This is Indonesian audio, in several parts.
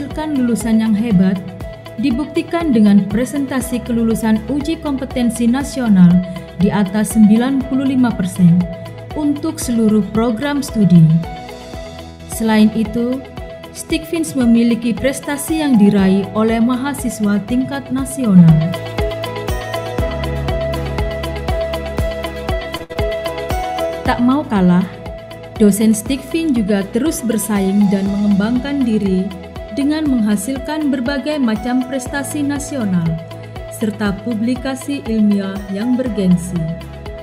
menghasilkan lulusan yang hebat dibuktikan dengan presentasi kelulusan uji kompetensi nasional di atas 95% untuk seluruh program studi. Selain itu, Stikvins memiliki prestasi yang diraih oleh mahasiswa tingkat nasional. Tak mau kalah, dosen Stikvins juga terus bersaing dan mengembangkan diri dengan menghasilkan berbagai macam prestasi nasional serta publikasi ilmiah yang bergensi.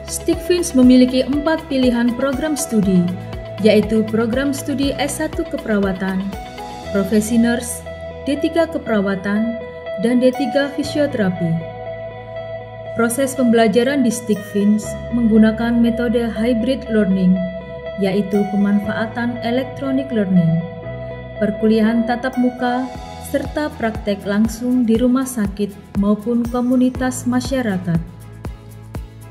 Stickfins memiliki empat pilihan program studi, yaitu program studi S1 Keperawatan, Profesi Nurse, D3 Keperawatan, dan D3 Fisioterapi. Proses pembelajaran di Stickfins menggunakan metode hybrid learning, yaitu pemanfaatan electronic learning perkuliahan tatap muka, serta praktek langsung di rumah sakit maupun komunitas masyarakat.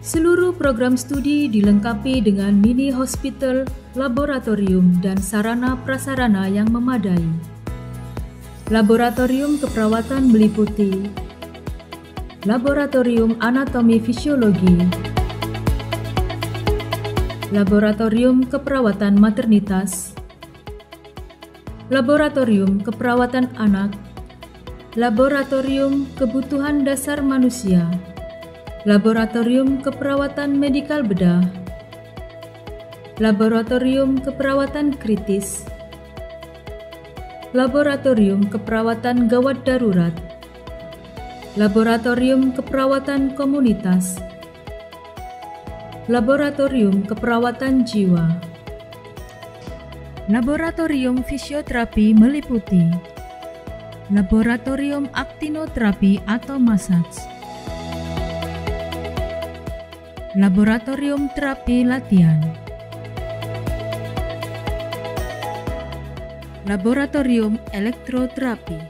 Seluruh program studi dilengkapi dengan mini hospital, laboratorium, dan sarana prasarana yang memadai. Laboratorium keperawatan meliputi Laboratorium Anatomi Fisiologi, Laboratorium Keperawatan Maternitas, Laboratorium Keperawatan Anak, Laboratorium Kebutuhan Dasar Manusia, Laboratorium Keperawatan Medikal Bedah, Laboratorium Keperawatan Kritis, Laboratorium Keperawatan Gawat Darurat, Laboratorium Keperawatan Komunitas, Laboratorium Keperawatan Jiwa. Laboratorium fisioterapi meliputi Laboratorium aktinoterapi atau massage, Laboratorium terapi latihan, Laboratorium elektroterapi.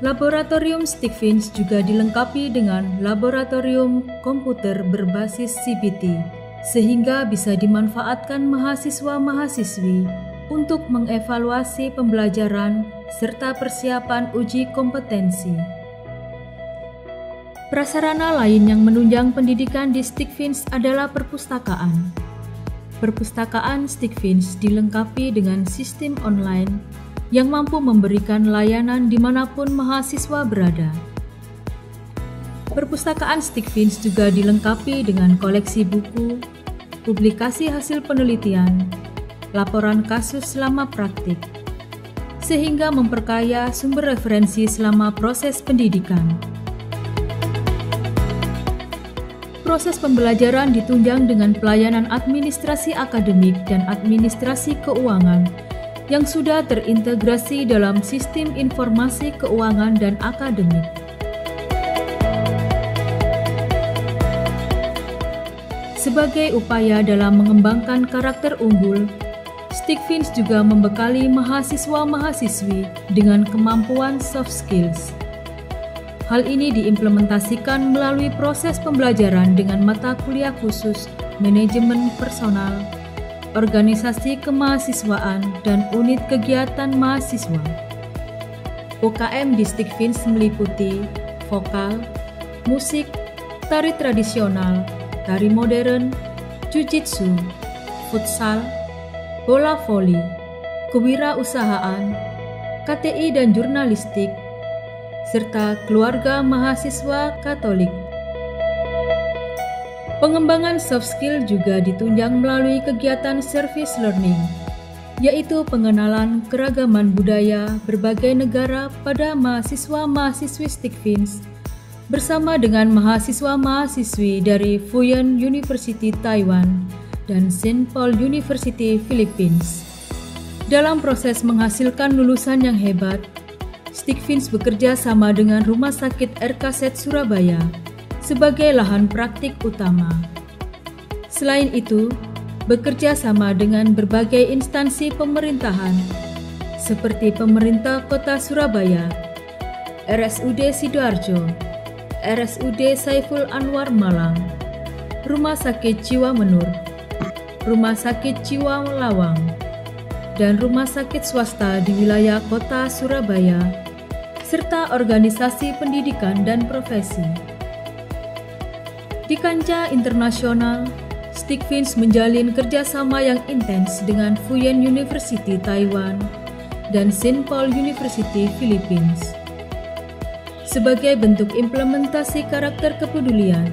Laboratorium Stickfins juga dilengkapi dengan laboratorium komputer berbasis CBT sehingga bisa dimanfaatkan mahasiswa-mahasiswi untuk mengevaluasi pembelajaran serta persiapan uji kompetensi. Prasarana lain yang menunjang pendidikan di Stikvins adalah perpustakaan. Perpustakaan Stikvins dilengkapi dengan sistem online yang mampu memberikan layanan dimanapun mahasiswa berada perpustakaan Stickpins juga dilengkapi dengan koleksi buku, publikasi hasil penelitian, laporan kasus selama praktik, sehingga memperkaya sumber referensi selama proses pendidikan. Proses pembelajaran ditunjang dengan pelayanan administrasi akademik dan administrasi keuangan yang sudah terintegrasi dalam sistem informasi keuangan dan akademik. Sebagai upaya dalam mengembangkan karakter unggul, Stickfins juga membekali mahasiswa-mahasiswi dengan kemampuan soft skills. Hal ini diimplementasikan melalui proses pembelajaran dengan mata kuliah khusus manajemen personal, organisasi kemahasiswaan, dan unit kegiatan mahasiswa. UKM di Stickfins meliputi vokal, musik, tari tradisional, dari modern, jujitsu, futsal, bola voli, kewirausahaan, KTI dan jurnalistik, serta keluarga mahasiswa Katolik. Pengembangan soft skill juga ditunjang melalui kegiatan service learning, yaitu pengenalan keragaman budaya berbagai negara pada mahasiswa-mahasiswi Stikvins bersama dengan mahasiswa-mahasiswi dari Fuyen University Taiwan dan Saint Paul University Philippines. Dalam proses menghasilkan lulusan yang hebat, Stigfins bekerja sama dengan Rumah Sakit RKZ Surabaya sebagai lahan praktik utama. Selain itu, bekerja sama dengan berbagai instansi pemerintahan seperti Pemerintah Kota Surabaya, RSUD Sidoarjo, RSUD Saiful Anwar Malang, Rumah Sakit Jiwa Menur, Rumah Sakit Jiwa Lawang, dan rumah sakit swasta di wilayah kota Surabaya, serta organisasi pendidikan dan profesi. Di kancah internasional, Stickfins menjalin kerjasama yang intens dengan Fuyen University Taiwan dan Saint Paul University Philippines. Sebagai bentuk implementasi karakter kepedulian,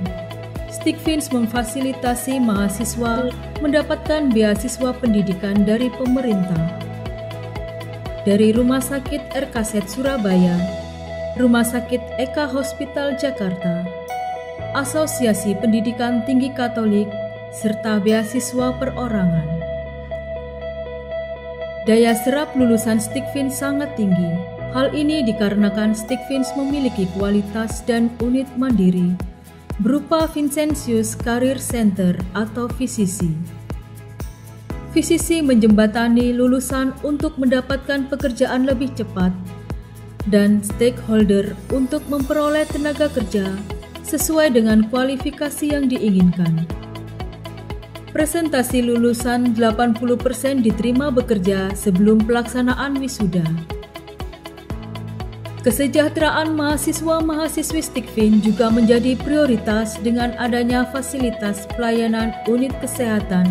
Stikfins memfasilitasi mahasiswa mendapatkan beasiswa pendidikan dari pemerintah. Dari Rumah Sakit RKZ Surabaya, Rumah Sakit Eka Hospital Jakarta, Asosiasi Pendidikan Tinggi Katolik, serta beasiswa perorangan. Daya serap lulusan Stigvin sangat tinggi, Hal ini dikarenakan stick fins memiliki kualitas dan unit mandiri berupa Vincentius Career Center atau VCC. VCC menjembatani lulusan untuk mendapatkan pekerjaan lebih cepat dan stakeholder untuk memperoleh tenaga kerja sesuai dengan kualifikasi yang diinginkan. Presentasi lulusan 80% diterima bekerja sebelum pelaksanaan wisuda. Kesejahteraan mahasiswa-mahasiswi Stikvin juga menjadi prioritas dengan adanya fasilitas pelayanan unit kesehatan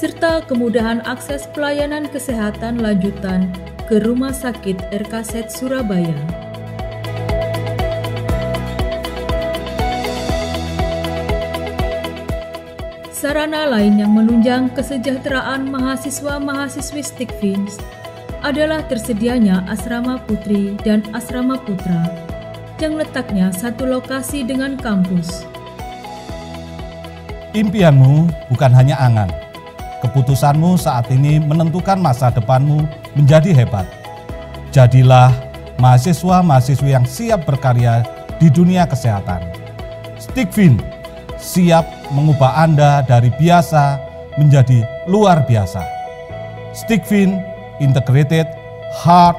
serta kemudahan akses pelayanan kesehatan lanjutan ke Rumah Sakit RKZ Surabaya. Sarana lain yang menunjang kesejahteraan mahasiswa-mahasiswi Stikvin adalah tersedianya asrama putri dan asrama putra yang letaknya satu lokasi dengan kampus. Impianmu bukan hanya angan. Keputusanmu saat ini menentukan masa depanmu menjadi hebat. Jadilah mahasiswa mahasiswa yang siap berkarya di dunia kesehatan. Stigvin siap mengubah Anda dari biasa menjadi luar biasa. Stigvin integrated heart,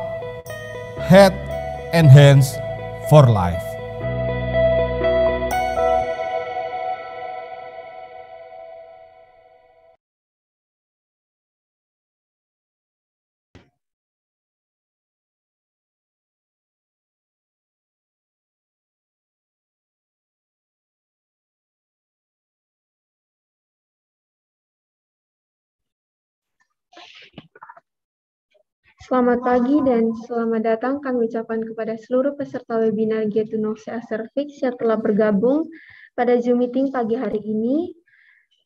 head, and hands for life. Selamat pagi dan selamat datang kami ucapkan kepada seluruh peserta webinar CS cervix yang telah bergabung pada Zoom meeting pagi hari ini.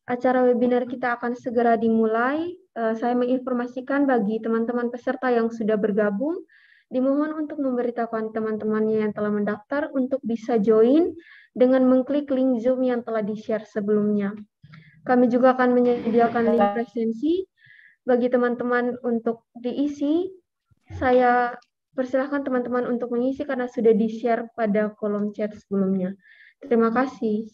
Acara webinar kita akan segera dimulai. Eh, saya menginformasikan bagi teman-teman peserta yang sudah bergabung, dimohon untuk memberitahukan teman-temannya yang telah mendaftar untuk bisa join dengan mengklik link Zoom yang telah di-share sebelumnya. Kami juga akan menyediakan link presensi bagi teman-teman untuk diisi. Saya persilahkan teman-teman untuk mengisi karena sudah di-share pada kolom chat sebelumnya. Terima kasih.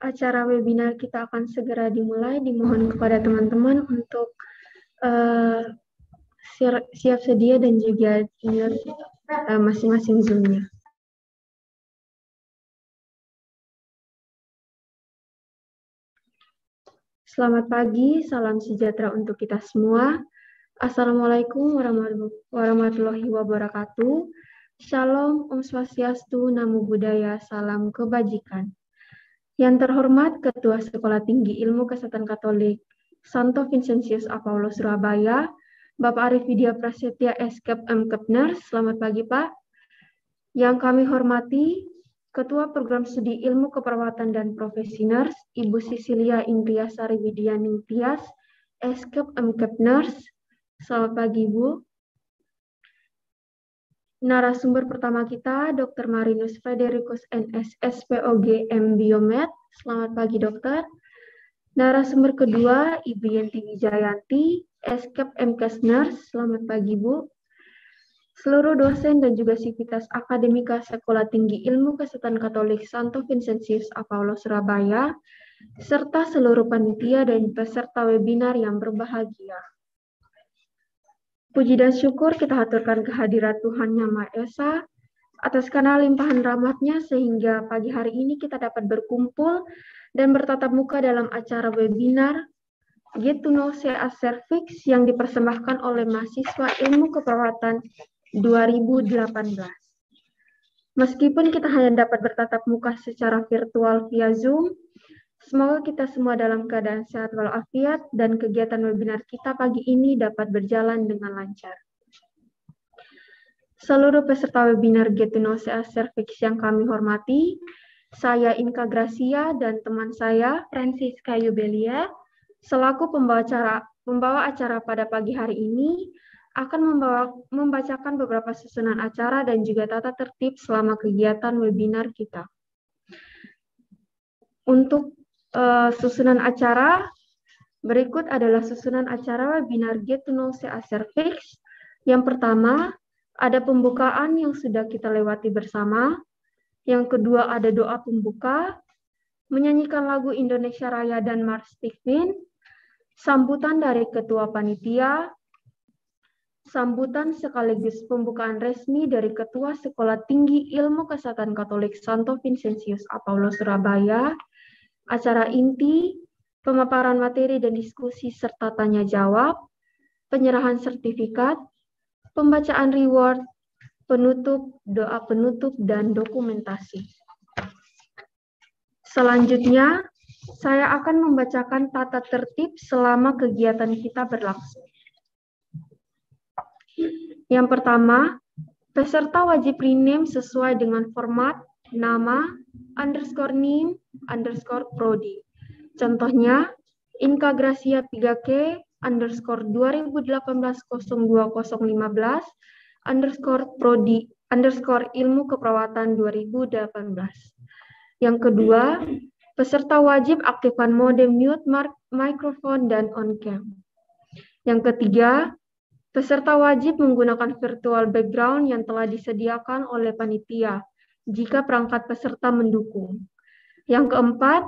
acara webinar kita akan segera dimulai. Dimohon kepada teman-teman untuk uh, siap sedia dan juga uh, masing-masing zoom Selamat pagi, salam sejahtera untuk kita semua. Assalamualaikum warahmatullahi wabarakatuh. Shalom, Om Swastiastu, Namo Buddhaya, Salam Kebajikan. Yang terhormat Ketua Sekolah Tinggi Ilmu Kesehatan Katolik Santo Vincentius Apollo Surabaya, Bapak Arif Widya Prasetya Eskep M. Kepner, selamat pagi Pak. Yang kami hormati Ketua Program Studi Ilmu Keperawatan dan Profesi Nurse, Ibu Sisilia Indriasari Widya Ningtias, Eskep M. Kepner, Selamat pagi, Ibu. Narasumber pertama kita, Dr. Marinus Federicus NS, SPOG, M. Biomed. Selamat pagi, dokter. Narasumber kedua, Ibu Yenti Wijayanti, SKEP M. Nurse. Selamat pagi, Bu. Seluruh dosen dan juga sivitas akademika Sekolah Tinggi Ilmu Kesehatan Katolik Santo Vincentius Apollo Surabaya, serta seluruh panitia dan peserta webinar yang berbahagia. Puji dan syukur kita haturkan kehadiran Tuhan Yang Maha Esa atas karena limpahan rahmatnya sehingga pagi hari ini kita dapat berkumpul dan bertatap muka dalam acara webinar Get to Know CA Cervix yang dipersembahkan oleh mahasiswa ilmu keperawatan 2018. Meskipun kita hanya dapat bertatap muka secara virtual via Zoom, Semoga kita semua dalam keadaan sehat walafiat dan kegiatan webinar kita pagi ini dapat berjalan dengan lancar. Seluruh peserta webinar Getunocea Service yang kami hormati, saya Inka Gracia dan teman saya Francisca Yubelia, selaku pembawa acara, pembawa acara pada pagi hari ini, akan membawa, membacakan beberapa susunan acara dan juga tata tertib selama kegiatan webinar kita. Untuk uh, susunan acara. Berikut adalah susunan acara webinar Get to CA Cervix. Yang pertama, ada pembukaan yang sudah kita lewati bersama. Yang kedua ada doa pembuka, menyanyikan lagu Indonesia Raya dan Mars Tikmin, sambutan dari Ketua Panitia, sambutan sekaligus pembukaan resmi dari Ketua Sekolah Tinggi Ilmu Kesehatan Katolik Santo Vincentius Apollo Surabaya, acara inti, pemaparan materi dan diskusi serta tanya jawab, penyerahan sertifikat, pembacaan reward, penutup, doa penutup, dan dokumentasi. Selanjutnya, saya akan membacakan tata tertib selama kegiatan kita berlangsung. Yang pertama, peserta wajib rename sesuai dengan format, nama, underscore nim underscore prodi. Contohnya, Inka Gracia 3K underscore 2018 02015 underscore prodi underscore ilmu keperawatan 2018. Yang kedua, peserta wajib aktifkan mode mute mark, microphone dan on cam. Yang ketiga, peserta wajib menggunakan virtual background yang telah disediakan oleh panitia jika perangkat peserta mendukung. Yang keempat,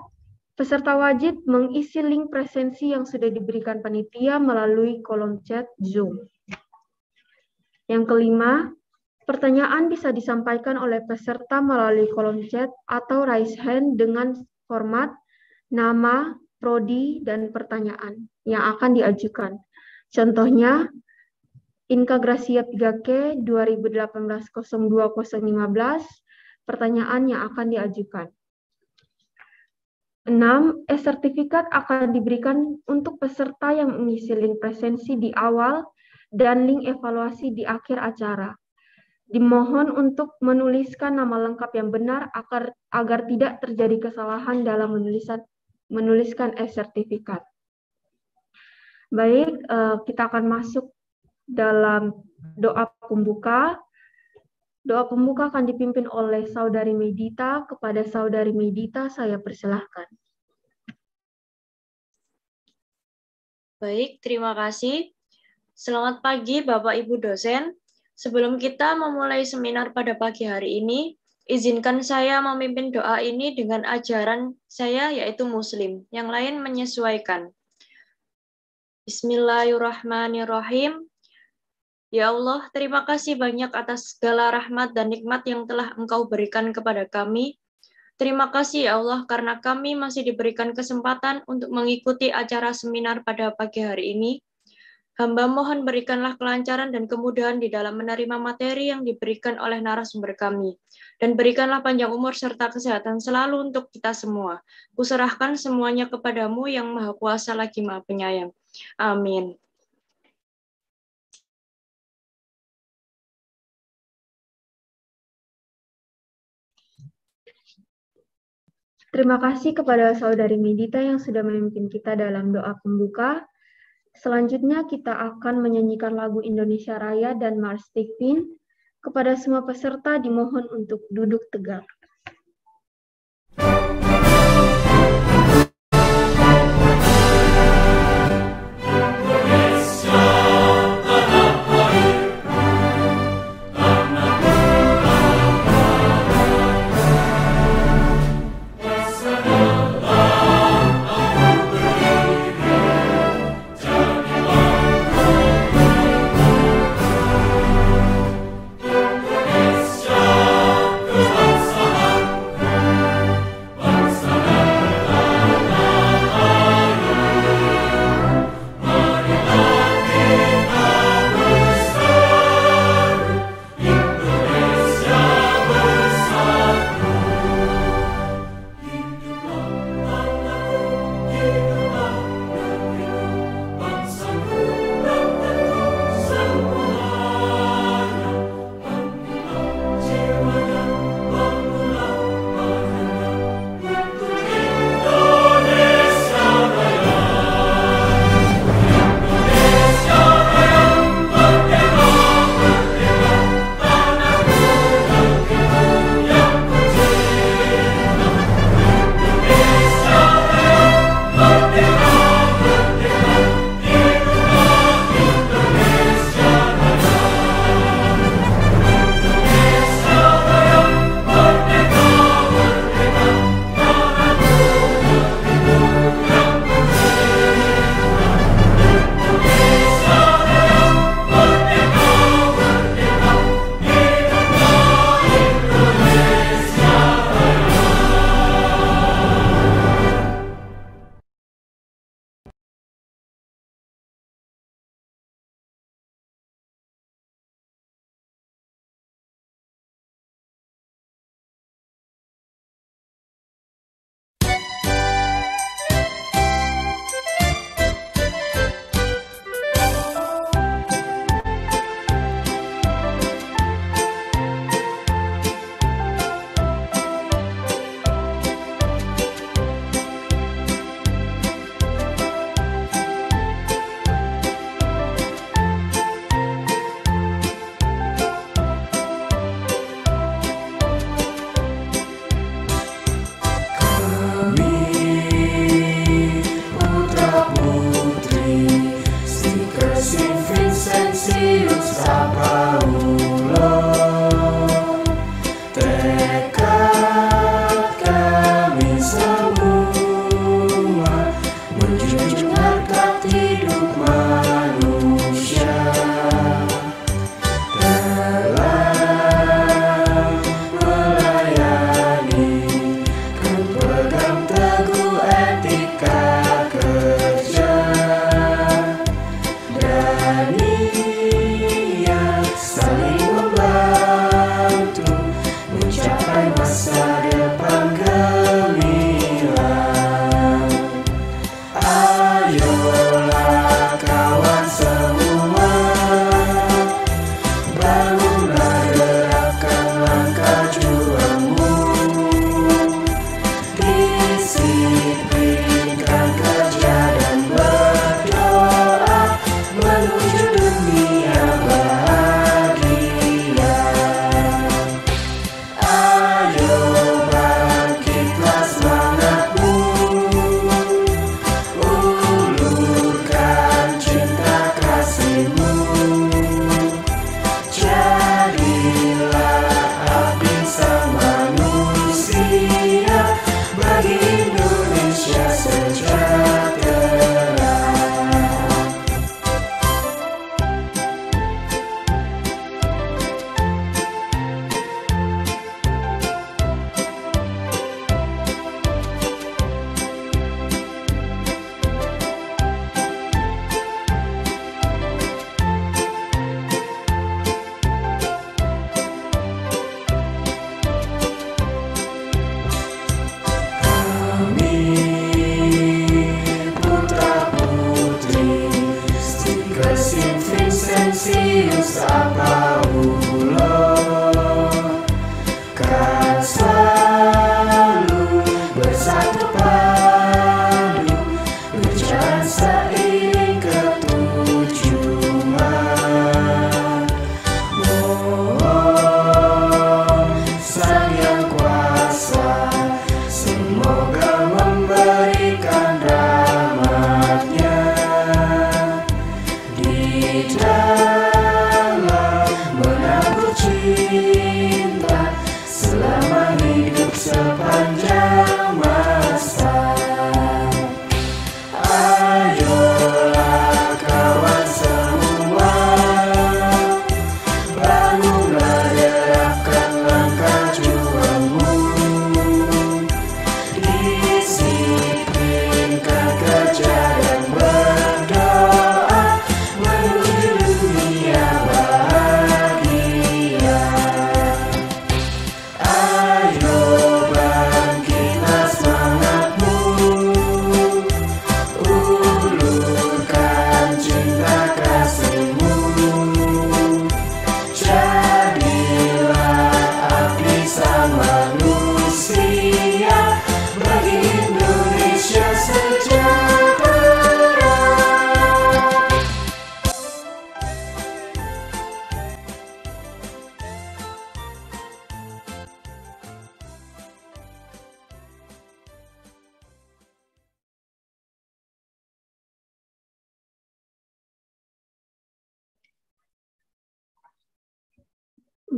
peserta wajib mengisi link presensi yang sudah diberikan panitia melalui kolom chat Zoom. Yang kelima, pertanyaan bisa disampaikan oleh peserta melalui kolom chat atau raise hand dengan format nama, prodi, dan pertanyaan yang akan diajukan. Contohnya, Inka Gracia 3K pertanyaan yang akan diajukan. 6. E-sertifikat akan diberikan untuk peserta yang mengisi link presensi di awal dan link evaluasi di akhir acara. Dimohon untuk menuliskan nama lengkap yang benar agar, agar tidak terjadi kesalahan dalam menulisan, menuliskan e-sertifikat. Baik, eh, kita akan masuk dalam doa pembuka. Doa pembuka akan dipimpin oleh saudari Medita. Kepada saudari Medita saya persilahkan. Baik, terima kasih. Selamat pagi Bapak Ibu dosen. Sebelum kita memulai seminar pada pagi hari ini, izinkan saya memimpin doa ini dengan ajaran saya yaitu muslim, yang lain menyesuaikan. Bismillahirrahmanirrahim. Ya Allah, terima kasih banyak atas segala rahmat dan nikmat yang telah Engkau berikan kepada kami. Terima kasih ya Allah karena kami masih diberikan kesempatan untuk mengikuti acara seminar pada pagi hari ini. Hamba mohon berikanlah kelancaran dan kemudahan di dalam menerima materi yang diberikan oleh narasumber kami. Dan berikanlah panjang umur serta kesehatan selalu untuk kita semua. Kuserahkan semuanya kepadamu yang maha kuasa lagi maha penyayang. Amin. Terima kasih kepada saudari Medita yang sudah memimpin kita dalam doa pembuka. Selanjutnya kita akan menyanyikan lagu Indonesia Raya dan Mars Tikvin. Kepada semua peserta dimohon untuk duduk tegak.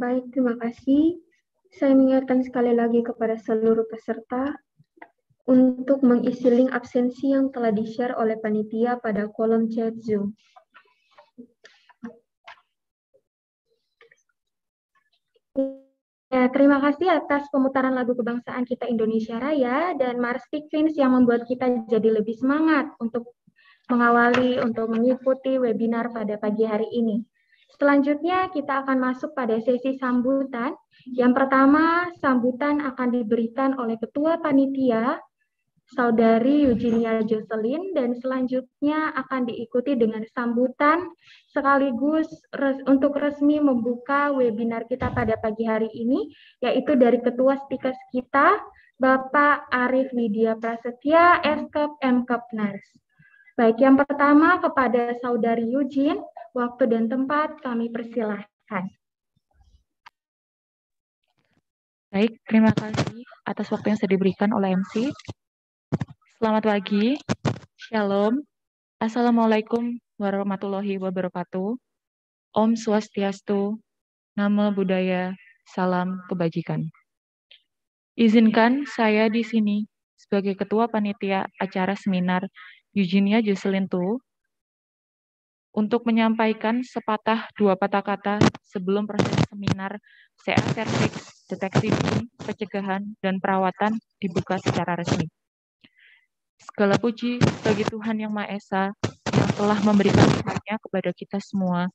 Baik, terima kasih. Saya mengingatkan sekali lagi kepada seluruh peserta untuk mengisi link absensi yang telah di-share oleh panitia pada kolom chat Zoom. Ya, terima kasih atas pemutaran lagu kebangsaan kita Indonesia Raya dan Mars Vicvins yang membuat kita jadi lebih semangat untuk mengawali untuk mengikuti webinar pada pagi hari ini. Selanjutnya kita akan masuk pada sesi sambutan. Yang pertama, sambutan akan diberikan oleh Ketua Panitia, Saudari Eugenia Jocelyn, dan selanjutnya akan diikuti dengan sambutan sekaligus res untuk resmi membuka webinar kita pada pagi hari ini, yaitu dari Ketua Stikes kita, Bapak Arief Widya Prasetya, FKP MKPNARS. Baik, yang pertama kepada saudari Yujin, waktu dan tempat kami persilahkan. Baik, terima kasih atas waktu yang sudah diberikan oleh MC. Selamat pagi, Shalom, Assalamualaikum warahmatullahi wabarakatuh, Om Swastiastu, Nama Budaya, Salam Kebajikan. Izinkan saya di sini sebagai Ketua Panitia Acara Seminar Eugenia Jocelyn Tu untuk menyampaikan sepatah dua patah kata sebelum proses seminar CA Cervix Deteksi Dini, Pencegahan, dan Perawatan dibuka secara resmi. Segala puji bagi Tuhan Yang Maha Esa yang telah memberikan firman kepada kita semua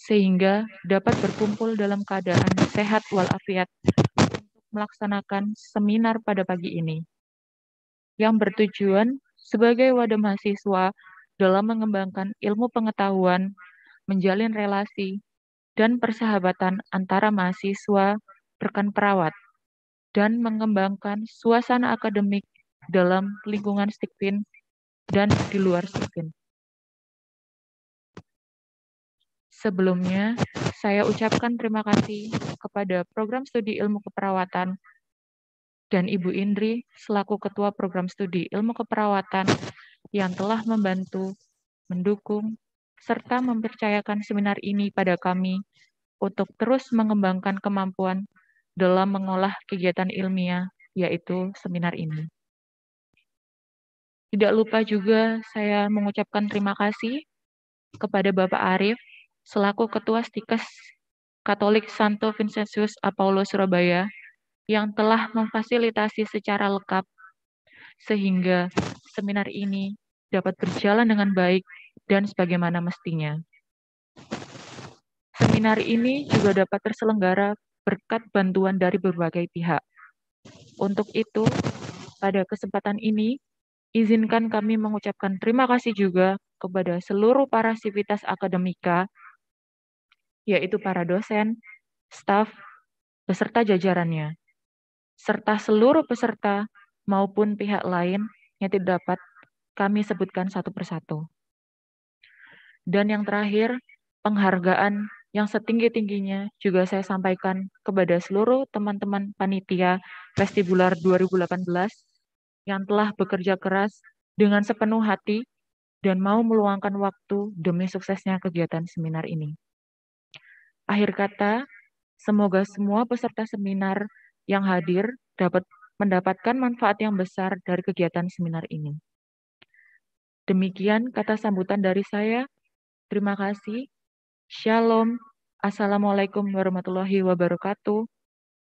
sehingga dapat berkumpul dalam keadaan sehat walafiat untuk melaksanakan seminar pada pagi ini yang bertujuan sebagai wadah mahasiswa dalam mengembangkan ilmu pengetahuan, menjalin relasi, dan persahabatan antara mahasiswa, rekan perawat, dan mengembangkan suasana akademik dalam lingkungan Stikpin dan di luar Stikpin. Sebelumnya, saya ucapkan terima kasih kepada program studi ilmu keperawatan dan Ibu Indri selaku Ketua Program Studi Ilmu Keperawatan yang telah membantu, mendukung, serta mempercayakan seminar ini pada kami untuk terus mengembangkan kemampuan dalam mengolah kegiatan ilmiah, yaitu seminar ini. Tidak lupa juga saya mengucapkan terima kasih kepada Bapak Arief selaku Ketua Stikes Katolik Santo Vincentius Apollo Surabaya yang telah memfasilitasi secara lengkap sehingga seminar ini dapat berjalan dengan baik dan sebagaimana mestinya. Seminar ini juga dapat terselenggara berkat bantuan dari berbagai pihak. Untuk itu, pada kesempatan ini, izinkan kami mengucapkan terima kasih juga kepada seluruh para sivitas akademika, yaitu para dosen, staf, beserta jajarannya serta seluruh peserta maupun pihak lain yang tidak dapat kami sebutkan satu persatu. Dan yang terakhir, penghargaan yang setinggi-tingginya juga saya sampaikan kepada seluruh teman-teman panitia Festibular 2018 yang telah bekerja keras dengan sepenuh hati dan mau meluangkan waktu demi suksesnya kegiatan seminar ini. Akhir kata, semoga semua peserta seminar yang hadir dapat mendapatkan manfaat yang besar dari kegiatan seminar ini. Demikian kata sambutan dari saya. Terima kasih. Shalom. Assalamualaikum warahmatullahi wabarakatuh.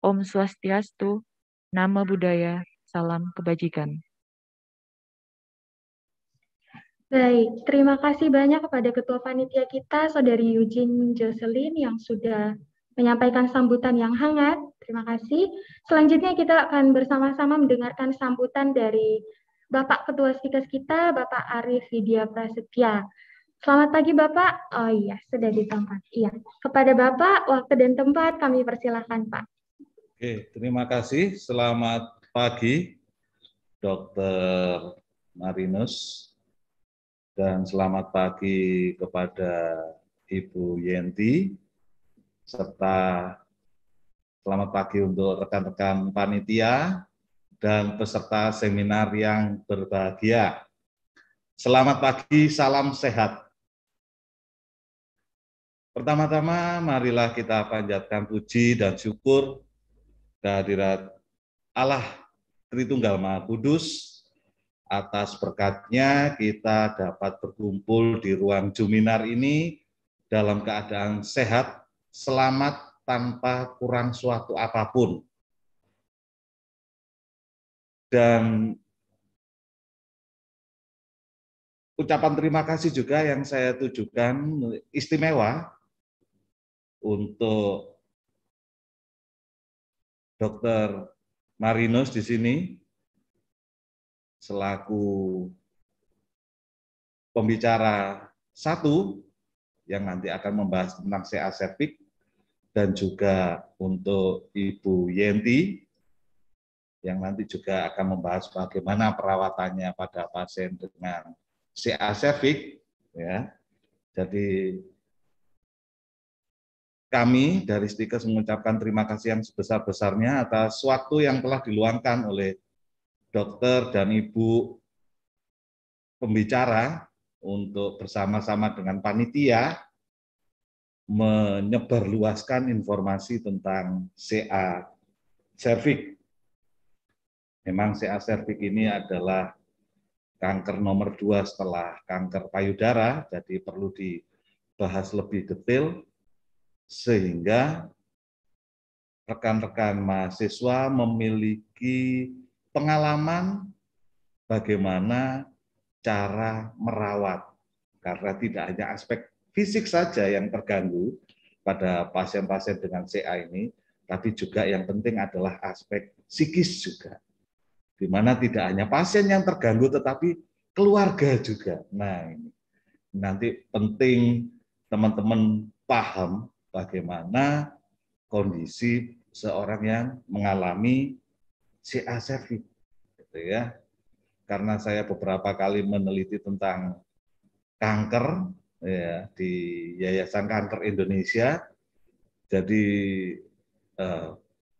Om Swastiastu. Nama budaya. Salam kebajikan. Baik, terima kasih banyak kepada Ketua Panitia kita, Saudari Eugene Jocelyn yang sudah menyampaikan sambutan yang hangat. Terima kasih. Selanjutnya kita akan bersama-sama mendengarkan sambutan dari Bapak Ketua Stikes kita, Bapak Arif Widya Prasetya. Selamat pagi Bapak. Oh iya, sudah di tempat. Iya. Kepada Bapak, waktu dan tempat kami persilahkan Pak. Oke, terima kasih. Selamat pagi Dr. Marinus dan selamat pagi kepada Ibu Yenti serta selamat pagi untuk rekan-rekan panitia dan peserta seminar yang berbahagia. Selamat pagi, salam sehat. Pertama-tama marilah kita panjatkan puji dan syukur kehadirat Allah Tritunggal Maha Kudus atas berkatnya kita dapat berkumpul di ruang Juminar ini dalam keadaan sehat selamat tanpa kurang suatu apapun. Dan ucapan terima kasih juga yang saya tujukan istimewa untuk Dr. Marinus di sini selaku pembicara satu yang nanti akan membahas tentang CA dan juga untuk Ibu Yenti yang nanti juga akan membahas bagaimana perawatannya pada pasien dengan CA ya. Jadi kami dari Stikes mengucapkan terima kasih yang sebesar-besarnya atas waktu yang telah diluangkan oleh dokter dan ibu pembicara untuk bersama-sama dengan panitia menyebarluaskan informasi tentang CA cervix. Memang CA cervix ini adalah kanker nomor dua setelah kanker payudara, jadi perlu dibahas lebih detail sehingga rekan-rekan mahasiswa memiliki pengalaman bagaimana cara merawat karena tidak hanya aspek fisik saja yang terganggu pada pasien-pasien dengan CA ini, tapi juga yang penting adalah aspek psikis juga. Di mana tidak hanya pasien yang terganggu tetapi keluarga juga. Nah, ini nanti penting teman-teman paham bagaimana kondisi seorang yang mengalami CA cervix gitu ya karena saya beberapa kali meneliti tentang kanker ya, di Yayasan Kanker Indonesia. Jadi eh,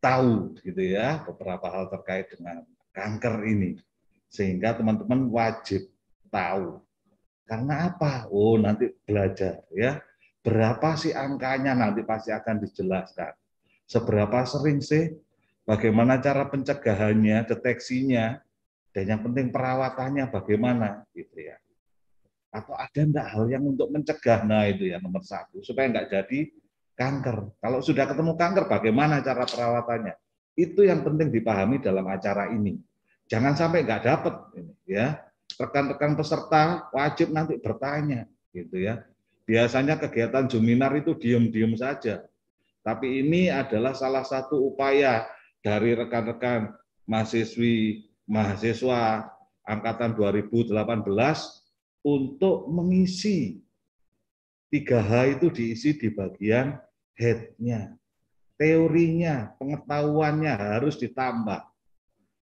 tahu gitu ya beberapa hal terkait dengan kanker ini. Sehingga teman-teman wajib tahu. Karena apa? Oh, nanti belajar ya. Berapa sih angkanya nanti pasti akan dijelaskan. Seberapa sering sih? Bagaimana cara pencegahannya, deteksinya, dan yang penting perawatannya bagaimana gitu ya atau ada enggak hal yang untuk mencegah nah itu ya nomor satu supaya enggak jadi kanker kalau sudah ketemu kanker bagaimana cara perawatannya itu yang penting dipahami dalam acara ini jangan sampai enggak dapat ini ya rekan-rekan peserta wajib nanti bertanya gitu ya biasanya kegiatan juminar itu diem-diem saja tapi ini adalah salah satu upaya dari rekan-rekan mahasiswi mahasiswa angkatan 2018 untuk mengisi 3H itu diisi di bagian headnya, teorinya, pengetahuannya harus ditambah.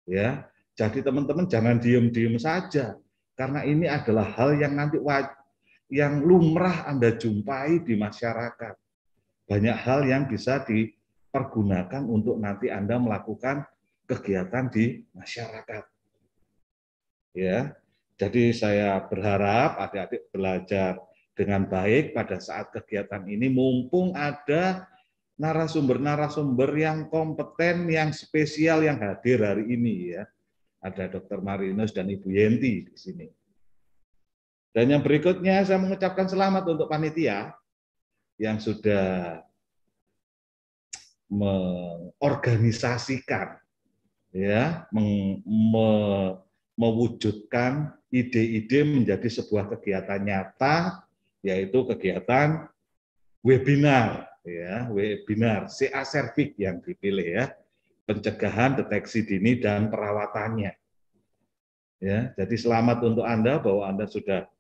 Ya, jadi teman-teman jangan diem-diem saja karena ini adalah hal yang nanti yang lumrah Anda jumpai di masyarakat. Banyak hal yang bisa dipergunakan untuk nanti Anda melakukan kegiatan di masyarakat. Ya. Jadi saya berharap adik-adik belajar dengan baik pada saat kegiatan ini mumpung ada narasumber-narasumber yang kompeten, yang spesial yang hadir hari ini ya. Ada Dr. Marinus dan Ibu Yenti di sini. Dan yang berikutnya saya mengucapkan selamat untuk panitia yang sudah mengorganisasikan ya meng, me, mewujudkan ide-ide menjadi sebuah kegiatan nyata yaitu kegiatan webinar ya webinar CA Cervix yang dipilih ya pencegahan deteksi dini dan perawatannya ya jadi selamat untuk anda bahwa anda sudah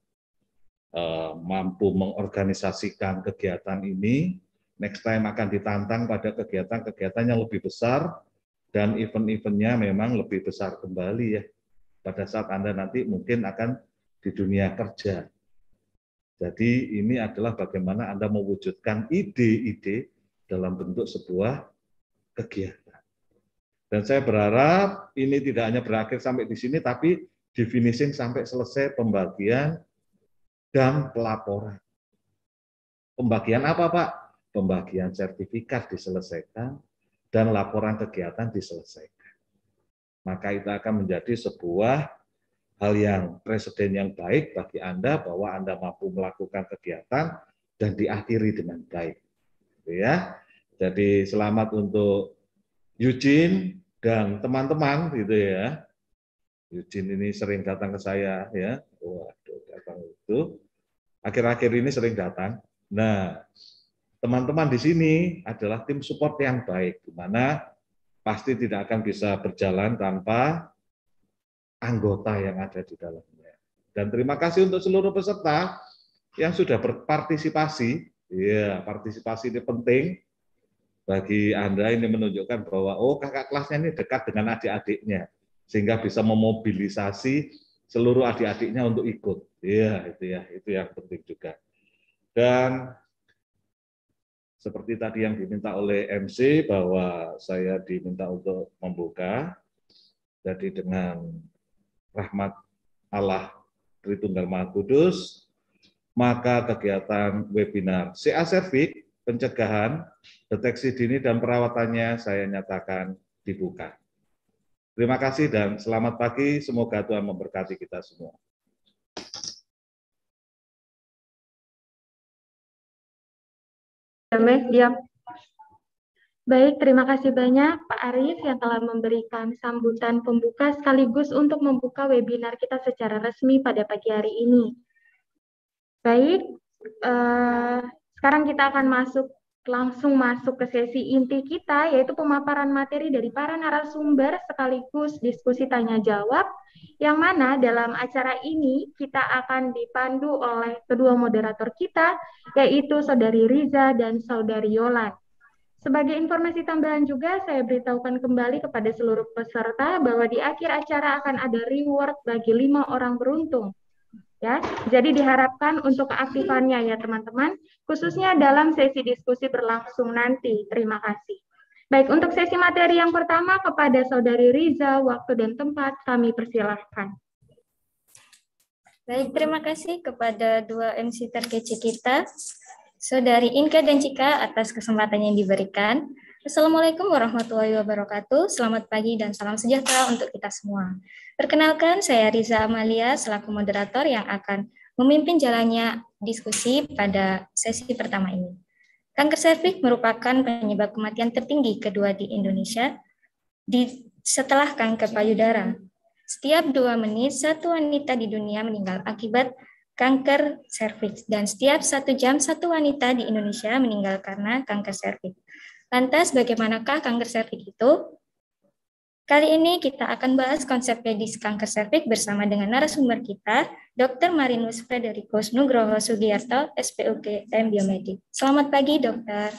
eh, mampu mengorganisasikan kegiatan ini next time akan ditantang pada kegiatan-kegiatan yang lebih besar dan event-eventnya memang lebih besar kembali ya pada saat Anda nanti mungkin akan di dunia kerja. Jadi ini adalah bagaimana Anda mewujudkan ide-ide dalam bentuk sebuah kegiatan. Dan saya berharap ini tidak hanya berakhir sampai di sini, tapi di finishing sampai selesai pembagian dan pelaporan. Pembagian apa Pak? Pembagian sertifikat diselesaikan, dan laporan kegiatan diselesaikan. Maka itu akan menjadi sebuah hal yang presiden yang baik bagi Anda bahwa Anda mampu melakukan kegiatan dan diakhiri dengan baik. Gitu ya. Jadi selamat untuk Eugene dan teman-teman gitu ya. Eugene ini sering datang ke saya ya. Waduh, datang itu. Akhir-akhir ini sering datang. Nah, teman-teman di sini adalah tim support yang baik, di mana pasti tidak akan bisa berjalan tanpa anggota yang ada di dalamnya. Dan terima kasih untuk seluruh peserta yang sudah berpartisipasi. Iya, partisipasi ini penting bagi Anda ini menunjukkan bahwa oh kakak kelasnya ini dekat dengan adik-adiknya sehingga bisa memobilisasi seluruh adik-adiknya untuk ikut. Iya, itu ya, itu yang penting juga. Dan seperti tadi yang diminta oleh MC bahwa saya diminta untuk membuka. Jadi dengan rahmat Allah Tritunggal Maha Kudus, maka kegiatan webinar CA Servik, pencegahan, deteksi dini dan perawatannya saya nyatakan dibuka. Terima kasih dan selamat pagi, semoga Tuhan memberkati kita semua. Damai, diam. Baik, terima kasih banyak Pak Arif yang telah memberikan sambutan pembuka sekaligus untuk membuka webinar kita secara resmi pada pagi hari ini. Baik, eh, sekarang kita akan masuk langsung masuk ke sesi inti kita, yaitu pemaparan materi dari para narasumber sekaligus diskusi tanya jawab, yang mana dalam acara ini kita akan dipandu oleh kedua moderator kita, yaitu Saudari Riza dan Saudari Yolan. Sebagai informasi tambahan juga, saya beritahukan kembali kepada seluruh peserta bahwa di akhir acara akan ada reward bagi lima orang beruntung Ya, jadi diharapkan untuk keaktifannya ya teman-teman, khususnya dalam sesi diskusi berlangsung nanti. Terima kasih. Baik, untuk sesi materi yang pertama kepada Saudari Riza, waktu dan tempat kami persilahkan. Baik, terima kasih kepada dua MC terkece kita, Saudari Inka dan Cika atas kesempatan yang diberikan. Assalamualaikum warahmatullahi wabarakatuh. Selamat pagi dan salam sejahtera untuk kita semua. Perkenalkan, saya Riza Amalia selaku moderator yang akan memimpin jalannya diskusi pada sesi pertama ini. Kanker serviks merupakan penyebab kematian tertinggi kedua di Indonesia di, setelah kanker payudara. Setiap dua menit, satu wanita di dunia meninggal akibat kanker serviks dan setiap satu jam satu wanita di Indonesia meninggal karena kanker serviks. Lantas bagaimanakah kanker serviks itu? Kali ini kita akan bahas konsep medis kanker serviks bersama dengan narasumber kita, Dr. Marinus Frederikus Nugroho Sugiarto, SPUGM Biomedik. Selamat pagi, dokter.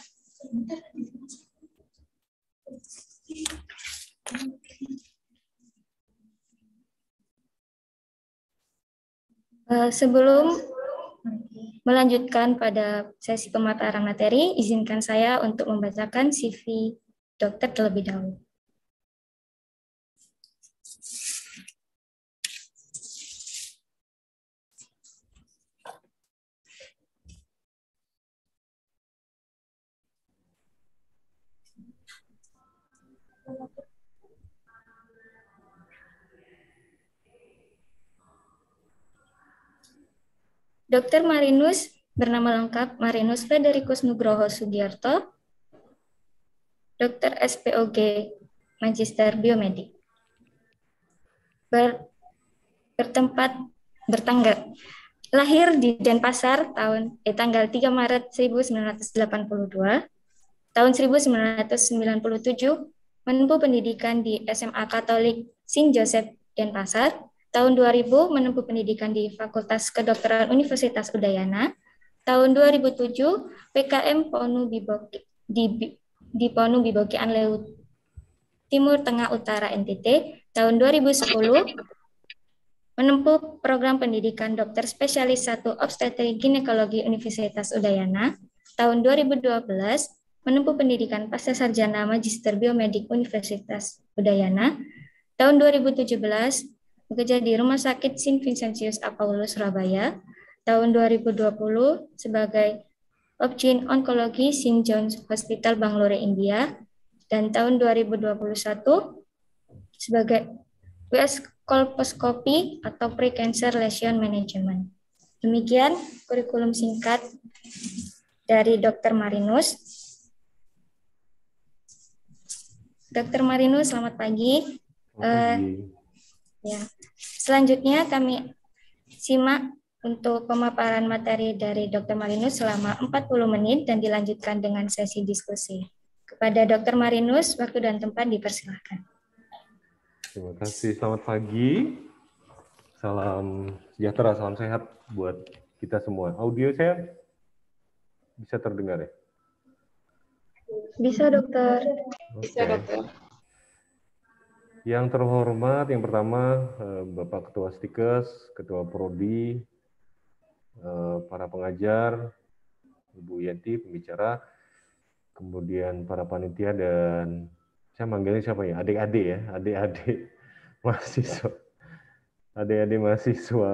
Eh, sebelum Melanjutkan pada sesi pemaparan materi, izinkan saya untuk membacakan CV dokter terlebih dahulu. Dr. Marinus bernama lengkap Marinus Federikus Nugroho Sugiarto, Dr. SPOG Magister Biomedik. Ber, bertempat bertanggal lahir di Denpasar tahun eh, tanggal 3 Maret 1982, tahun 1997 menempuh pendidikan di SMA Katolik St. Joseph Denpasar, Tahun 2000 menempuh pendidikan di Fakultas Kedokteran Universitas Udayana. Tahun 2007 PKM Ponu Biboki di, di Ponu Biboki Anleu Timur Tengah Utara NTT. Tahun 2010 menempuh program pendidikan dokter spesialis 1 obstetri ginekologi Universitas Udayana. Tahun 2012 menempuh pendidikan pasca sarjana magister biomedik Universitas Udayana. Tahun 2017 bekerja di Rumah Sakit Saint Vincentius Apollo Surabaya tahun 2020 sebagai Obgyn Onkologi St. John's Hospital Bangalore, India dan tahun 2021 sebagai US Kolposkopi atau Precancer Lesion Management. Demikian kurikulum singkat dari Dr. Marinus. Dr. Marinus, selamat pagi. Selamat pagi. Uh, Ya. Selanjutnya kami simak untuk pemaparan materi dari Dr. Marinus selama 40 menit dan dilanjutkan dengan sesi diskusi. Kepada Dr. Marinus, waktu dan tempat dipersilakan. Terima kasih. Selamat pagi. Salam sejahtera, salam sehat buat kita semua. Audio saya bisa terdengar ya? Bisa, dokter. Okay. Bisa, dokter. Yang terhormat, yang pertama eh, Bapak Ketua Stikes, Ketua Prodi, eh, para pengajar, Ibu Yenti, pembicara, kemudian para panitia dan saya manggilnya siapa ya? Adik-adik ya, adik-adik mahasiswa. Adik-adik mahasiswa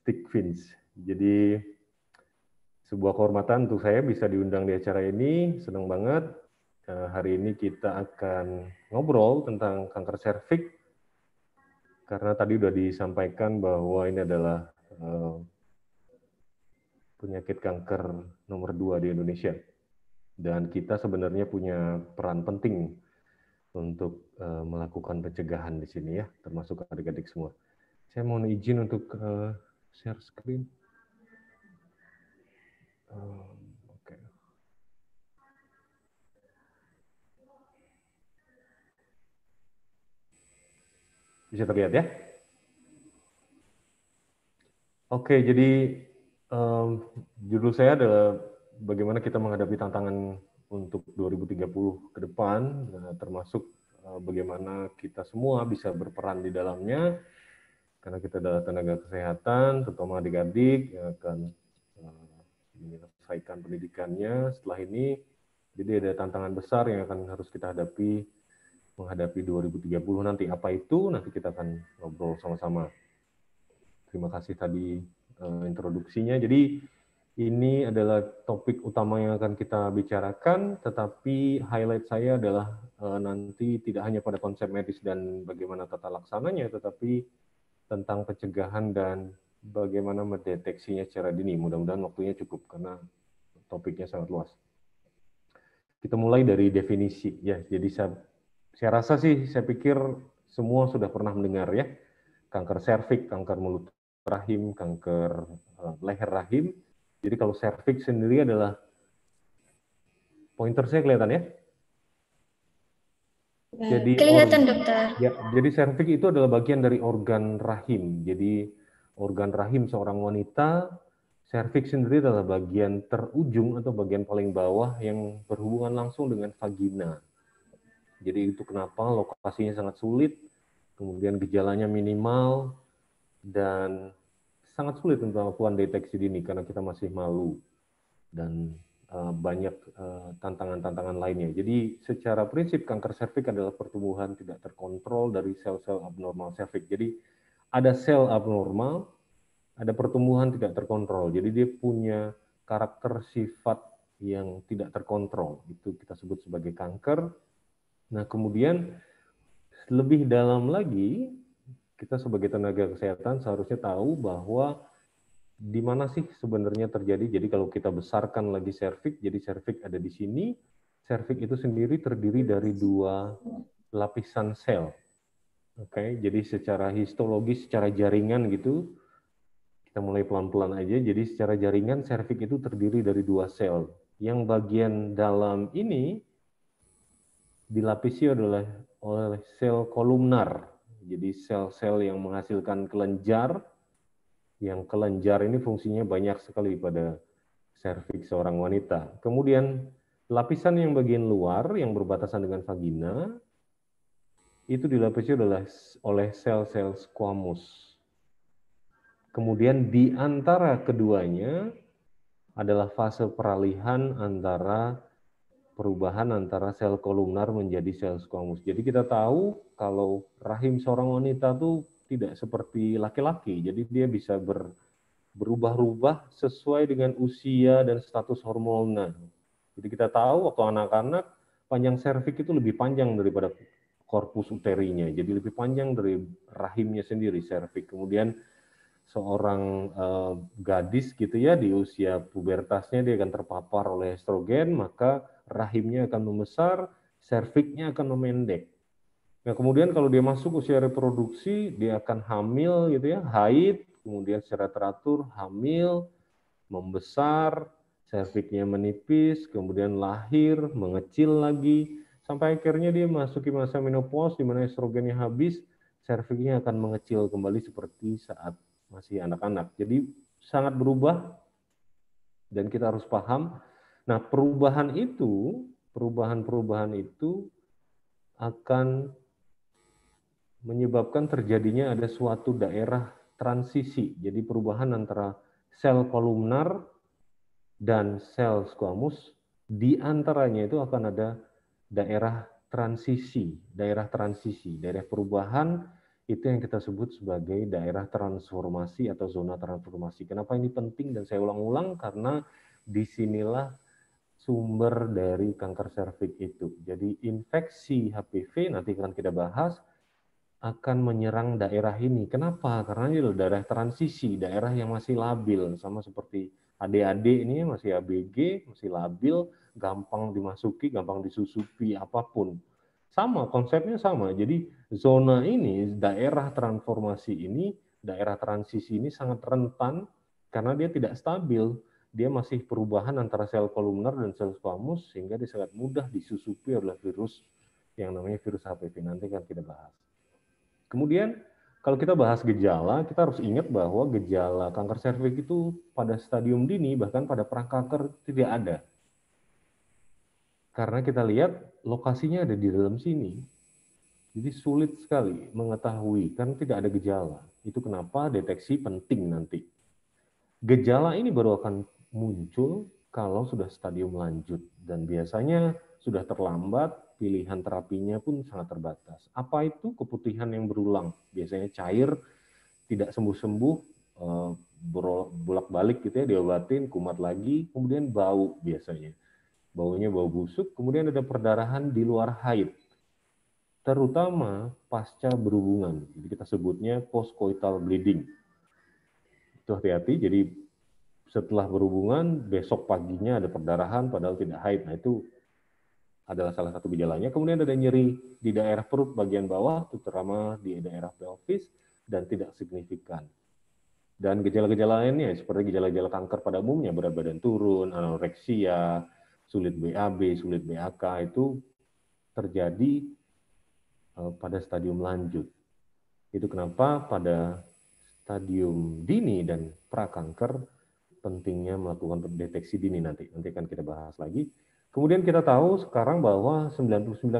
Stikfins. Jadi sebuah kehormatan untuk saya bisa diundang di acara ini, senang banget. Eh, hari ini kita akan ngobrol tentang kanker serviks karena tadi sudah disampaikan bahwa ini adalah eh, penyakit kanker nomor dua di Indonesia dan kita sebenarnya punya peran penting untuk eh, melakukan pencegahan di sini ya termasuk adik-adik semua. Saya mohon izin untuk eh, share screen. Bisa terlihat ya? Oke, jadi um, judul saya adalah bagaimana kita menghadapi tantangan untuk 2030 ke depan, nah, termasuk uh, bagaimana kita semua bisa berperan di dalamnya, karena kita adalah tenaga kesehatan, terutama adik-adik yang akan eh, menyelesaikan pendidikannya setelah ini. Jadi ada tantangan besar yang akan harus kita hadapi menghadapi 2030 nanti apa itu nanti kita akan ngobrol sama-sama. Terima kasih tadi uh, introduksinya. Jadi ini adalah topik utama yang akan kita bicarakan, tetapi highlight saya adalah uh, nanti tidak hanya pada konsep medis dan bagaimana tata laksananya, tetapi tentang pencegahan dan bagaimana mendeteksinya secara dini. Mudah-mudahan waktunya cukup karena topiknya sangat luas. Kita mulai dari definisi ya. Jadi saya saya rasa sih, saya pikir semua sudah pernah mendengar ya, kanker serviks, kanker mulut rahim, kanker eh, leher rahim. Jadi kalau serviks sendiri adalah pointer saya kelihatan ya? Eh, jadi kelihatan dokter. Ya, jadi serviks itu adalah bagian dari organ rahim. Jadi organ rahim seorang wanita, serviks sendiri adalah bagian terujung atau bagian paling bawah yang berhubungan langsung dengan vagina. Jadi itu kenapa lokasinya sangat sulit, kemudian gejalanya minimal, dan sangat sulit untuk melakukan deteksi dini karena kita masih malu dan eh, banyak eh, tantangan-tantangan -tantangan lainnya. Jadi secara prinsip kanker serviks adalah pertumbuhan tidak terkontrol dari sel-sel abnormal serviks. Jadi ada sel abnormal, ada pertumbuhan tidak terkontrol. Jadi dia punya karakter sifat yang tidak terkontrol. Itu kita sebut sebagai kanker Nah, kemudian lebih dalam lagi, kita sebagai tenaga kesehatan seharusnya tahu bahwa di mana sih sebenarnya terjadi. Jadi kalau kita besarkan lagi serviks, jadi serviks ada di sini, serviks itu sendiri terdiri dari dua lapisan sel. Oke, okay? jadi secara histologis, secara jaringan gitu, kita mulai pelan-pelan aja. Jadi secara jaringan serviks itu terdiri dari dua sel. Yang bagian dalam ini dilapisi oleh oleh sel kolumnar. Jadi sel-sel yang menghasilkan kelenjar. Yang kelenjar ini fungsinya banyak sekali pada serviks seorang wanita. Kemudian lapisan yang bagian luar yang berbatasan dengan vagina itu dilapisi oleh oleh sel-sel squamous. Kemudian di antara keduanya adalah fase peralihan antara perubahan antara sel kolumnar menjadi sel squamous. Jadi kita tahu kalau rahim seorang wanita tuh tidak seperti laki-laki. Jadi dia bisa ber, berubah-ubah sesuai dengan usia dan status hormonnya. Jadi kita tahu waktu anak-anak panjang serviks itu lebih panjang daripada korpus uterinya. Jadi lebih panjang dari rahimnya sendiri serviks. Kemudian seorang uh, gadis gitu ya di usia pubertasnya dia akan terpapar oleh estrogen maka rahimnya akan membesar, serviknya akan memendek. Nah, kemudian kalau dia masuk usia reproduksi, dia akan hamil gitu ya, haid, kemudian secara teratur hamil, membesar, serviknya menipis, kemudian lahir, mengecil lagi, sampai akhirnya dia masuki masa menopause di mana estrogennya habis, serviknya akan mengecil kembali seperti saat masih anak-anak. Jadi sangat berubah dan kita harus paham. Nah, perubahan itu, perubahan-perubahan itu akan menyebabkan terjadinya ada suatu daerah transisi. Jadi perubahan antara sel kolumnar dan sel squamus di antaranya itu akan ada daerah transisi, daerah transisi, daerah perubahan itu yang kita sebut sebagai daerah transformasi atau zona transformasi. Kenapa ini penting dan saya ulang-ulang karena disinilah sumber dari kanker serviks itu. Jadi infeksi HPV nanti akan kita bahas akan menyerang daerah ini. Kenapa? Karena ini adalah daerah transisi, daerah yang masih labil, sama seperti adik-adik ini masih ABG, masih labil, gampang dimasuki, gampang disusupi apapun sama, konsepnya sama. Jadi zona ini, daerah transformasi ini, daerah transisi ini sangat rentan karena dia tidak stabil. Dia masih perubahan antara sel kolumnar dan sel squamous sehingga dia sangat mudah disusupi oleh virus yang namanya virus HPV. Nanti akan kita bahas. Kemudian kalau kita bahas gejala, kita harus ingat bahwa gejala kanker serviks itu pada stadium dini bahkan pada prakanker tidak ada. Karena kita lihat lokasinya ada di dalam sini. Jadi sulit sekali mengetahui karena tidak ada gejala. Itu kenapa deteksi penting nanti. Gejala ini baru akan muncul kalau sudah stadium lanjut dan biasanya sudah terlambat, pilihan terapinya pun sangat terbatas. Apa itu keputihan yang berulang? Biasanya cair, tidak sembuh-sembuh, eh, bolak-balik gitu ya, diobatin, kumat lagi, kemudian bau biasanya baunya bau busuk, kemudian ada perdarahan di luar haid, terutama pasca berhubungan. Jadi kita sebutnya postcoital bleeding. Itu hati-hati, jadi setelah berhubungan, besok paginya ada perdarahan padahal tidak haid. Nah itu adalah salah satu gejalanya. Kemudian ada nyeri di daerah perut bagian bawah, terutama di daerah pelvis, dan tidak signifikan. Dan gejala-gejala lainnya seperti gejala-gejala kanker pada umumnya, berat badan turun, anoreksia, sulit BAB, sulit BAK itu terjadi eh, pada stadium lanjut. Itu kenapa pada stadium dini dan prakanker pentingnya melakukan deteksi dini nanti. Nanti akan kita bahas lagi. Kemudian kita tahu sekarang bahwa 99,8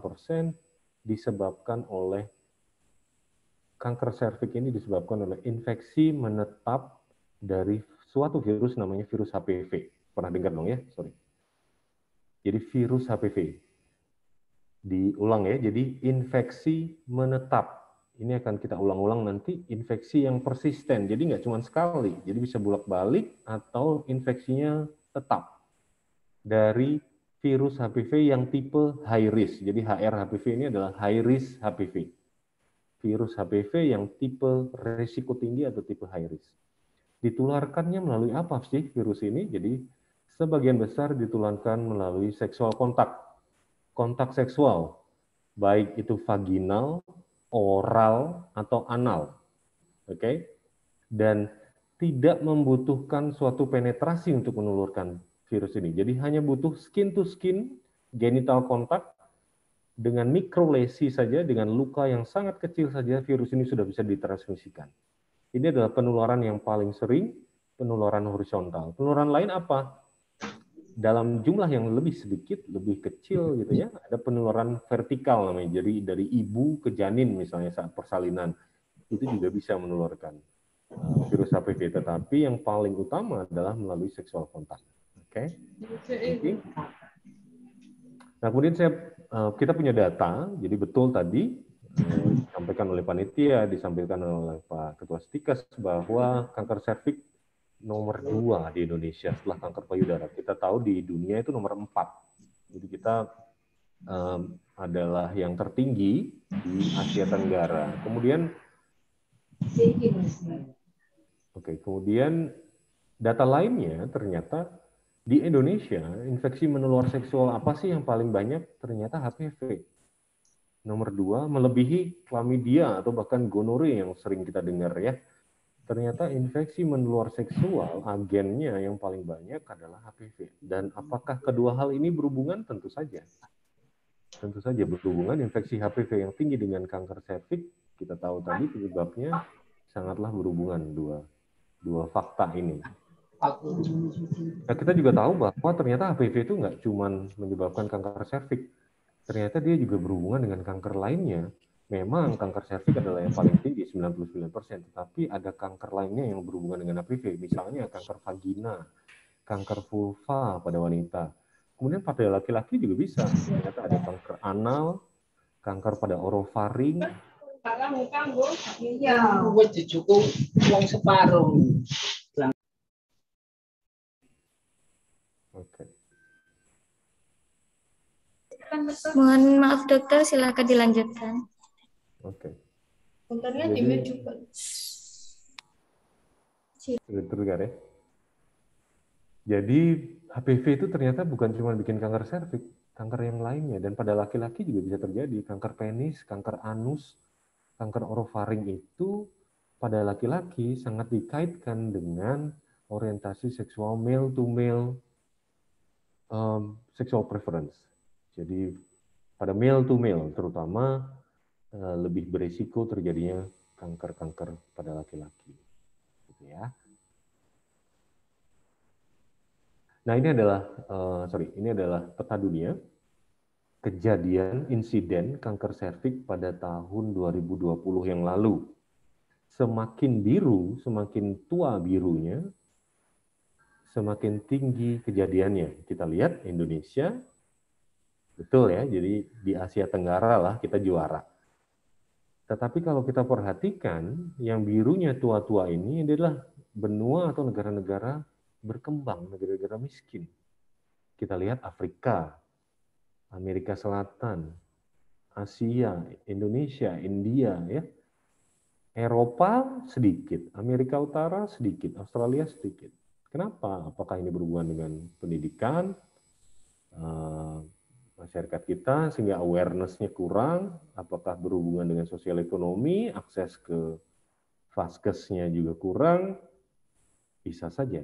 persen disebabkan oleh kanker serviks ini disebabkan oleh infeksi menetap dari suatu virus namanya virus HPV. Pernah dengar dong ya? Sorry. Jadi virus HPV. Diulang ya, jadi infeksi menetap. Ini akan kita ulang-ulang nanti, infeksi yang persisten. Jadi nggak cuma sekali, jadi bisa bolak-balik atau infeksinya tetap. Dari virus HPV yang tipe high risk. Jadi HR HPV ini adalah high risk HPV. Virus HPV yang tipe resiko tinggi atau tipe high risk. Ditularkannya melalui apa sih virus ini? Jadi sebagian besar ditularkan melalui seksual kontak. Kontak seksual, baik itu vaginal, oral, atau anal. Oke? Okay? Dan tidak membutuhkan suatu penetrasi untuk menularkan virus ini. Jadi hanya butuh skin to skin, genital kontak, dengan mikrolesi saja, dengan luka yang sangat kecil saja, virus ini sudah bisa ditransmisikan. Ini adalah penularan yang paling sering, penularan horizontal. Penularan lain apa? dalam jumlah yang lebih sedikit, lebih kecil hmm. gitu ya, ada penularan vertikal namanya. Jadi dari ibu ke janin misalnya saat persalinan itu juga bisa menularkan uh, virus HPV. Tetapi yang paling utama adalah melalui seksual kontak. Oke. Okay? Nah kemudian saya uh, kita punya data, jadi betul tadi uh, disampaikan oleh panitia, disampaikan oleh Pak Ketua Stikas bahwa kanker serviks nomor iya. dua di Indonesia setelah kanker payudara. Kita tahu di dunia itu nomor empat. Jadi kita um, adalah yang tertinggi di Asia Tenggara. Kemudian, oke, okay, kemudian data lainnya ternyata di Indonesia infeksi menular seksual apa sih yang paling banyak? Ternyata HPV. Nomor dua melebihi klamidia atau bahkan gonore yang sering kita dengar ya ternyata infeksi menular seksual agennya yang paling banyak adalah HPV. Dan apakah kedua hal ini berhubungan? Tentu saja. Tentu saja berhubungan infeksi HPV yang tinggi dengan kanker serviks kita tahu tadi penyebabnya sangatlah berhubungan dua dua fakta ini. Nah, kita juga tahu bahwa ternyata HPV itu nggak cuma menyebabkan kanker serviks, ternyata dia juga berhubungan dengan kanker lainnya memang kanker serviks adalah yang paling tinggi 99%, tetapi ada kanker lainnya yang berhubungan dengan HPV, misalnya kanker vagina, kanker vulva pada wanita. Kemudian pada laki-laki juga bisa, ternyata ada kanker anal, kanker pada orofaring. Iya, cukup uang separuh. Oke. Mohon maaf dokter, silakan dilanjutkan. Oke. Okay. di mute juga. Terdengar ya. Jadi HPV itu ternyata bukan cuma bikin kanker serviks, kanker yang lainnya dan pada laki-laki juga bisa terjadi kanker penis, kanker anus, kanker orofaring itu pada laki-laki sangat dikaitkan dengan orientasi seksual male to male um, sexual preference. Jadi pada male to male terutama Eh, lebih beresiko terjadinya kanker-kanker pada laki-laki. Gitu ya. Nah ini adalah uh, sorry ini adalah peta dunia kejadian insiden kanker serviks pada tahun 2020 yang lalu. Semakin biru, semakin tua birunya, semakin tinggi kejadiannya. Kita lihat Indonesia, betul ya, jadi di Asia Tenggara lah kita juara tetapi kalau kita perhatikan, yang birunya tua-tua ini, adalah benua atau negara-negara berkembang, negara-negara miskin. Kita lihat Afrika, Amerika Selatan, Asia, Indonesia, India, ya. Eropa sedikit, Amerika Utara sedikit, Australia sedikit. Kenapa? Apakah ini berhubungan dengan pendidikan, eh, masyarakat kita sehingga awarenessnya kurang, apakah berhubungan dengan sosial ekonomi, akses ke faskesnya juga kurang, bisa saja.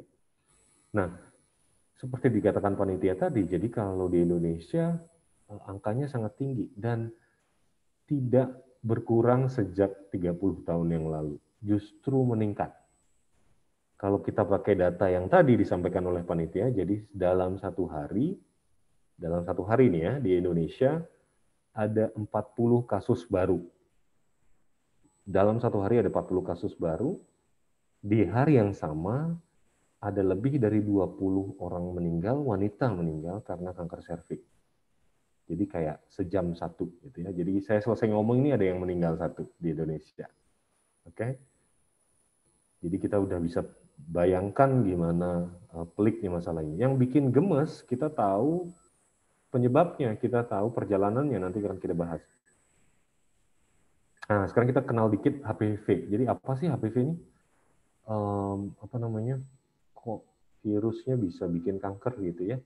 Nah, seperti dikatakan panitia tadi, jadi kalau di Indonesia eh, angkanya sangat tinggi dan tidak berkurang sejak 30 tahun yang lalu, justru meningkat. Kalau kita pakai data yang tadi disampaikan oleh panitia, jadi dalam satu hari dalam satu hari ini ya di Indonesia ada 40 kasus baru. Dalam satu hari ada 40 kasus baru. Di hari yang sama ada lebih dari 20 orang meninggal, wanita meninggal karena kanker serviks. Jadi kayak sejam satu gitu ya. Jadi saya selesai ngomong ini ada yang meninggal satu di Indonesia. Oke. Okay? Jadi kita udah bisa bayangkan gimana eh, peliknya masalah ini. Yang bikin gemes, kita tahu Penyebabnya kita tahu, perjalanannya nanti akan kita bahas. Nah, sekarang kita kenal dikit HPV. Jadi apa sih HPV ini? Um, apa namanya? Kok virusnya bisa bikin kanker gitu ya?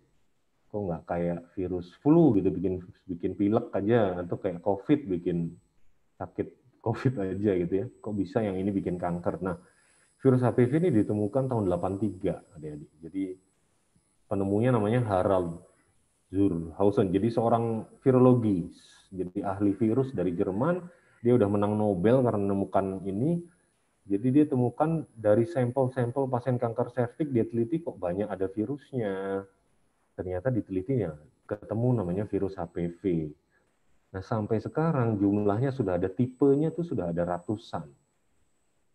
Kok nggak kayak virus flu gitu bikin bikin pilek aja atau kayak COVID bikin sakit COVID aja gitu ya? Kok bisa yang ini bikin kanker? Nah, virus HPV ini ditemukan tahun 83, adik-adik. Jadi penemunya namanya Harald Zurhausen. Jadi seorang virologis, jadi ahli virus dari Jerman, dia udah menang Nobel karena menemukan ini. Jadi dia temukan dari sampel-sampel pasien kanker cervix, dia teliti kok banyak ada virusnya. Ternyata ditelitinya ketemu namanya virus HPV. Nah sampai sekarang jumlahnya sudah ada tipenya tuh sudah ada ratusan.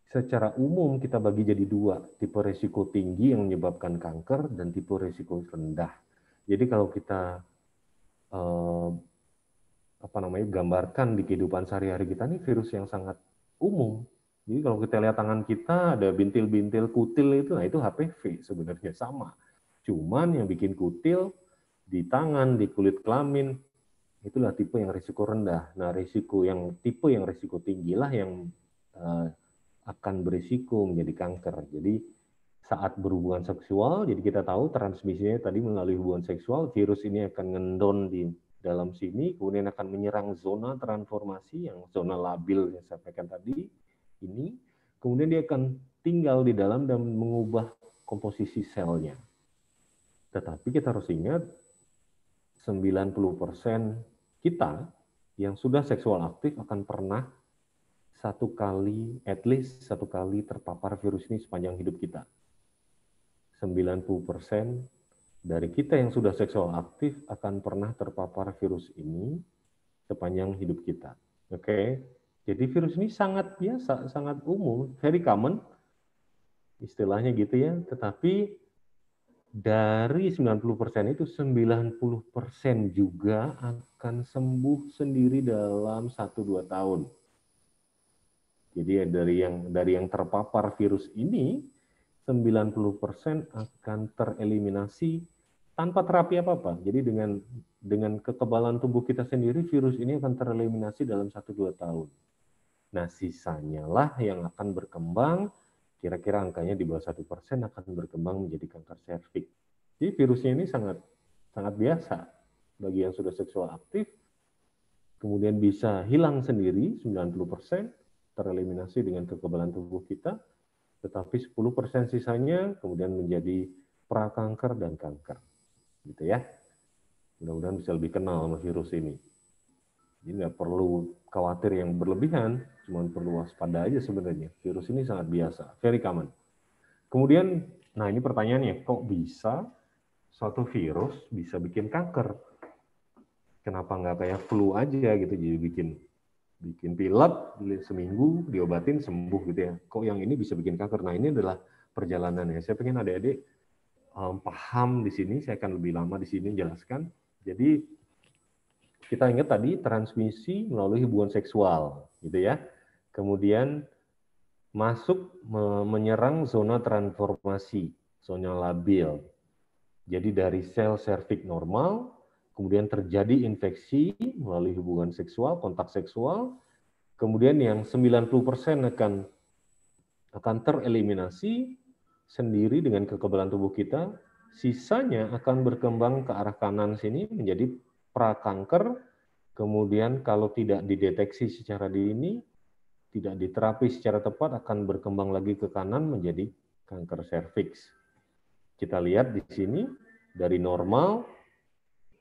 Secara umum kita bagi jadi dua, tipe resiko tinggi yang menyebabkan kanker dan tipe resiko rendah jadi kalau kita eh, apa namanya gambarkan di kehidupan sehari-hari kita ini virus yang sangat umum. Jadi kalau kita lihat tangan kita ada bintil-bintil kutil itu, nah itu HPV sebenarnya sama. Cuman yang bikin kutil di tangan, di kulit kelamin, itulah tipe yang risiko rendah. Nah, risiko yang tipe yang risiko tinggilah yang uh, akan berisiko menjadi kanker. Jadi saat berhubungan seksual. Jadi kita tahu transmisinya tadi melalui hubungan seksual, virus ini akan ngendon di dalam sini, kemudian akan menyerang zona transformasi yang zona labil yang saya sampaikan tadi ini, kemudian dia akan tinggal di dalam dan mengubah komposisi selnya. Tetapi kita harus ingat 90% kita yang sudah seksual aktif akan pernah satu kali, at least satu kali terpapar virus ini sepanjang hidup kita. 90% dari kita yang sudah seksual aktif akan pernah terpapar virus ini sepanjang hidup kita. Oke. Okay? Jadi virus ini sangat biasa, sangat umum, very common istilahnya gitu ya. Tetapi dari 90% itu 90% juga akan sembuh sendiri dalam 1 2 tahun. Jadi ya, dari yang dari yang terpapar virus ini 90% akan tereliminasi tanpa terapi apa-apa. Jadi dengan dengan kekebalan tubuh kita sendiri virus ini akan tereliminasi dalam 1-2 tahun. Nah, sisanya lah yang akan berkembang kira-kira angkanya di bawah satu persen akan berkembang menjadi kanker serviks. Jadi virusnya ini sangat sangat biasa bagi yang sudah seksual aktif, kemudian bisa hilang sendiri 90 persen tereliminasi dengan kekebalan tubuh kita, tetapi 10% sisanya kemudian menjadi prakanker dan kanker. Gitu ya. Mudah-mudahan bisa lebih kenal sama virus ini. Jadi nggak perlu khawatir yang berlebihan, cuma perlu waspada aja sebenarnya. Virus ini sangat biasa, very common. Kemudian, nah ini pertanyaannya, kok bisa suatu virus bisa bikin kanker? Kenapa nggak kayak flu aja gitu jadi bikin bikin pilek seminggu diobatin sembuh gitu ya kok yang ini bisa bikin kanker nah ini adalah perjalanannya saya pengen adik-adik um, paham di sini saya akan lebih lama di sini jelaskan jadi kita ingat tadi transmisi melalui hubungan seksual gitu ya kemudian masuk me menyerang zona transformasi zona labil jadi dari sel serviks normal kemudian terjadi infeksi melalui hubungan seksual, kontak seksual, kemudian yang 90% akan akan tereliminasi sendiri dengan kekebalan tubuh kita, sisanya akan berkembang ke arah kanan sini menjadi prakanker, kemudian kalau tidak dideteksi secara dini, tidak diterapi secara tepat akan berkembang lagi ke kanan menjadi kanker serviks. Kita lihat di sini dari normal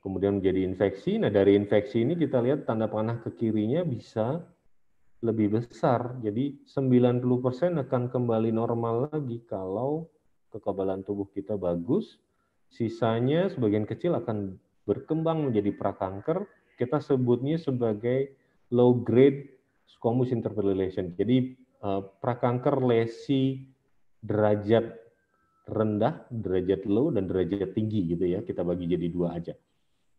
kemudian menjadi infeksi. Nah, dari infeksi ini kita lihat tanda panah ke kirinya bisa lebih besar. Jadi 90% akan kembali normal lagi kalau kekebalan tubuh kita bagus. Sisanya sebagian kecil akan berkembang menjadi prakanker. Kita sebutnya sebagai low grade squamous lesion. Jadi eh, prakanker lesi derajat rendah, derajat low, dan derajat tinggi gitu ya. Kita bagi jadi dua aja.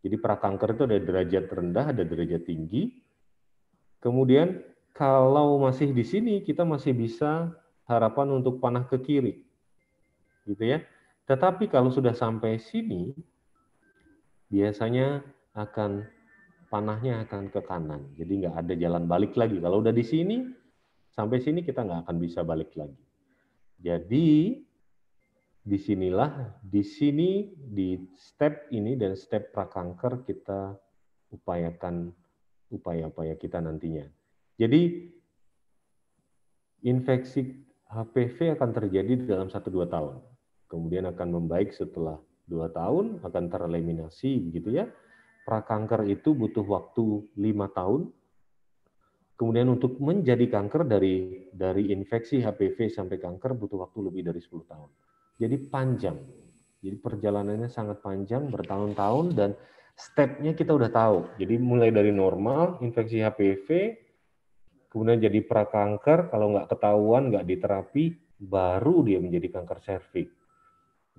Jadi prakanker itu ada derajat rendah, ada derajat tinggi. Kemudian kalau masih di sini kita masih bisa harapan untuk panah ke kiri. Gitu ya. Tetapi kalau sudah sampai sini biasanya akan panahnya akan ke kanan. Jadi nggak ada jalan balik lagi. Kalau udah di sini sampai sini kita nggak akan bisa balik lagi. Jadi disinilah, di sini, di step ini dan step prakanker kita upayakan upaya-upaya kita nantinya. Jadi infeksi HPV akan terjadi dalam 1-2 tahun. Kemudian akan membaik setelah 2 tahun, akan tereliminasi gitu ya. Prakanker itu butuh waktu 5 tahun. Kemudian untuk menjadi kanker dari dari infeksi HPV sampai kanker butuh waktu lebih dari 10 tahun. Jadi panjang. Jadi perjalanannya sangat panjang, bertahun-tahun, dan stepnya kita udah tahu. Jadi mulai dari normal, infeksi HPV, kemudian jadi prakanker, kalau nggak ketahuan, nggak diterapi, baru dia menjadi kanker serviks.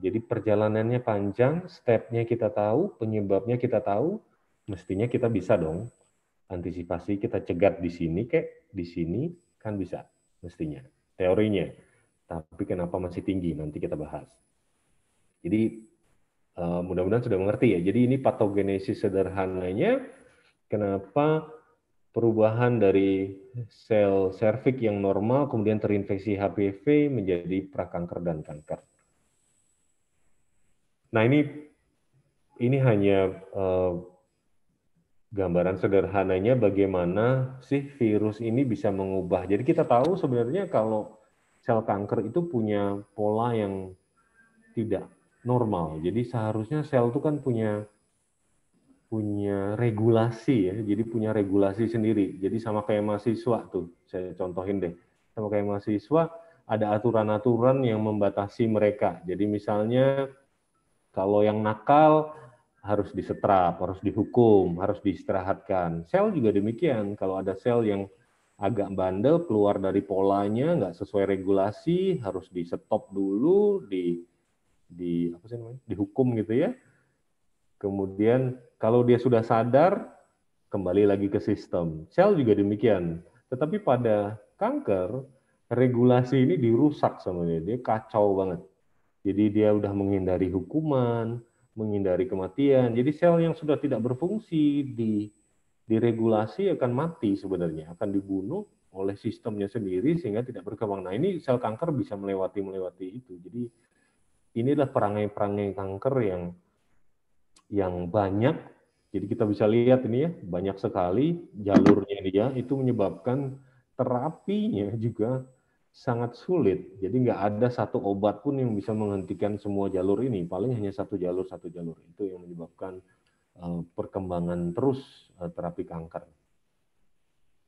Jadi perjalanannya panjang, stepnya kita tahu, penyebabnya kita tahu, mestinya kita bisa dong antisipasi kita cegat di sini kek, di sini kan bisa mestinya teorinya tapi kenapa masih tinggi nanti kita bahas. Jadi eh, mudah-mudahan sudah mengerti ya. Jadi ini patogenesis sederhananya kenapa perubahan dari sel servik yang normal kemudian terinfeksi HPV menjadi prakanker dan kanker. Nah ini ini hanya uh, gambaran sederhananya bagaimana sih virus ini bisa mengubah. Jadi kita tahu sebenarnya kalau sel kanker itu punya pola yang tidak normal. Jadi seharusnya sel itu kan punya punya regulasi ya, jadi punya regulasi sendiri. Jadi sama kayak mahasiswa tuh, saya contohin deh. Sama kayak mahasiswa ada aturan-aturan yang membatasi mereka. Jadi misalnya kalau yang nakal harus disetrap, harus dihukum, harus diistirahatkan. Sel juga demikian. Kalau ada sel yang agak bandel, keluar dari polanya, nggak sesuai regulasi, harus di stop dulu, di di apa sih namanya, dihukum gitu ya. Kemudian kalau dia sudah sadar, kembali lagi ke sistem. Sel juga demikian. Tetapi pada kanker, regulasi ini dirusak sama dia, dia kacau banget. Jadi dia udah menghindari hukuman, menghindari kematian. Jadi sel yang sudah tidak berfungsi di diregulasi akan mati sebenarnya, akan dibunuh oleh sistemnya sendiri sehingga tidak berkembang. Nah ini sel kanker bisa melewati melewati itu. Jadi inilah perangai-perangai kanker yang yang banyak. Jadi kita bisa lihat ini ya banyak sekali jalurnya dia ya. itu menyebabkan terapinya juga sangat sulit. Jadi nggak ada satu obat pun yang bisa menghentikan semua jalur ini. Paling hanya satu jalur satu jalur itu yang menyebabkan Eh, perkembangan terus eh, terapi kanker.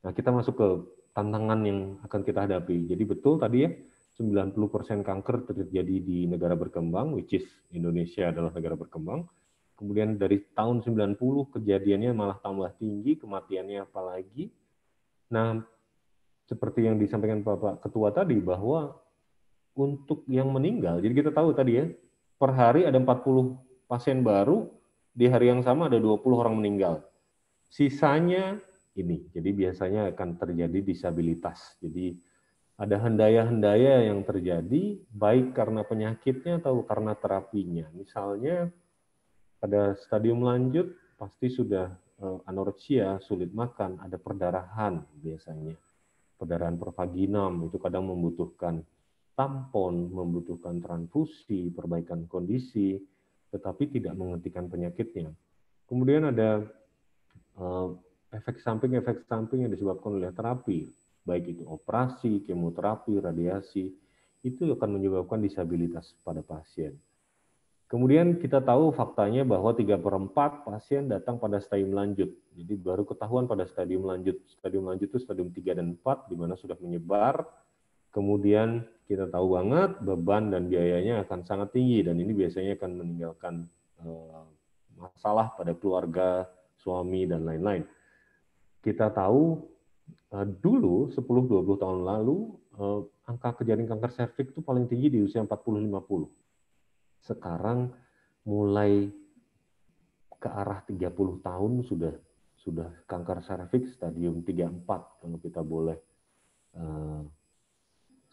Nah, kita masuk ke tantangan yang akan kita hadapi. Jadi betul tadi ya, 90% kanker terjadi di negara berkembang, which is Indonesia adalah negara berkembang. Kemudian dari tahun 90 kejadiannya malah tambah tinggi, kematiannya apalagi. Nah, seperti yang disampaikan Bapak Ketua tadi bahwa untuk yang meninggal, jadi kita tahu tadi ya, per hari ada 40 pasien baru, di hari yang sama ada 20 orang meninggal. Sisanya ini. Jadi biasanya akan terjadi disabilitas. Jadi ada hendaya-hendaya yang terjadi baik karena penyakitnya atau karena terapinya. Misalnya pada stadium lanjut pasti sudah eh, anoreksia, sulit makan, ada perdarahan biasanya. Perdarahan pervaginam itu kadang membutuhkan tampon, membutuhkan transfusi, perbaikan kondisi, tetapi tidak menghentikan penyakitnya. Kemudian ada eh, efek samping-efek samping yang disebabkan oleh terapi, baik itu operasi, kemoterapi, radiasi, itu akan menyebabkan disabilitas pada pasien. Kemudian kita tahu faktanya bahwa 3 per 4 pasien datang pada stadium lanjut. Jadi baru ketahuan pada stadium lanjut. Stadium lanjut itu stadium 3 dan 4, di mana sudah menyebar. Kemudian kita tahu banget beban dan biayanya akan sangat tinggi dan ini biasanya akan meninggalkan eh, masalah pada keluarga, suami dan lain-lain. Kita tahu eh, dulu 10 20 tahun lalu eh, angka kejadian kanker serviks itu paling tinggi di usia 40 50. Sekarang mulai ke arah 30 tahun sudah sudah kanker serviks stadium 3 4 kalau kita boleh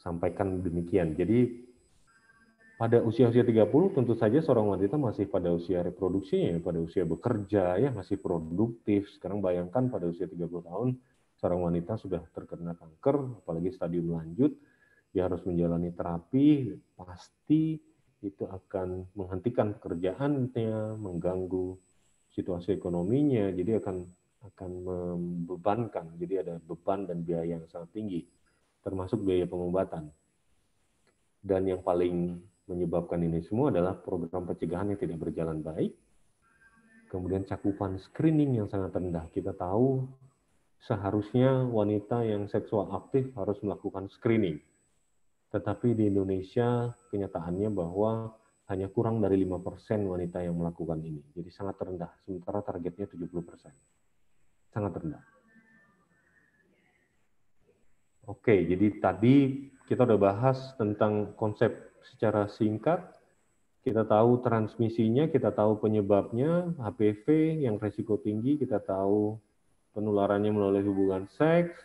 sampaikan demikian. Jadi pada usia-usia 30 tentu saja seorang wanita masih pada usia ya, pada usia bekerja ya masih produktif. Sekarang bayangkan pada usia 30 tahun seorang wanita sudah terkena kanker apalagi stadium lanjut dia harus menjalani terapi pasti itu akan menghentikan pekerjaannya, mengganggu situasi ekonominya, jadi akan akan membebankan. Jadi ada beban dan biaya yang sangat tinggi termasuk biaya pengobatan. Dan yang paling menyebabkan ini semua adalah program pencegahan yang tidak berjalan baik, kemudian cakupan screening yang sangat rendah. Kita tahu seharusnya wanita yang seksual aktif harus melakukan screening. Tetapi di Indonesia kenyataannya bahwa hanya kurang dari 5% wanita yang melakukan ini. Jadi sangat rendah, sementara targetnya 70%. Sangat rendah. Oke, jadi tadi kita udah bahas tentang konsep secara singkat. Kita tahu transmisinya, kita tahu penyebabnya, HPV yang resiko tinggi, kita tahu penularannya melalui hubungan seks.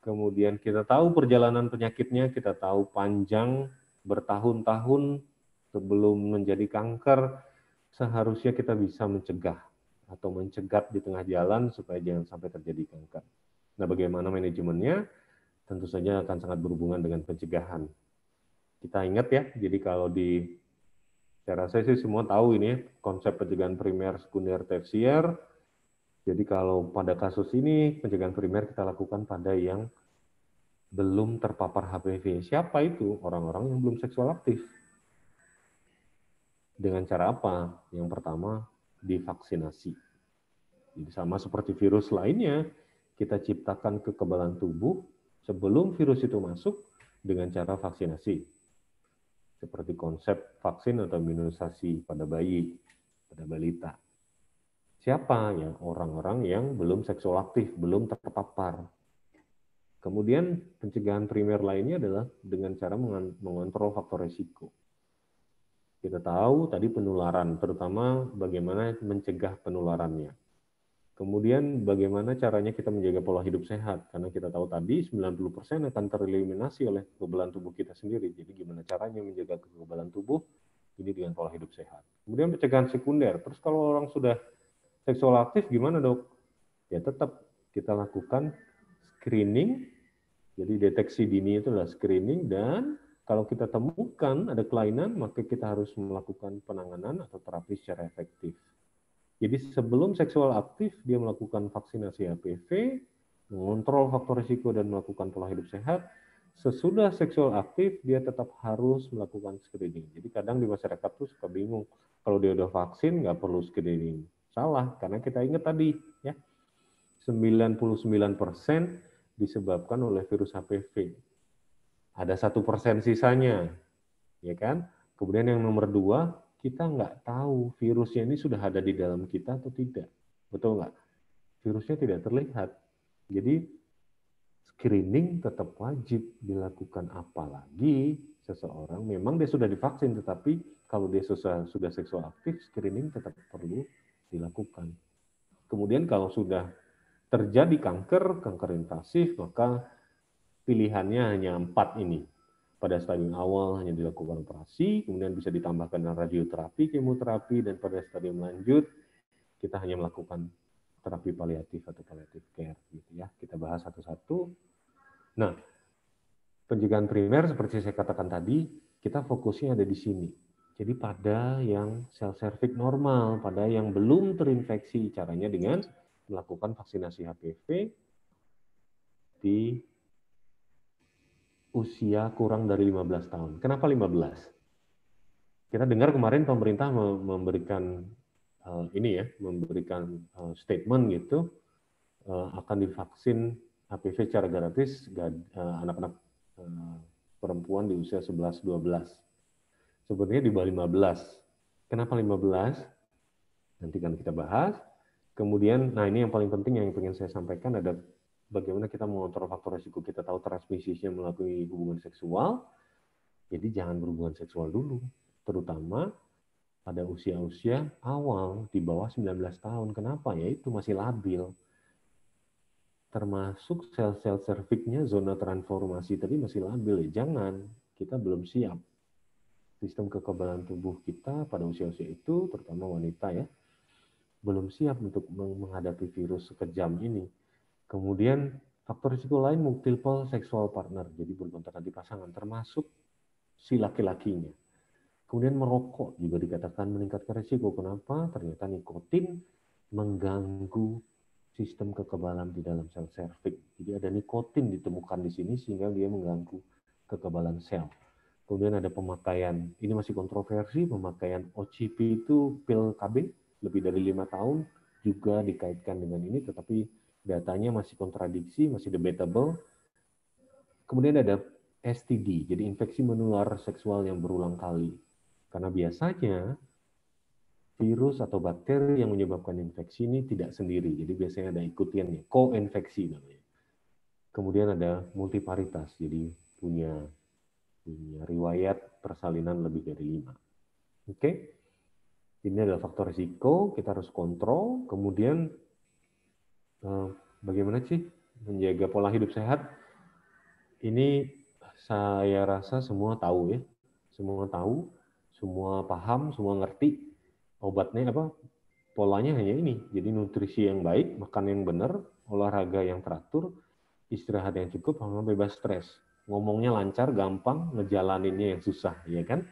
Kemudian kita tahu perjalanan penyakitnya, kita tahu panjang bertahun-tahun sebelum menjadi kanker, seharusnya kita bisa mencegah atau mencegat di tengah jalan supaya jangan sampai terjadi kanker. Nah, bagaimana manajemennya? tentu saja akan sangat berhubungan dengan pencegahan. Kita ingat ya, jadi kalau di saya rasa sih semua tahu ini ya, konsep pencegahan primer, sekunder, tersier. Jadi kalau pada kasus ini pencegahan primer kita lakukan pada yang belum terpapar HPV. Siapa itu? Orang-orang yang belum seksual aktif. Dengan cara apa? Yang pertama, divaksinasi. Jadi sama seperti virus lainnya, kita ciptakan kekebalan tubuh sebelum virus itu masuk dengan cara vaksinasi. Seperti konsep vaksin atau imunisasi pada bayi, pada balita. Siapa ya orang-orang yang belum seksual aktif, belum terpapar. Kemudian pencegahan primer lainnya adalah dengan cara mengontrol faktor resiko. Kita tahu tadi penularan, terutama bagaimana mencegah penularannya Kemudian bagaimana caranya kita menjaga pola hidup sehat? Karena kita tahu tadi 90% akan tereliminasi oleh kekebalan tubuh kita sendiri. Jadi gimana caranya menjaga kekebalan tubuh? Ini dengan pola hidup sehat. Kemudian pencegahan sekunder. Terus kalau orang sudah seksual aktif gimana dok? Ya tetap kita lakukan screening. Jadi deteksi dini itu adalah screening dan kalau kita temukan ada kelainan maka kita harus melakukan penanganan atau terapi secara efektif. Jadi sebelum seksual aktif, dia melakukan vaksinasi HPV, mengontrol faktor risiko dan melakukan pola hidup sehat. Sesudah seksual aktif, dia tetap harus melakukan screening. Jadi kadang di masyarakat tuh suka bingung, kalau dia udah vaksin nggak perlu screening. Salah, karena kita ingat tadi ya, 99% disebabkan oleh virus HPV. Ada satu persen sisanya, ya kan? Kemudian yang nomor dua, kita nggak tahu virusnya ini sudah ada di dalam kita atau tidak. Betul nggak? Virusnya tidak terlihat. Jadi screening tetap wajib dilakukan apalagi seseorang memang dia sudah divaksin tetapi kalau dia sudah, sudah seksual aktif screening tetap perlu dilakukan. Kemudian kalau sudah terjadi kanker, kanker invasif, maka pilihannya hanya empat ini pada stadium awal hanya dilakukan operasi, kemudian bisa ditambahkan dengan radioterapi, kemoterapi, dan pada stadium lanjut kita hanya melakukan terapi paliatif atau paliatif care gitu ya. Kita bahas satu-satu. Nah, pencegahan primer seperti saya katakan tadi, kita fokusnya ada di sini. Jadi pada yang sel servik normal, pada yang belum terinfeksi caranya dengan melakukan vaksinasi HPV di usia kurang dari 15 tahun. Kenapa 15? Kita dengar kemarin pemerintah memberikan eh, ini ya, memberikan eh, statement gitu eh, akan divaksin HPV secara gratis anak-anak perempuan di usia 11 12. Sebenarnya di bawah 15. Kenapa 15? Nanti kan kita bahas. Kemudian nah ini yang paling penting yang ingin saya sampaikan ada bagaimana kita mengontrol faktor risiko kita tahu transmisinya melalui hubungan seksual jadi jangan berhubungan seksual dulu terutama pada usia-usia awal di bawah 19 tahun kenapa ya itu masih labil termasuk sel-sel serviknya zona transformasi tadi masih labil ya jangan kita belum siap sistem kekebalan tubuh kita pada usia-usia itu terutama wanita ya belum siap untuk menghadapi virus sekejam ini Kemudian faktor risiko lain multiple sexual partner, jadi bergonta di pasangan, termasuk si laki-lakinya. Kemudian merokok juga dikatakan meningkatkan risiko. Kenapa? Ternyata nikotin mengganggu sistem kekebalan di dalam sel serviks. Jadi ada nikotin ditemukan di sini sehingga dia mengganggu kekebalan sel. Kemudian ada pemakaian, ini masih kontroversi, pemakaian OCP itu pil KB lebih dari lima tahun juga dikaitkan dengan ini, tetapi datanya masih kontradiksi, masih debatable. Kemudian ada STD, jadi infeksi menular seksual yang berulang kali. Karena biasanya virus atau bakteri yang menyebabkan infeksi ini tidak sendiri. Jadi biasanya ada ikutiannya, koinfeksi namanya. Kemudian ada multiparitas, jadi punya punya riwayat persalinan lebih dari lima. Oke, okay? ini adalah faktor risiko, kita harus kontrol. Kemudian Eh, bagaimana sih menjaga pola hidup sehat? Ini saya rasa semua tahu ya, semua tahu, semua paham, semua ngerti obatnya apa polanya hanya ini. Jadi nutrisi yang baik, makan yang benar, olahraga yang teratur, istirahat yang cukup, sama bebas stres. Ngomongnya lancar, gampang, ngejalaninnya yang susah, ya kan?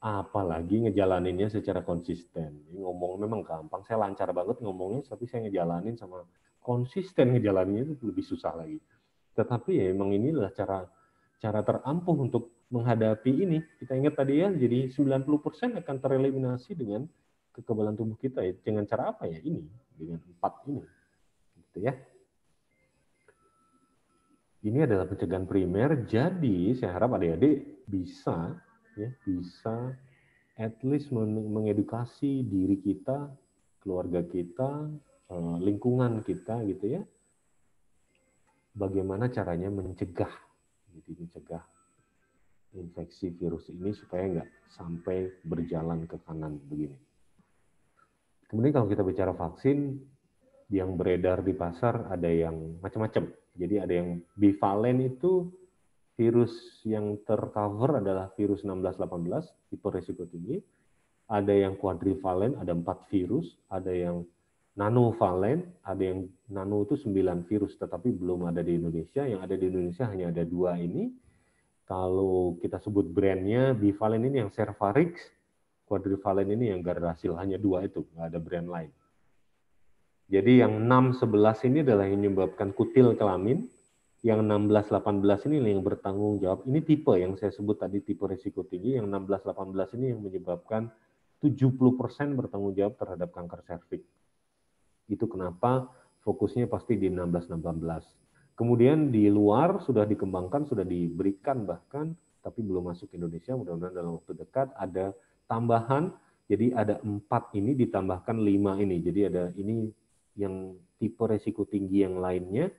Apalagi ngejalaninnya secara konsisten. Ngomong memang gampang, saya lancar banget ngomongnya, tapi saya ngejalanin sama konsisten ngejalaninnya itu lebih susah lagi. Tetapi ya emang inilah cara cara terampuh untuk menghadapi ini. Kita ingat tadi ya, jadi 90% akan tereliminasi dengan kekebalan tubuh kita ya. Dengan cara apa ya? Ini, dengan empat ini. Gitu ya. Ini adalah pencegahan primer, jadi saya harap adik-adik bisa ya bisa at least mengedukasi diri kita, keluarga kita, Eh, lingkungan kita gitu ya bagaimana caranya mencegah jadi mencegah infeksi virus ini supaya nggak sampai berjalan ke kanan begini. Kemudian kalau kita bicara vaksin yang beredar di pasar ada yang macam-macam. Jadi ada yang bivalen itu virus yang tercover adalah virus 16 tipe risiko tinggi. Ada yang kuadrivalen, ada empat virus. Ada yang nanovalen, ada yang nano itu 9 virus tetapi belum ada di Indonesia, yang ada di Indonesia hanya ada dua ini. Kalau kita sebut brandnya, bivalen ini yang Cervarix, quadrivalen ini yang Gardasil, hanya dua itu, nggak ada brand lain. Jadi yang 6 11 ini adalah yang menyebabkan kutil kelamin, yang 16 18 ini yang bertanggung jawab. Ini tipe yang saya sebut tadi tipe risiko tinggi, yang 16 18 ini yang menyebabkan 70% bertanggung jawab terhadap kanker serviks itu kenapa fokusnya pasti di 16-18. Kemudian di luar sudah dikembangkan, sudah diberikan bahkan, tapi belum masuk ke Indonesia, mudah-mudahan dalam waktu dekat ada tambahan, jadi ada empat ini ditambahkan lima ini. Jadi ada ini yang tipe resiko tinggi yang lainnya,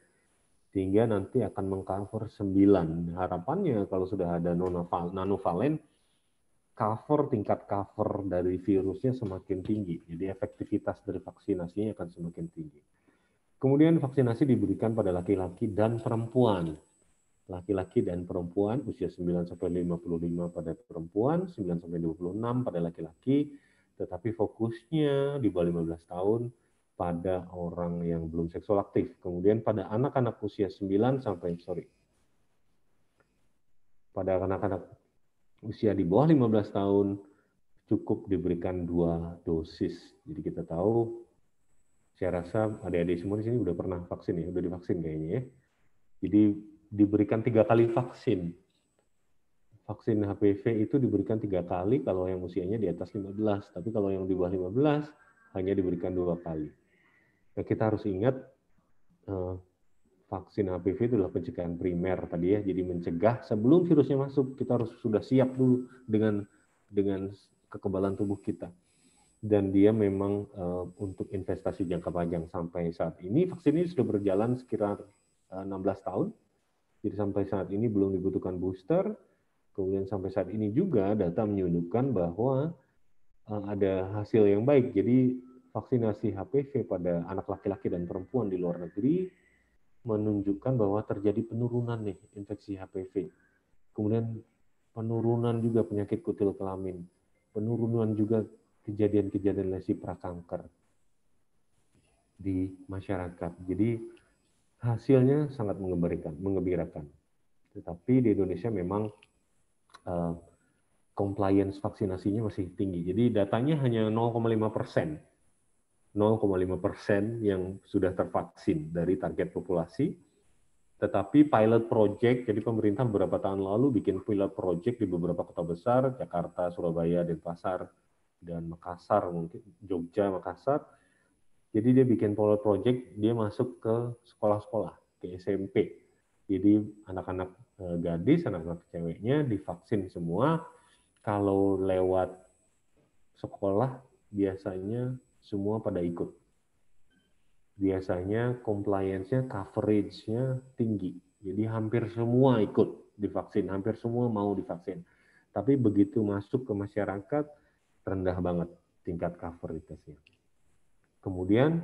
sehingga nanti akan mengcover sembilan Harapannya kalau sudah ada nanovalen, cover tingkat cover dari virusnya semakin tinggi. Jadi efektivitas dari vaksinasinya akan semakin tinggi. Kemudian vaksinasi diberikan pada laki-laki dan perempuan. Laki-laki dan perempuan usia 9 sampai 55 pada perempuan, 9 sampai 26 pada laki-laki, tetapi fokusnya di bawah 15 tahun pada orang yang belum seksual aktif. Kemudian pada anak-anak usia 9 sampai sorry. Pada anak-anak usia di bawah 15 tahun cukup diberikan dua dosis. Jadi kita tahu, saya rasa adik-adik semua di sini udah pernah vaksin ya, udah divaksin kayaknya ya. Jadi diberikan tiga kali vaksin. Vaksin HPV itu diberikan tiga kali kalau yang usianya di atas 15, tapi kalau yang di bawah 15 hanya diberikan dua kali. Nah, kita harus ingat eh, vaksin HPV itu adalah pencegahan primer tadi ya. Jadi mencegah sebelum virusnya masuk, kita harus sudah siap dulu dengan dengan kekebalan tubuh kita. Dan dia memang uh, untuk investasi jangka panjang sampai saat ini vaksin ini sudah berjalan sekitar uh, eh, 16 tahun. Jadi sampai saat ini belum dibutuhkan booster. Kemudian sampai saat ini juga data menunjukkan bahwa eh, ada hasil yang baik. Jadi vaksinasi HPV pada anak laki-laki dan perempuan di luar negeri menunjukkan bahwa terjadi penurunan nih infeksi HPV. Kemudian penurunan juga penyakit kutil kelamin, penurunan juga kejadian-kejadian lesi prakanker di masyarakat. Jadi hasilnya sangat mengembirakan, mengembirakan. Tetapi di Indonesia memang uh, compliance vaksinasinya masih tinggi. Jadi datanya hanya 0,5 persen 0,5 persen yang sudah tervaksin dari target populasi. Tetapi pilot project, jadi pemerintah beberapa tahun lalu bikin pilot project di beberapa kota besar, Jakarta, Surabaya, Denpasar, dan Makassar mungkin, Jogja, Makassar. Jadi dia bikin pilot project, dia masuk ke sekolah-sekolah, ke SMP. Jadi anak-anak e, gadis, anak-anak ceweknya divaksin semua. Kalau lewat sekolah biasanya semua pada ikut. Biasanya compliance-nya, coverage-nya tinggi. Jadi hampir semua ikut divaksin, hampir semua mau divaksin. Tapi begitu masuk ke masyarakat, rendah banget tingkat coverage-nya. Kemudian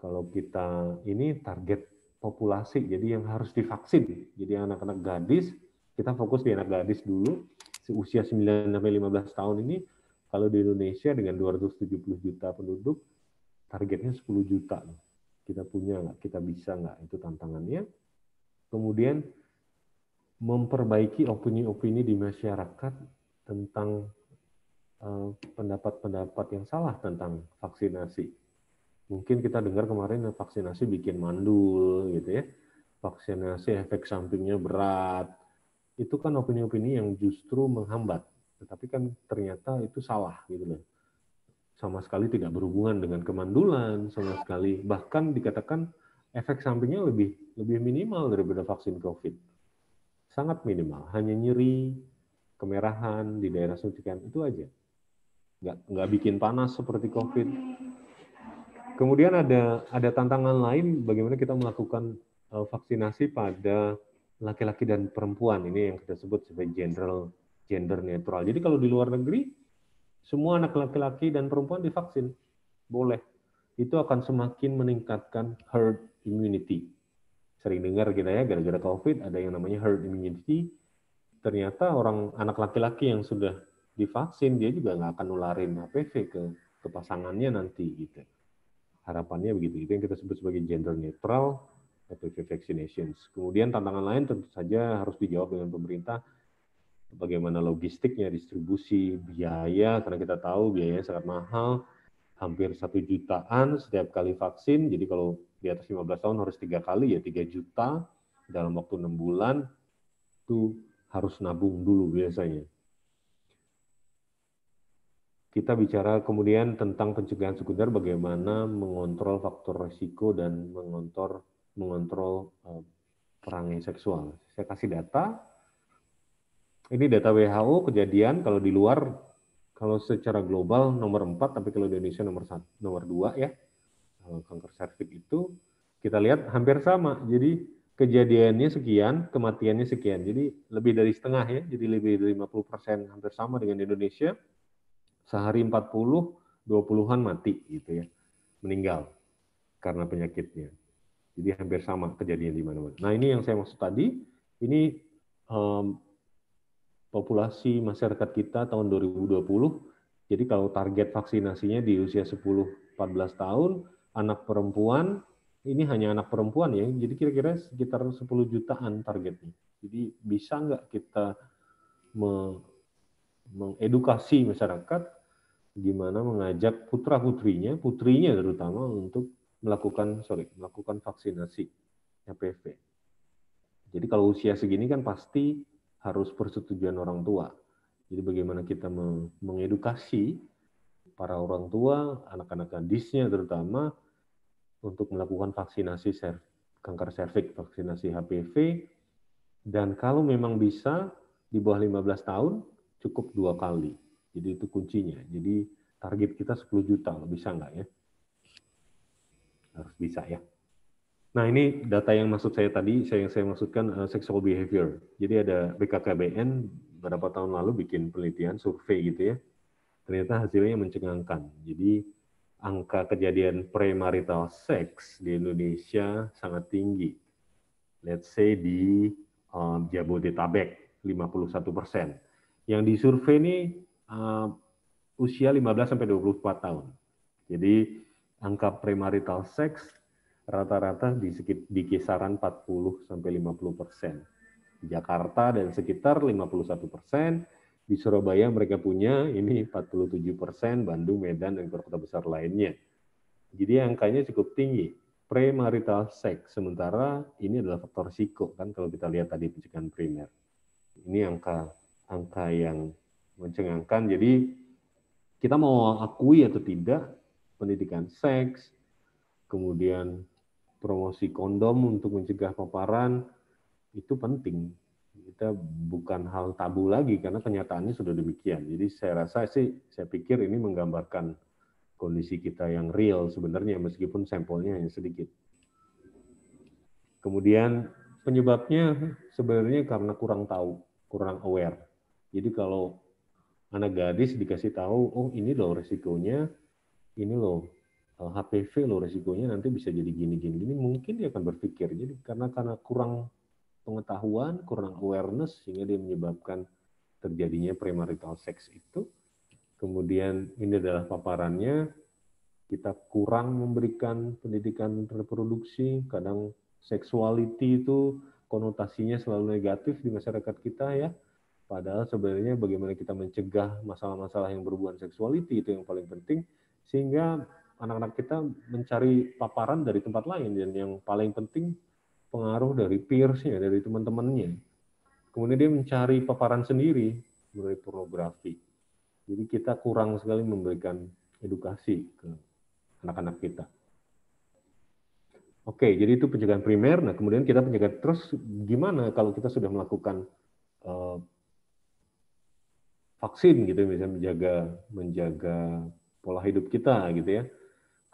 kalau kita ini target populasi, jadi yang harus divaksin. Jadi anak-anak gadis, kita fokus di anak gadis dulu, usia 9-15 tahun ini kalau di Indonesia dengan 270 juta penduduk, targetnya 10 juta. Kita punya nggak? Kita bisa nggak? Itu tantangannya. Kemudian memperbaiki opini-opini di masyarakat tentang eh, pendapat-pendapat yang salah tentang vaksinasi. Mungkin kita dengar kemarin vaksinasi bikin mandul gitu ya. Vaksinasi efek sampingnya berat. Itu kan opini-opini yang justru menghambat tetapi kan ternyata itu salah gitu loh. Sama sekali tidak berhubungan dengan kemandulan, sama sekali bahkan dikatakan efek sampingnya lebih lebih minimal daripada vaksin COVID. Sangat minimal, hanya nyeri, kemerahan di daerah suntikan itu aja. Nggak nggak bikin panas seperti COVID. Kemudian ada ada tantangan lain bagaimana kita melakukan eh, vaksinasi pada laki-laki dan perempuan ini yang kita sebut sebagai general gender netral. Jadi kalau di luar negeri semua anak laki-laki dan perempuan divaksin. Boleh. Itu akan semakin meningkatkan herd immunity. Sering dengar kita ya gara-gara Covid ada yang namanya herd immunity. Ternyata orang anak laki-laki yang sudah divaksin dia juga nggak akan nularin HPV ke ke pasangannya nanti gitu. Harapannya begitu. Itu yang kita sebut sebagai gender netral HPV vaccinations. Kemudian tantangan lain tentu saja harus dijawab dengan pemerintah bagaimana logistiknya, distribusi, biaya, karena kita tahu biayanya sangat mahal, hampir satu jutaan setiap kali vaksin. Jadi kalau di atas 15 tahun harus tiga kali ya tiga juta dalam waktu enam bulan itu harus nabung dulu biasanya. Kita bicara kemudian tentang pencegahan sekunder bagaimana mengontrol faktor risiko dan mengontrol mengontrol eh, perangai seksual. Saya kasih data ini data WHO kejadian kalau di luar kalau secara global nomor 4 tapi kalau di Indonesia nomor 1, nomor 2 ya. Kanker cervix itu kita lihat hampir sama. Jadi kejadiannya sekian, kematiannya sekian. Jadi lebih dari setengah ya. Jadi lebih dari 50% hampir sama dengan Indonesia. Sehari 40, 20-an mati gitu ya. Meninggal karena penyakitnya. Jadi hampir sama kejadian di mana-mana. Nah, ini yang saya maksud tadi, ini populasi masyarakat kita tahun 2020. Jadi kalau target vaksinasinya di usia 10-14 tahun, anak perempuan, ini hanya anak perempuan ya, jadi kira-kira sekitar 10 jutaan targetnya. Jadi bisa nggak kita me mengedukasi masyarakat gimana mengajak putra putrinya, putrinya terutama untuk melakukan sorry melakukan vaksinasi HPV. Jadi kalau usia segini kan pasti harus persetujuan orang tua. Jadi bagaimana kita mengedukasi para orang tua, anak-anak gadisnya terutama untuk melakukan vaksinasi kanker serviks, vaksinasi HPV dan kalau memang bisa di bawah 15 tahun cukup dua kali. Jadi itu kuncinya. Jadi target kita 10 juta, bisa nggak ya? Harus bisa ya. Nah ini data yang maksud saya tadi, saya yang saya maksudkan uh, sexual behavior. Jadi ada BKKBN beberapa tahun lalu bikin penelitian survei gitu ya. Ternyata hasilnya mencengangkan. Jadi angka kejadian premarital sex di Indonesia sangat tinggi. Let's say di uh, Jabodetabek 51 persen. Yang disurvei ini uh, usia 15 sampai 24 tahun. Jadi angka premarital seks rata-rata di, di kisaran 40 sampai 50 persen. Di Jakarta dan sekitar 51 persen, di Surabaya mereka punya ini 47 persen, Bandung, Medan, dan kota besar lainnya. Jadi angkanya cukup tinggi. Premarital sex, sementara ini adalah faktor risiko kan kalau kita lihat tadi pencegahan primer. Ini angka angka yang mencengangkan. Jadi kita mau akui atau tidak pendidikan seks, kemudian promosi kondom untuk mencegah paparan itu penting. Kita bukan hal tabu lagi karena kenyataannya sudah demikian. Jadi saya rasa sih, saya pikir ini menggambarkan kondisi kita yang real sebenarnya meskipun sampelnya hanya sedikit. Kemudian penyebabnya sebenarnya karena kurang tahu, kurang aware. Jadi kalau anak gadis dikasih tahu, oh ini loh resikonya, ini loh HPV loh resikonya nanti bisa jadi gini gini gini mungkin dia akan berpikir jadi karena karena kurang pengetahuan kurang awareness sehingga dia menyebabkan terjadinya premarital sex itu kemudian ini adalah paparannya kita kurang memberikan pendidikan reproduksi kadang seksualiti itu konotasinya selalu negatif di masyarakat kita ya padahal sebenarnya bagaimana kita mencegah masalah-masalah yang berhubungan seksualiti itu yang paling penting sehingga anak-anak kita mencari paparan dari tempat lain dan yang paling penting pengaruh dari peersnya, dari teman-temannya. Kemudian dia mencari paparan sendiri melalui pornografi. Jadi kita kurang sekali memberikan edukasi ke anak-anak kita. Oke, jadi itu pencegahan primer. Nah, kemudian kita pencegahan terus gimana kalau kita sudah melakukan eh, vaksin gitu, misalnya menjaga menjaga pola hidup kita gitu ya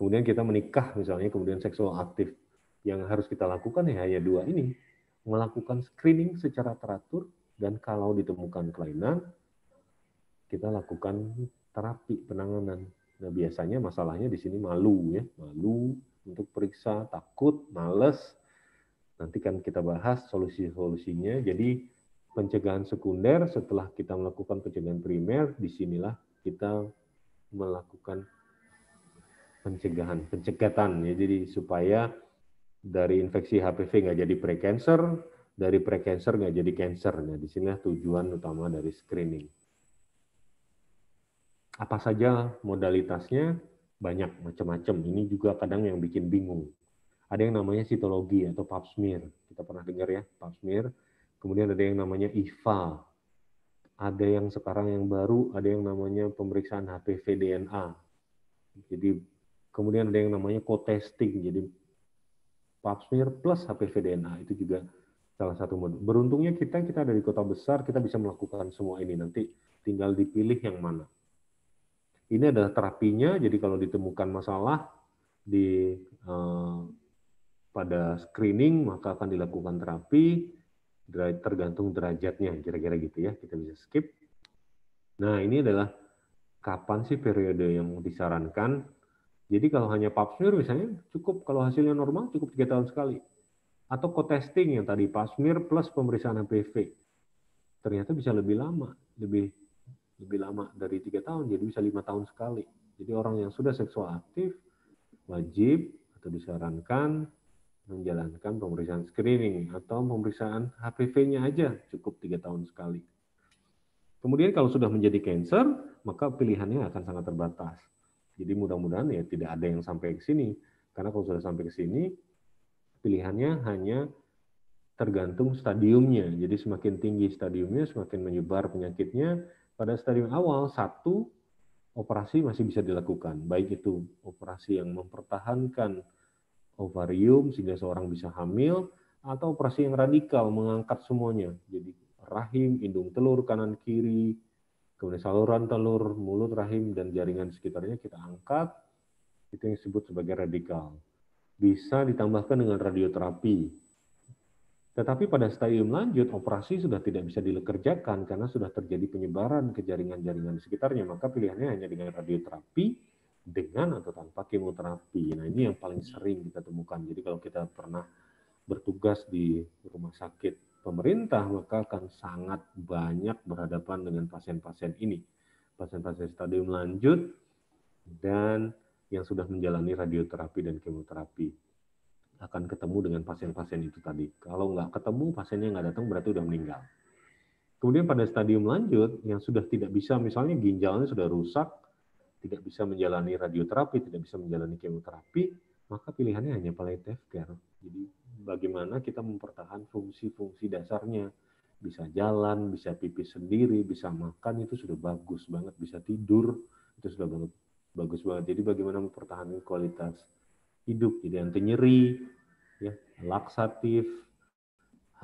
kemudian kita menikah misalnya, kemudian seksual aktif. Yang harus kita lakukan ya hanya dua ini, melakukan screening secara teratur, dan kalau ditemukan kelainan, kita lakukan terapi penanganan. Nah biasanya masalahnya di sini malu ya, malu untuk periksa, takut, males. Nanti kan kita bahas solusi-solusinya. Jadi pencegahan sekunder setelah kita melakukan pencegahan primer, disinilah kita melakukan pencegahan, pencegatan ya. Jadi supaya dari infeksi HPV nggak jadi precancer, dari precancer nggak jadi cancer. Nah, di sini tujuan utama dari screening. Apa saja modalitasnya? Banyak macam-macam. Ini juga kadang yang bikin bingung. Ada yang namanya sitologi atau pap smear. Kita pernah dengar ya, pap smear. Kemudian ada yang namanya IVA. Ada yang sekarang yang baru, ada yang namanya pemeriksaan HPV DNA. Jadi Kemudian ada yang namanya co-testing, jadi pap smear plus HPV DNA itu juga salah satu mode. Beruntungnya kita kita dari kota besar kita bisa melakukan semua ini nanti tinggal dipilih yang mana. Ini adalah terapinya, jadi kalau ditemukan masalah di eh, pada screening maka akan dilakukan terapi tergantung derajatnya kira-kira gitu ya kita bisa skip. Nah ini adalah kapan sih periode yang disarankan jadi kalau hanya pap smear misalnya cukup kalau hasilnya normal cukup tiga tahun sekali. Atau co-testing yang tadi pap smear plus pemeriksaan HPV. Ternyata bisa lebih lama, lebih lebih lama dari tiga tahun, jadi bisa lima tahun sekali. Jadi orang yang sudah seksual aktif wajib atau disarankan menjalankan pemeriksaan screening atau pemeriksaan HPV-nya aja cukup tiga tahun sekali. Kemudian kalau sudah menjadi cancer, maka pilihannya akan sangat terbatas jadi mudah-mudahan ya tidak ada yang sampai ke sini. Karena kalau sudah sampai ke sini, pilihannya hanya tergantung stadiumnya. Jadi semakin tinggi stadiumnya, semakin menyebar penyakitnya. Pada stadium awal, satu, operasi masih bisa dilakukan. Baik itu operasi yang mempertahankan ovarium sehingga seorang bisa hamil, atau operasi yang radikal mengangkat semuanya. Jadi rahim, indung telur, kanan kiri, kemudian saluran telur, mulut, rahim, dan jaringan sekitarnya kita angkat, itu yang disebut sebagai radikal. Bisa ditambahkan dengan radioterapi. Tetapi pada stadium lanjut, operasi sudah tidak bisa dikerjakan karena sudah terjadi penyebaran ke jaringan-jaringan sekitarnya, maka pilihannya hanya dengan radioterapi, dengan atau tanpa kemoterapi. Nah ini yang paling sering kita temukan. Jadi kalau kita pernah bertugas di rumah sakit pemerintah, maka akan sangat banyak berhadapan dengan pasien-pasien ini. Pasien-pasien stadium lanjut dan yang sudah menjalani radioterapi dan kemoterapi akan ketemu dengan pasien-pasien itu tadi. Kalau nggak ketemu, pasiennya nggak datang berarti udah meninggal. Kemudian pada stadium lanjut, yang sudah tidak bisa, misalnya ginjalnya sudah rusak, tidak bisa menjalani radioterapi, tidak bisa menjalani kemoterapi, maka pilihannya hanya palliative care jadi bagaimana kita mempertahankan fungsi-fungsi dasarnya. Bisa jalan, bisa pipis sendiri, bisa makan itu sudah bagus banget, bisa tidur itu sudah banget bagus banget. Jadi bagaimana mempertahankan kualitas hidup. Jadi anti nyeri, ya, laksatif,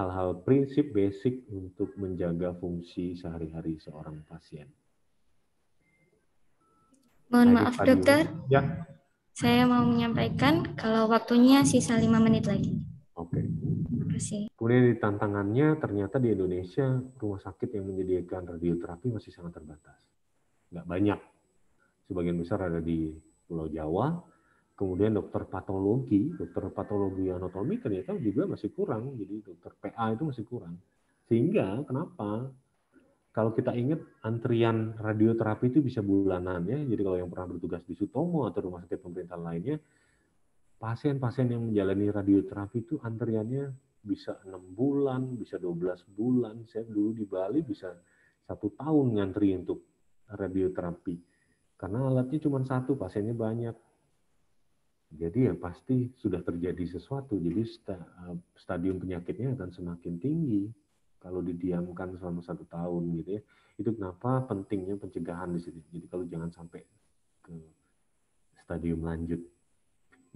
hal-hal prinsip basic untuk menjaga fungsi sehari-hari seorang pasien. Mohon maaf, dokter. Ya. Saya mau menyampaikan kalau waktunya sisa lima menit lagi. Oke. Okay. Terima Kemudian di tantangannya ternyata di Indonesia rumah sakit yang menyediakan radioterapi masih sangat terbatas. Nggak banyak. Sebagian besar ada di Pulau Jawa. Kemudian dokter patologi, dokter patologi anatomi ternyata juga masih kurang. Jadi dokter PA itu masih kurang. Sehingga kenapa kalau kita ingat antrian radioterapi itu bisa bulanan ya. Jadi kalau yang pernah bertugas di Sutomo atau rumah sakit pemerintah lainnya, pasien-pasien yang menjalani radioterapi itu antriannya bisa enam bulan, bisa 12 bulan. Saya dulu di Bali bisa satu tahun ngantri untuk radioterapi. Karena alatnya cuma satu, pasiennya banyak. Jadi ya pasti sudah terjadi sesuatu. Jadi eh, stadium penyakitnya akan semakin tinggi kalau didiamkan selama satu tahun gitu ya itu kenapa pentingnya pencegahan di sini jadi kalau jangan sampai ke stadium lanjut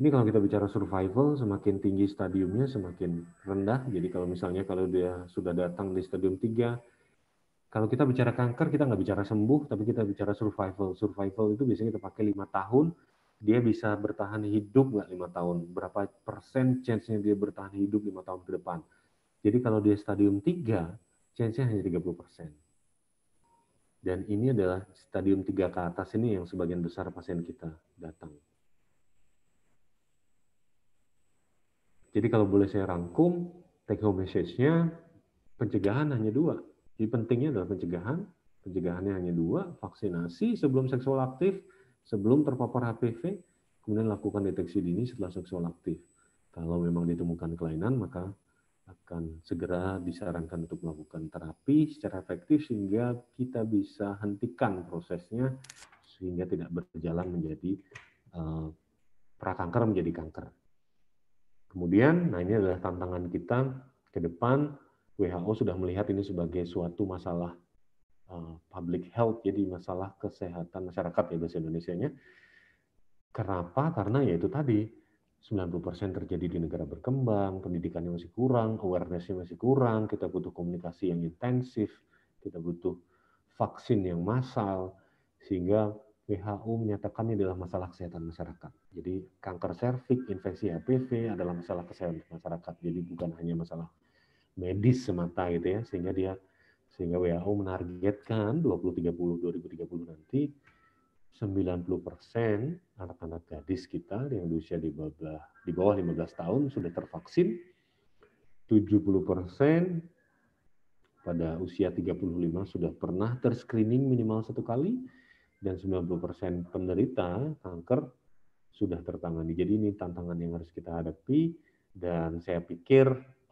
ini kalau kita bicara survival semakin tinggi stadiumnya semakin rendah jadi kalau misalnya kalau dia sudah datang di stadium 3 kalau kita bicara kanker kita nggak bicara sembuh tapi kita bicara survival survival itu biasanya kita pakai lima tahun dia bisa bertahan hidup nggak lima tahun berapa persen chance-nya dia bertahan hidup lima tahun ke depan jadi kalau dia stadium 3, chance-nya hanya 30%. Dan ini adalah stadium 3 ke atas ini yang sebagian besar pasien kita datang. Jadi kalau boleh saya rangkum, take home message-nya pencegahan hanya dua. Jadi pentingnya adalah pencegahan, pencegahannya hanya dua, vaksinasi sebelum seksual aktif, sebelum terpapar HPV, kemudian lakukan deteksi dini setelah seksual aktif. Kalau memang ditemukan kelainan, maka akan segera disarankan untuk melakukan terapi secara efektif sehingga kita bisa hentikan prosesnya sehingga tidak berjalan menjadi uh, prakanker menjadi kanker. Kemudian, nah ini adalah tantangan kita ke depan. WHO sudah melihat ini sebagai suatu masalah uh, public health, jadi masalah kesehatan masyarakat ya bahasa Indonesia-nya. Kenapa? Karena ya itu tadi 90% terjadi di negara berkembang, pendidikannya masih kurang, awarenessnya masih kurang, kita butuh komunikasi yang intensif, kita butuh vaksin yang massal, sehingga WHO menyatakan ini adalah masalah kesehatan masyarakat. Jadi kanker serviks, infeksi HPV adalah masalah kesehatan masyarakat. Jadi bukan hanya masalah medis semata gitu ya, sehingga dia sehingga WHO menargetkan 2030 2030 nanti 90% anak-anak gadis kita yang di usia di bawah, di bawah 15 tahun sudah tervaksin, 70% pada usia 35 sudah pernah terscreening minimal satu kali, dan 90% penderita kanker sudah tertangani. Jadi ini tantangan yang harus kita hadapi, dan saya pikir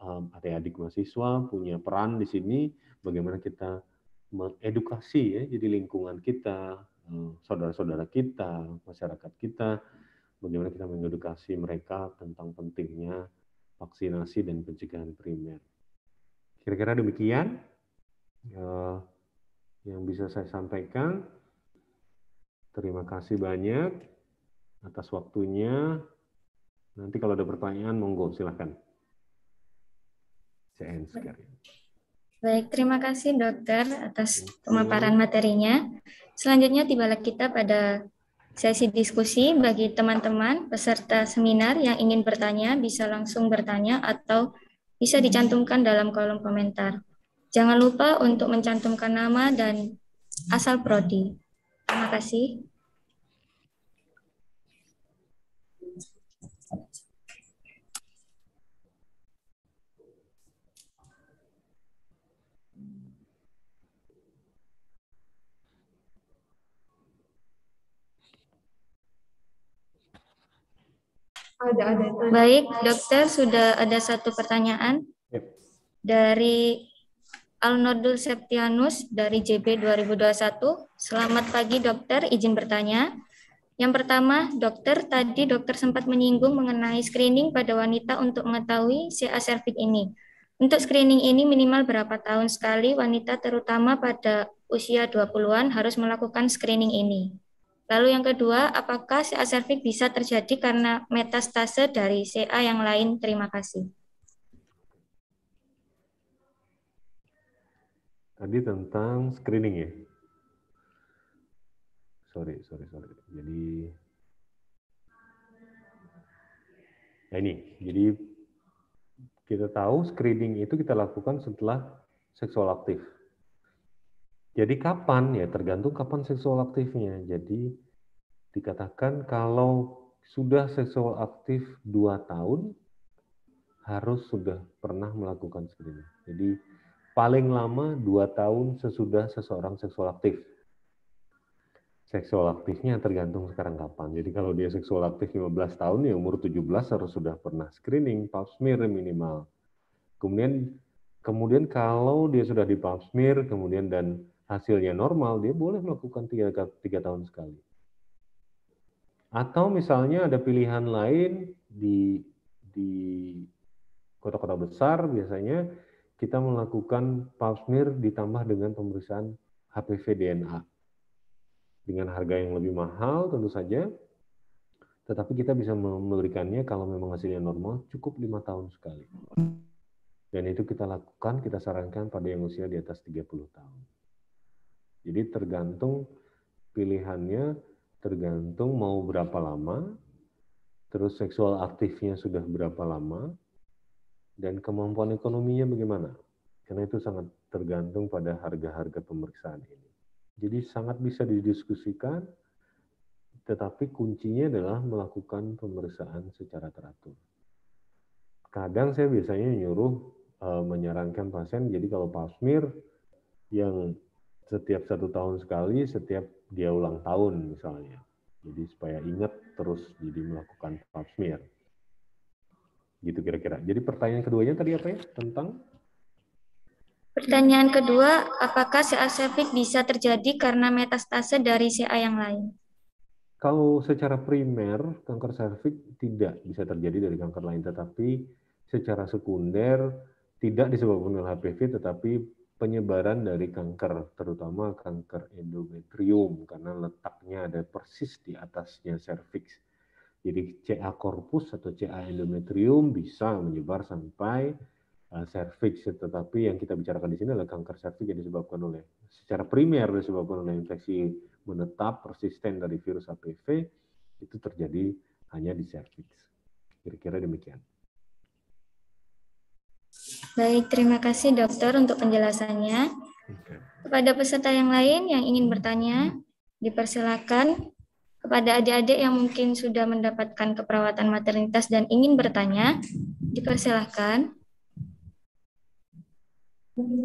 um, adik-adik mahasiswa punya peran di sini bagaimana kita mengedukasi ya, jadi lingkungan kita, Eh, saudara-saudara kita, masyarakat kita, bagaimana kita mengedukasi mereka tentang pentingnya vaksinasi dan pencegahan primer. Kira-kira demikian uh, yang bisa saya sampaikan. Terima kasih banyak atas waktunya. Nanti kalau ada pertanyaan, monggo silahkan. CN sekalian. Baik, terima kasih dokter atas pemaparan materinya. Selanjutnya tibalah kita pada sesi diskusi bagi teman-teman peserta seminar yang ingin bertanya bisa langsung bertanya atau bisa dicantumkan dalam kolom komentar. Jangan lupa untuk mencantumkan nama dan asal prodi. Terima kasih. Ada, ada, Baik, dokter sudah ada satu pertanyaan yep. dari Alnodul Septianus dari JB 2021. Selamat pagi dokter, izin bertanya. Yang pertama, dokter, tadi dokter sempat menyinggung mengenai screening pada wanita untuk mengetahui CA cervix ini. Untuk screening ini minimal berapa tahun sekali wanita terutama pada usia 20-an harus melakukan screening ini? Lalu yang kedua, apakah CA cervix bisa terjadi karena metastase dari CA yang lain? Terima kasih. Tadi tentang screening ya? Sorry, sorry, sorry. Jadi, ya ini. Jadi kita tahu screening itu kita lakukan setelah seksual aktif. Jadi kapan? Ya tergantung kapan seksual aktifnya. Jadi dikatakan kalau sudah seksual aktif 2 tahun harus sudah pernah melakukan screening. Jadi paling lama 2 tahun sesudah seseorang seksual aktif. Seksual aktifnya tergantung sekarang kapan. Jadi kalau dia seksual aktif 15 tahun ya umur 17 harus sudah pernah screening pap smear minimal. Kemudian kemudian kalau dia sudah di pap smear kemudian dan hasilnya normal, dia boleh melakukan tiga, tiga tahun sekali. Atau misalnya ada pilihan lain di di kota-kota besar biasanya kita melakukan pap smear ditambah dengan pemeriksaan HPV DNA dengan harga yang lebih mahal tentu saja tetapi kita bisa memberikannya kalau memang hasilnya normal cukup lima tahun sekali dan itu kita lakukan kita sarankan pada yang usia di atas 30 tahun jadi tergantung pilihannya, tergantung mau berapa lama, terus seksual aktifnya sudah berapa lama, dan kemampuan ekonominya bagaimana. Karena itu sangat tergantung pada harga-harga pemeriksaan ini. Jadi sangat bisa didiskusikan, tetapi kuncinya adalah melakukan pemeriksaan secara teratur. Kadang saya biasanya nyuruh eh, menyarankan pasien, jadi kalau pasmir yang setiap satu tahun sekali, setiap dia ulang tahun misalnya. Jadi supaya ingat terus jadi melakukan pap smear. Gitu kira-kira. Jadi pertanyaan keduanya tadi apa ya? Tentang? Pertanyaan kedua, apakah CA cervix bisa terjadi karena metastase dari CA yang lain? Kalau secara primer, kanker cervix tidak bisa terjadi dari kanker lain, tetapi secara sekunder tidak disebabkan oleh HPV, tetapi penyebaran dari kanker, terutama kanker endometrium karena letaknya ada persis di atasnya serviks. Jadi CA corpus atau CA endometrium bisa menyebar sampai eh, serviks, tetapi yang kita bicarakan di sini adalah kanker serviks yang disebabkan oleh secara primer disebabkan oleh infeksi menetap persisten dari virus HPV itu terjadi hanya di serviks. Kira-kira demikian. Baik, terima kasih dokter untuk penjelasannya. Kepada peserta yang lain yang ingin bertanya, dipersilakan. Kepada adik-adik yang mungkin sudah mendapatkan keperawatan maternitas dan ingin bertanya, dipersilahkan.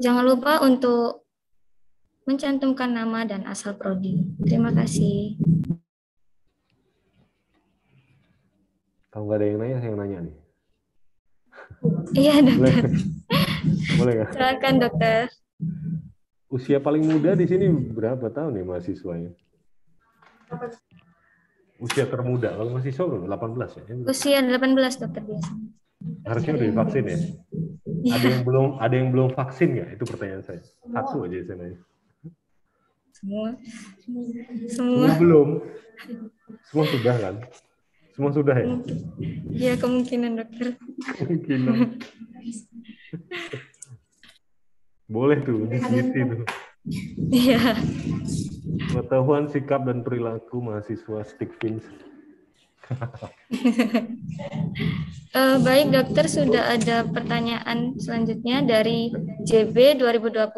Jangan lupa untuk mencantumkan nama dan asal prodi. Terima kasih. Kalau nggak ada yang nanya, saya yang nanya nih. Iya dokter. Boleh, nggak? Silakan dokter. Usia paling muda di sini berapa tahun nih mahasiswanya? Usia termuda, kalau mahasiswa delapan 18 ya? Usia 18 dokter biasa. Harusnya udah divaksin ya? ya. Ada yang belum ada yang belum vaksin nggak? Itu pertanyaan saya. Satu aja saya nanya. Semua. Semua. Semua belum. Semua sudah kan? Semua sudah ya? Iya, kemungkinan dokter. Kemungkinan. Boleh tuh, diskusi iya. tuh. Iya. Pengetahuan sikap dan perilaku mahasiswa fins. uh, eh, baik dokter, sudah ada pertanyaan selanjutnya dari JB 2020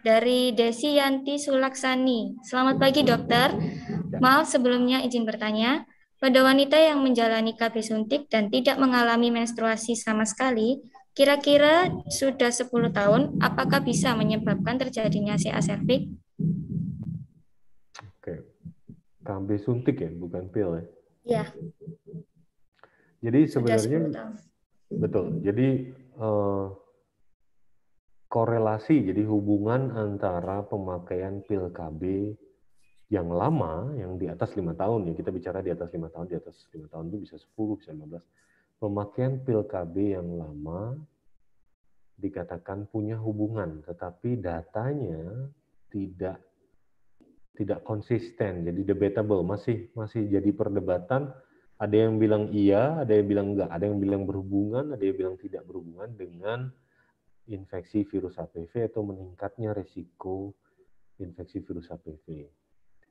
dari Desi Yanti Sulaksani. Selamat pagi dokter. Ya. Maaf sebelumnya izin bertanya. Pada wanita yang menjalani KB suntik dan tidak mengalami menstruasi sama sekali, kira-kira sudah 10 tahun, apakah bisa menyebabkan terjadinya CA cervix? Oke. KB suntik ya, bukan pil ya? Iya. Jadi sebenarnya betul. Jadi eh, korelasi jadi hubungan antara pemakaian pil KB yang lama, yang di atas lima tahun, ya kita bicara di atas lima tahun, di atas lima tahun itu bisa 10, bisa 15. Pemakaian pil KB yang lama dikatakan punya hubungan, tetapi datanya tidak tidak konsisten, jadi debatable, masih masih jadi perdebatan. Ada yang bilang iya, ada yang bilang enggak, ada yang bilang berhubungan, ada yang bilang tidak berhubungan dengan infeksi virus HPV atau meningkatnya resiko infeksi virus HPV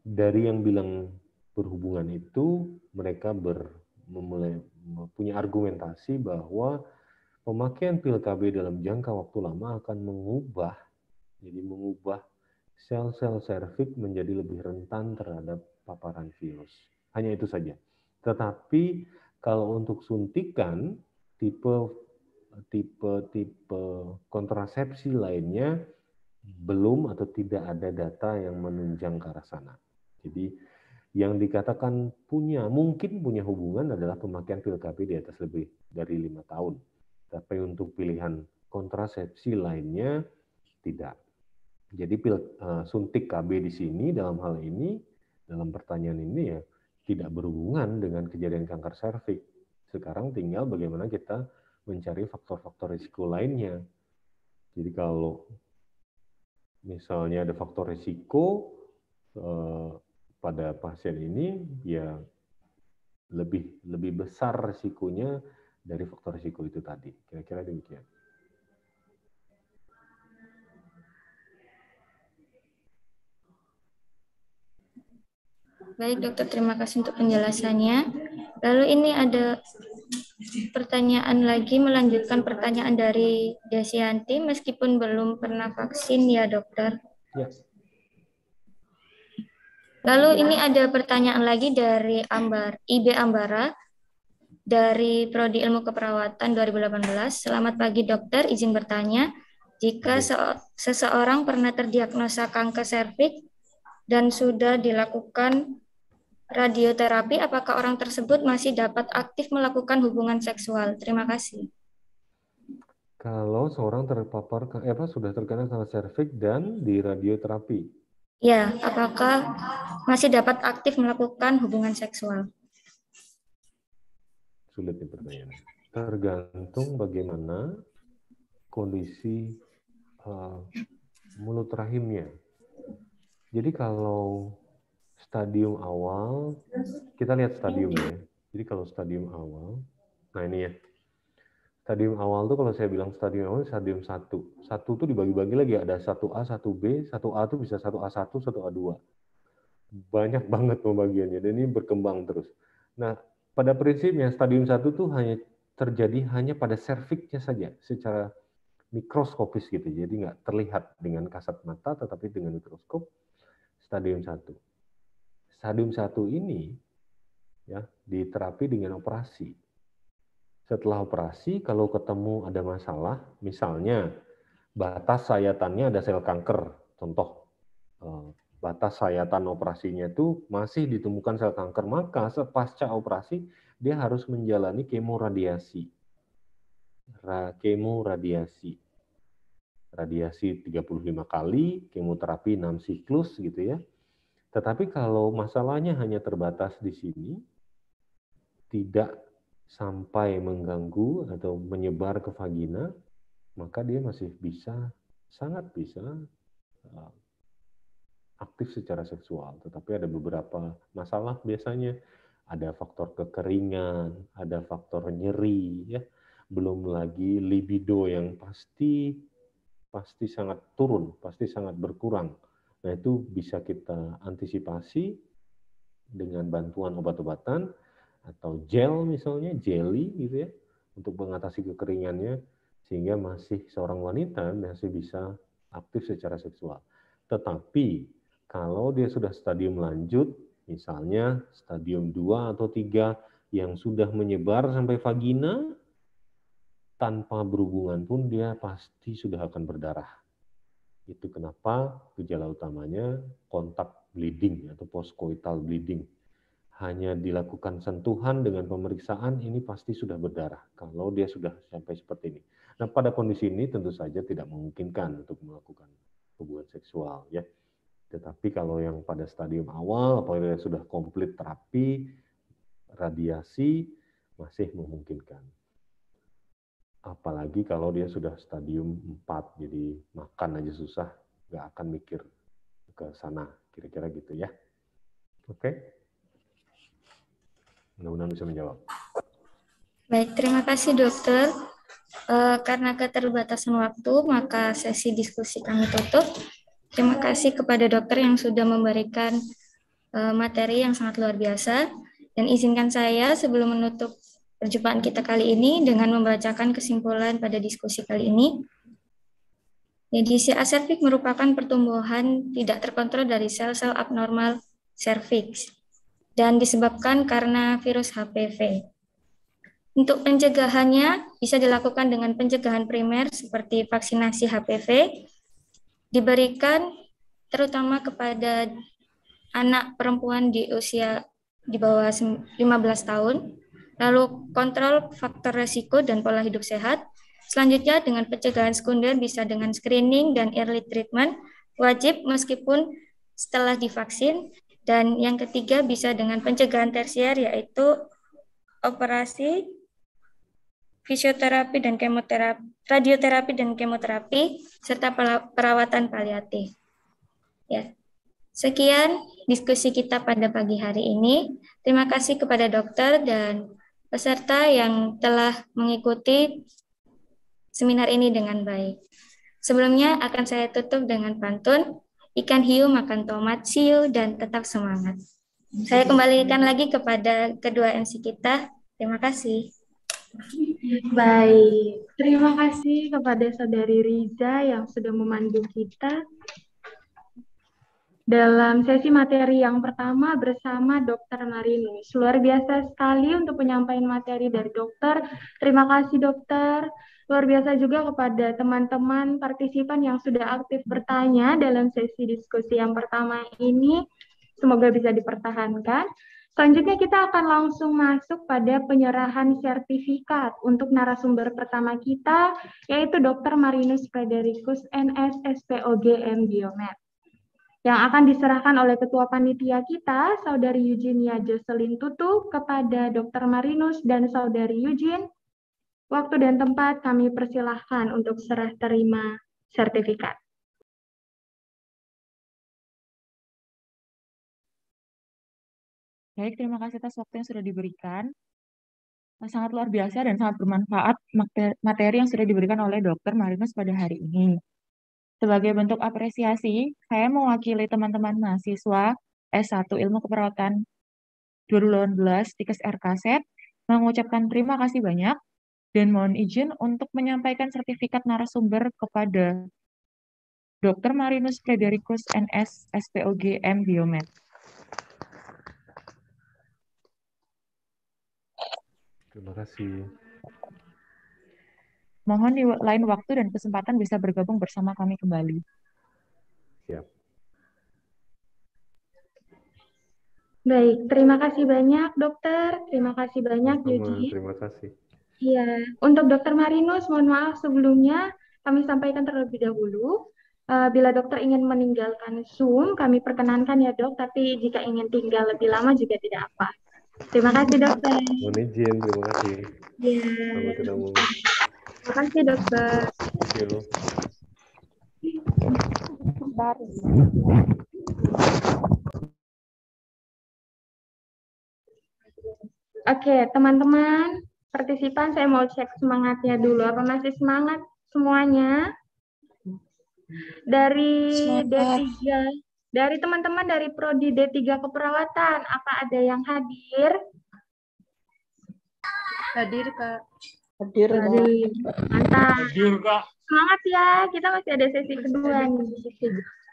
dari yang bilang berhubungan itu mereka ber, memulai punya argumentasi bahwa pemakaian pil KB dalam jangka waktu lama akan mengubah jadi mengubah sel-sel serviks menjadi lebih rentan terhadap paparan virus. Hanya itu saja. Tetapi kalau untuk suntikan tipe tipe tipe kontrasepsi lainnya belum atau tidak ada data yang menunjang ke arah sana. Jadi yang dikatakan punya mungkin punya hubungan adalah pemakaian pil KB di atas lebih dari lima tahun. Tapi untuk pilihan kontrasepsi lainnya tidak. Jadi pil uh, suntik KB di sini dalam hal ini dalam pertanyaan ini ya tidak berhubungan dengan kejadian kanker serviks. Sekarang tinggal bagaimana kita mencari faktor-faktor risiko lainnya. Jadi kalau misalnya ada faktor risiko eh, pada pasien ini ya lebih lebih besar resikonya dari faktor risiko itu tadi. Kira-kira demikian. Baik dokter, terima kasih untuk penjelasannya. Lalu ini ada pertanyaan lagi melanjutkan pertanyaan dari Desianti, meskipun belum pernah vaksin ya dokter. Ya. Lalu ini ada pertanyaan lagi dari Ambar, IB Ambara dari Prodi Ilmu Keperawatan 2018. Selamat pagi dokter, izin bertanya. Jika se seseorang pernah terdiagnosa kanker serviks dan sudah dilakukan radioterapi, apakah orang tersebut masih dapat aktif melakukan hubungan seksual? Terima kasih. Kalau seorang terpapar, eh, apa sudah terkena kanker serviks dan di radioterapi, Ya, apakah masih dapat aktif melakukan hubungan seksual? Sulit nih pertanyaan. Tergantung bagaimana kondisi uh, mulut rahimnya. Jadi kalau stadium awal, kita lihat stadiumnya. Jadi kalau stadium awal, nah ini ya, stadium awal tuh kalau saya bilang stadium awal stadium satu, Satu tuh dibagi-bagi lagi ada satu a satu b satu a tuh bisa satu a satu, satu a dua, Banyak banget pembagiannya dan ini berkembang terus. Nah, pada prinsipnya stadium satu tuh hanya terjadi hanya pada serviknya saja secara mikroskopis gitu. Jadi nggak terlihat dengan kasat mata tetapi dengan mikroskop stadium satu. Stadium satu ini ya diterapi dengan operasi setelah operasi kalau ketemu ada masalah, misalnya batas sayatannya ada sel kanker, contoh eh, batas sayatan operasinya itu masih ditemukan sel kanker, maka sepasca operasi dia harus menjalani kemoradiasi. Ra kemoradiasi. Radiasi 35 kali, kemoterapi 6 siklus gitu ya. Tetapi kalau masalahnya hanya terbatas di sini, tidak sampai mengganggu atau menyebar ke vagina, maka dia masih bisa, sangat bisa eh, aktif secara seksual. Tetapi ada beberapa masalah biasanya. Ada faktor kekeringan, ada faktor nyeri, ya. Belum lagi libido yang pasti pasti sangat turun, pasti sangat berkurang. Nah, itu bisa kita antisipasi dengan bantuan obat-obatan atau gel misalnya, jelly gitu ya, untuk mengatasi kekeringannya, sehingga masih seorang wanita masih bisa aktif secara seksual. Tetapi kalau dia sudah stadium lanjut, misalnya stadium 2 atau 3 yang sudah menyebar sampai vagina, tanpa berhubungan pun dia pasti sudah akan berdarah. Itu kenapa gejala utamanya kontak bleeding atau postcoital bleeding hanya dilakukan sentuhan dengan pemeriksaan ini pasti sudah berdarah kalau dia sudah sampai seperti ini. Nah, pada kondisi ini tentu saja tidak memungkinkan untuk melakukan hubungan seksual ya. Tetapi kalau yang pada stadium awal apalagi sudah komplit terapi radiasi masih memungkinkan. Apalagi kalau dia sudah stadium 4 jadi makan aja susah, nggak akan mikir ke sana kira-kira gitu ya. Oke. Okay? Mudah-mudahan bisa menjawab. Baik, terima kasih dokter. E, karena keterbatasan waktu, maka sesi diskusi kami tutup. Terima kasih kepada dokter yang sudah memberikan e, materi yang sangat luar biasa. Dan izinkan saya sebelum menutup perjumpaan kita kali ini dengan membacakan kesimpulan pada diskusi kali ini. Jadi si cervix merupakan pertumbuhan tidak terkontrol dari sel-sel abnormal cervix dan disebabkan karena virus HPV. Untuk pencegahannya bisa dilakukan dengan pencegahan primer seperti vaksinasi HPV diberikan terutama kepada anak perempuan di usia di bawah 15 tahun, lalu kontrol faktor resiko dan pola hidup sehat. Selanjutnya dengan pencegahan sekunder bisa dengan screening dan early treatment wajib meskipun setelah divaksin dan yang ketiga bisa dengan pencegahan tersier yaitu operasi fisioterapi dan kemoterapi, radioterapi dan kemoterapi serta perawatan paliatif. Ya. Sekian diskusi kita pada pagi hari ini. Terima kasih kepada dokter dan peserta yang telah mengikuti seminar ini dengan baik. Sebelumnya akan saya tutup dengan pantun ikan hiu makan tomat, siu, dan tetap semangat. Saya kembalikan lagi kepada kedua MC kita. Terima kasih. Baik, terima kasih kepada saudari Riza yang sudah memandu kita dalam sesi materi yang pertama bersama Dokter Marinus. Luar biasa sekali untuk penyampaian materi dari dokter. Terima kasih dokter. Luar biasa juga kepada teman-teman partisipan yang sudah aktif bertanya dalam sesi diskusi yang pertama ini. Semoga bisa dipertahankan. Selanjutnya kita akan langsung masuk pada penyerahan sertifikat untuk narasumber pertama kita, yaitu Dr. Marinus Fredericus, NS Biomet, Biomed. Yang akan diserahkan oleh Ketua Panitia kita, Saudari Eugenia Jocelyn Tutu, kepada Dr. Marinus dan Saudari Eugene Waktu dan tempat kami persilahkan untuk serah terima sertifikat. Baik, terima kasih atas waktu yang sudah diberikan. Eh, sangat luar biasa dan sangat bermanfaat materi yang sudah diberikan oleh Dr. Marinus pada hari ini. Sebagai bentuk apresiasi, saya mewakili teman-teman mahasiswa S1 Ilmu Keperawatan 2018 Tikes RKZ mengucapkan terima kasih banyak dan mohon izin untuk menyampaikan sertifikat narasumber kepada Dr. Marinus Federicus NS SPOG M Biomed. Terima kasih. Mohon di lain waktu dan kesempatan bisa bergabung bersama kami kembali. Siap. Baik, terima kasih banyak dokter, terima kasih banyak Yuji. Terima kasih. Iya, untuk Dokter Marinus, mohon maaf sebelumnya kami sampaikan terlebih dahulu. Eh, bila dokter ingin meninggalkan Zoom, kami perkenankan ya dok, tapi jika ingin tinggal lebih lama juga tidak apa. Terima kasih dokter. Mohon izin, terima kasih. Iya. Terima kasih dokter. Oke kasih Oke, teman-teman, Partisipan saya mau cek semangatnya dulu. Apa masih semangat semuanya? Dari D3, dari teman-teman dari prodi D3 keperawatan, apa ada yang hadir? Hadir, Kak. Hadir, Hadir. Mantap. Hadir, Kak. Semangat ya, kita masih ada sesi kedua nih.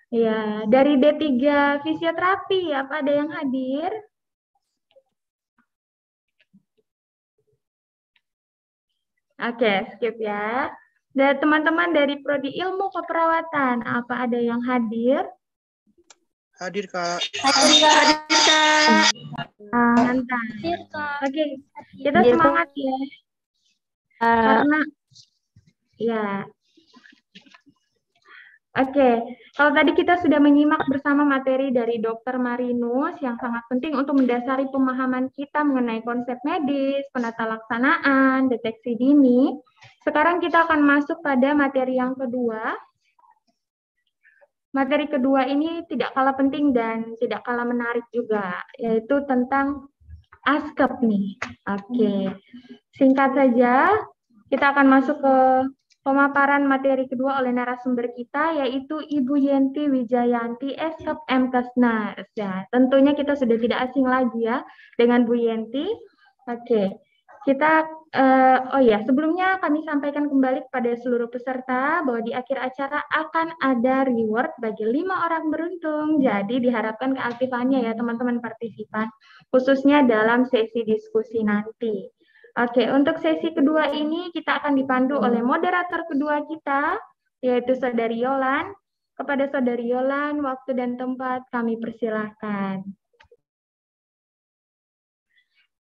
Ya, dari D3 fisioterapi, apa ada yang hadir? Oke, skip ya. Dan teman-teman dari prodi ilmu keperawatan, apa ada yang hadir? Hadir, Kak. Hadir, Kak. Hadir, Kak. Ah, mantap. Hadir, Kak. Oke, kita semangat ya. Uh, Karena ya, Oke, okay. kalau tadi kita sudah menyimak bersama materi dari Dr. Marinus yang sangat penting untuk mendasari pemahaman kita mengenai konsep medis, penata laksanaan, deteksi dini. Sekarang kita akan masuk pada materi yang kedua. Materi kedua ini tidak kalah penting dan tidak kalah menarik juga, yaitu tentang ASKEP nih. Oke, okay. singkat saja kita akan masuk ke pemaparan materi kedua oleh narasumber kita yaitu Ibu Yenti Wijayanti Eskep Mkesnas. Ya, tentunya kita sudah tidak asing lagi ya dengan Bu Yenti. Oke. Okay. Kita uh, oh ya, sebelumnya kami sampaikan kembali kepada seluruh peserta bahwa di akhir acara akan ada reward bagi lima orang beruntung. Jadi diharapkan keaktifannya ya teman-teman partisipan khususnya dalam sesi diskusi nanti. Oke, untuk sesi kedua ini kita akan dipandu oleh moderator kedua kita, yaitu Saudari Yolan. Kepada Saudari Yolan, waktu dan tempat kami persilahkan.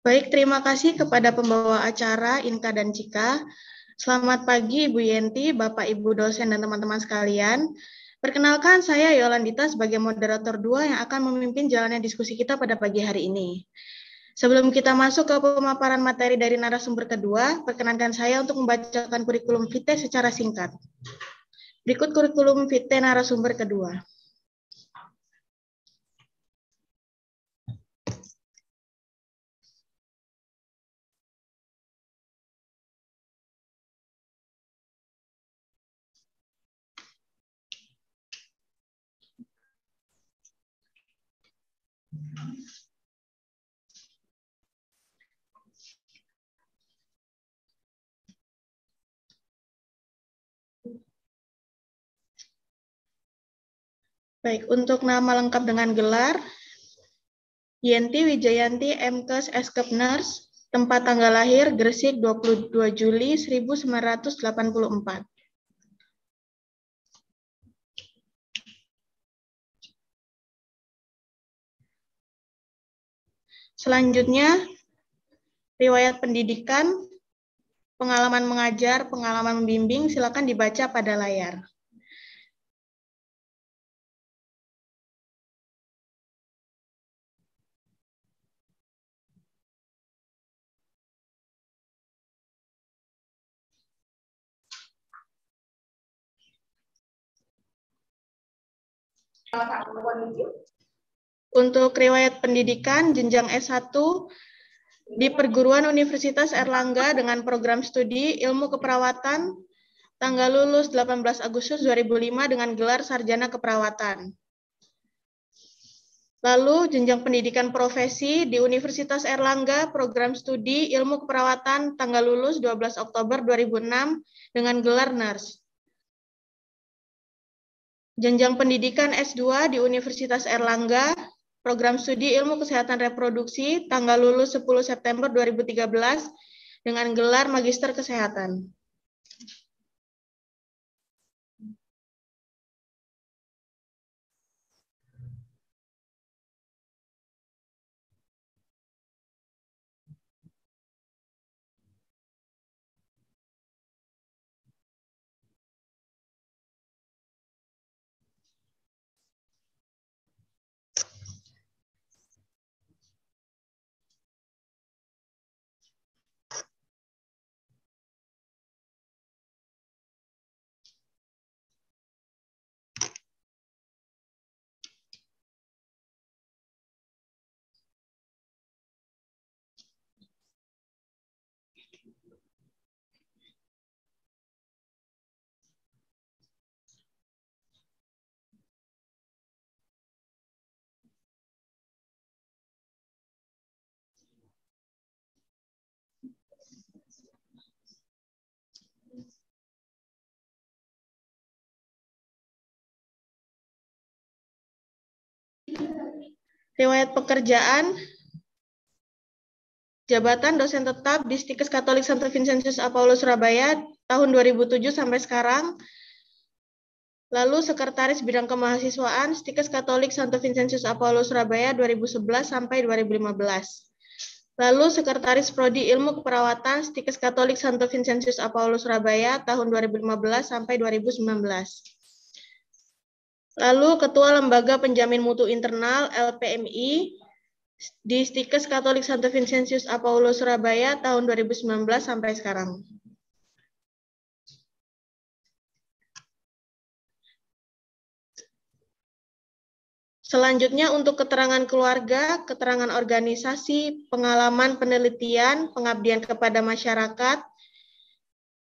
Baik, terima kasih kepada pembawa acara Inka dan Cika. Selamat pagi Ibu Yenti, Bapak Ibu dosen dan teman-teman sekalian. Perkenalkan saya Yolandita sebagai moderator dua yang akan memimpin jalannya diskusi kita pada pagi hari ini. Sebelum kita masuk ke pemaparan materi dari narasumber kedua, perkenankan saya untuk membacakan kurikulum vitae secara singkat. Berikut kurikulum vitae narasumber kedua. Baik, untuk nama lengkap dengan gelar, Yenti Wijayanti MKes Eskep Nurse, tempat tanggal lahir Gresik 22 Juli 1984. Selanjutnya, riwayat pendidikan, pengalaman mengajar, pengalaman membimbing, silakan dibaca pada layar. Untuk riwayat pendidikan jenjang S1 di perguruan Universitas Erlangga dengan program studi Ilmu Keperawatan tanggal lulus 18 Agustus 2005 dengan gelar sarjana keperawatan. Lalu jenjang pendidikan profesi di Universitas Erlangga program studi Ilmu Keperawatan tanggal lulus 12 Oktober 2006 dengan gelar nurse jenjang pendidikan S2 di Universitas Erlangga, program studi ilmu kesehatan reproduksi, tanggal lulus 10 September 2013 dengan gelar Magister Kesehatan. riwayat pekerjaan, jabatan dosen tetap di Stikes Katolik Santo Vincentius Apollo Surabaya tahun 2007 sampai sekarang. Lalu sekretaris bidang kemahasiswaan Stikes Katolik Santo Vincentius Apollo Surabaya 2011 sampai 2015. Lalu sekretaris prodi ilmu keperawatan Stikes Katolik Santo Vincentius Apollo Surabaya tahun 2015 sampai 2019. Lalu Ketua Lembaga Penjamin Mutu Internal LPMI di Stikes Katolik Santo Vincentius Apollo Surabaya tahun 2019 sampai sekarang. Selanjutnya untuk keterangan keluarga, keterangan organisasi, pengalaman penelitian, pengabdian kepada masyarakat,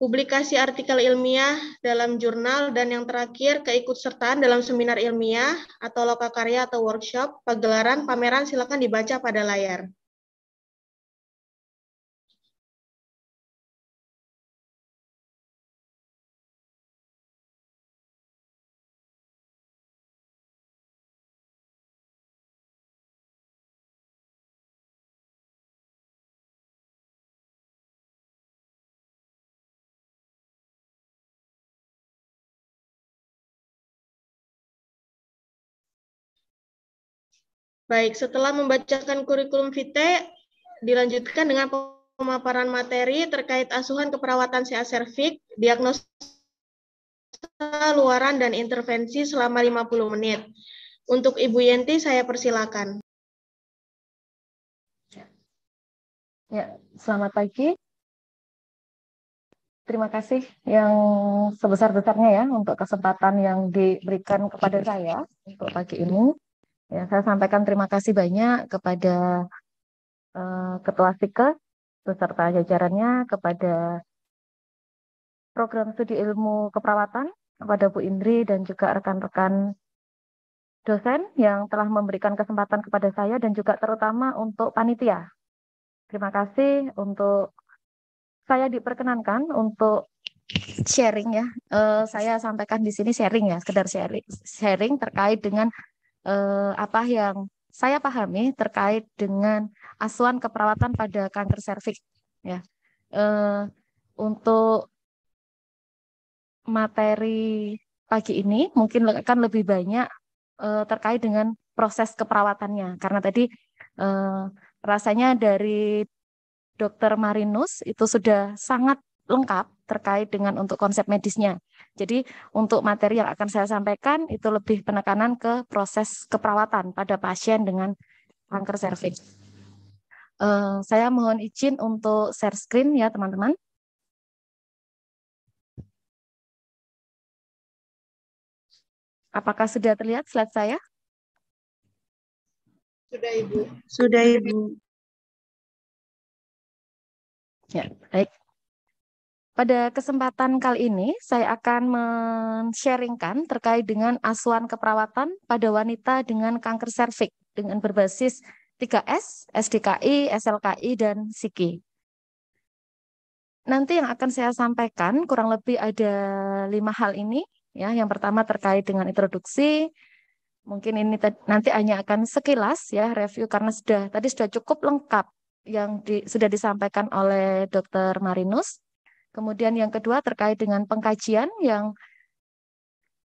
publikasi artikel ilmiah dalam jurnal, dan yang terakhir keikutsertaan dalam seminar ilmiah atau lokakarya atau workshop, pagelaran, pameran silakan dibaca pada layar. Baik, setelah membacakan kurikulum vitae, dilanjutkan dengan pemaparan materi terkait asuhan keperawatan CA cervix, diagnosa luaran dan intervensi selama 50 menit. Untuk Ibu Yenti saya persilakan. Ya, selamat pagi. Terima kasih yang sebesar-besarnya ya untuk kesempatan yang diberikan kepada saya untuk pagi ini. Ya, saya sampaikan terima kasih banyak kepada uh, Ketua Sike beserta jajarannya kepada program studi ilmu keperawatan kepada Bu Indri dan juga rekan-rekan dosen yang telah memberikan kesempatan kepada saya dan juga terutama untuk panitia. Terima kasih untuk saya diperkenankan untuk sharing ya. Uh, saya sampaikan di sini sharing ya, sekedar sharing, sharing terkait dengan eh, apa yang saya pahami terkait dengan asuhan keperawatan pada kanker serviks ya. Eh, untuk materi pagi ini mungkin akan lebih banyak eh, terkait dengan proses keperawatannya karena tadi eh, rasanya dari dokter Marinus itu sudah sangat lengkap terkait dengan untuk konsep medisnya. Jadi untuk materi yang akan saya sampaikan itu lebih penekanan ke proses keperawatan pada pasien dengan kanker serviks. Uh, eh, saya mohon izin untuk share screen ya teman-teman. Apakah sudah terlihat slide saya? Sudah Ibu. Sudah Ibu. Ya, baik. Pada kesempatan kali ini, saya akan men-sharingkan terkait dengan asuhan keperawatan pada wanita dengan kanker serviks dengan berbasis 3S, SDKI, SLKI, dan SIKI. Nanti yang akan saya sampaikan kurang lebih ada lima hal ini. Ya, yang pertama terkait dengan introduksi, mungkin ini nanti hanya akan sekilas ya review karena sudah tadi sudah cukup lengkap yang di, sudah disampaikan oleh Dr. Marinus. Kemudian yang kedua terkait dengan pengkajian yang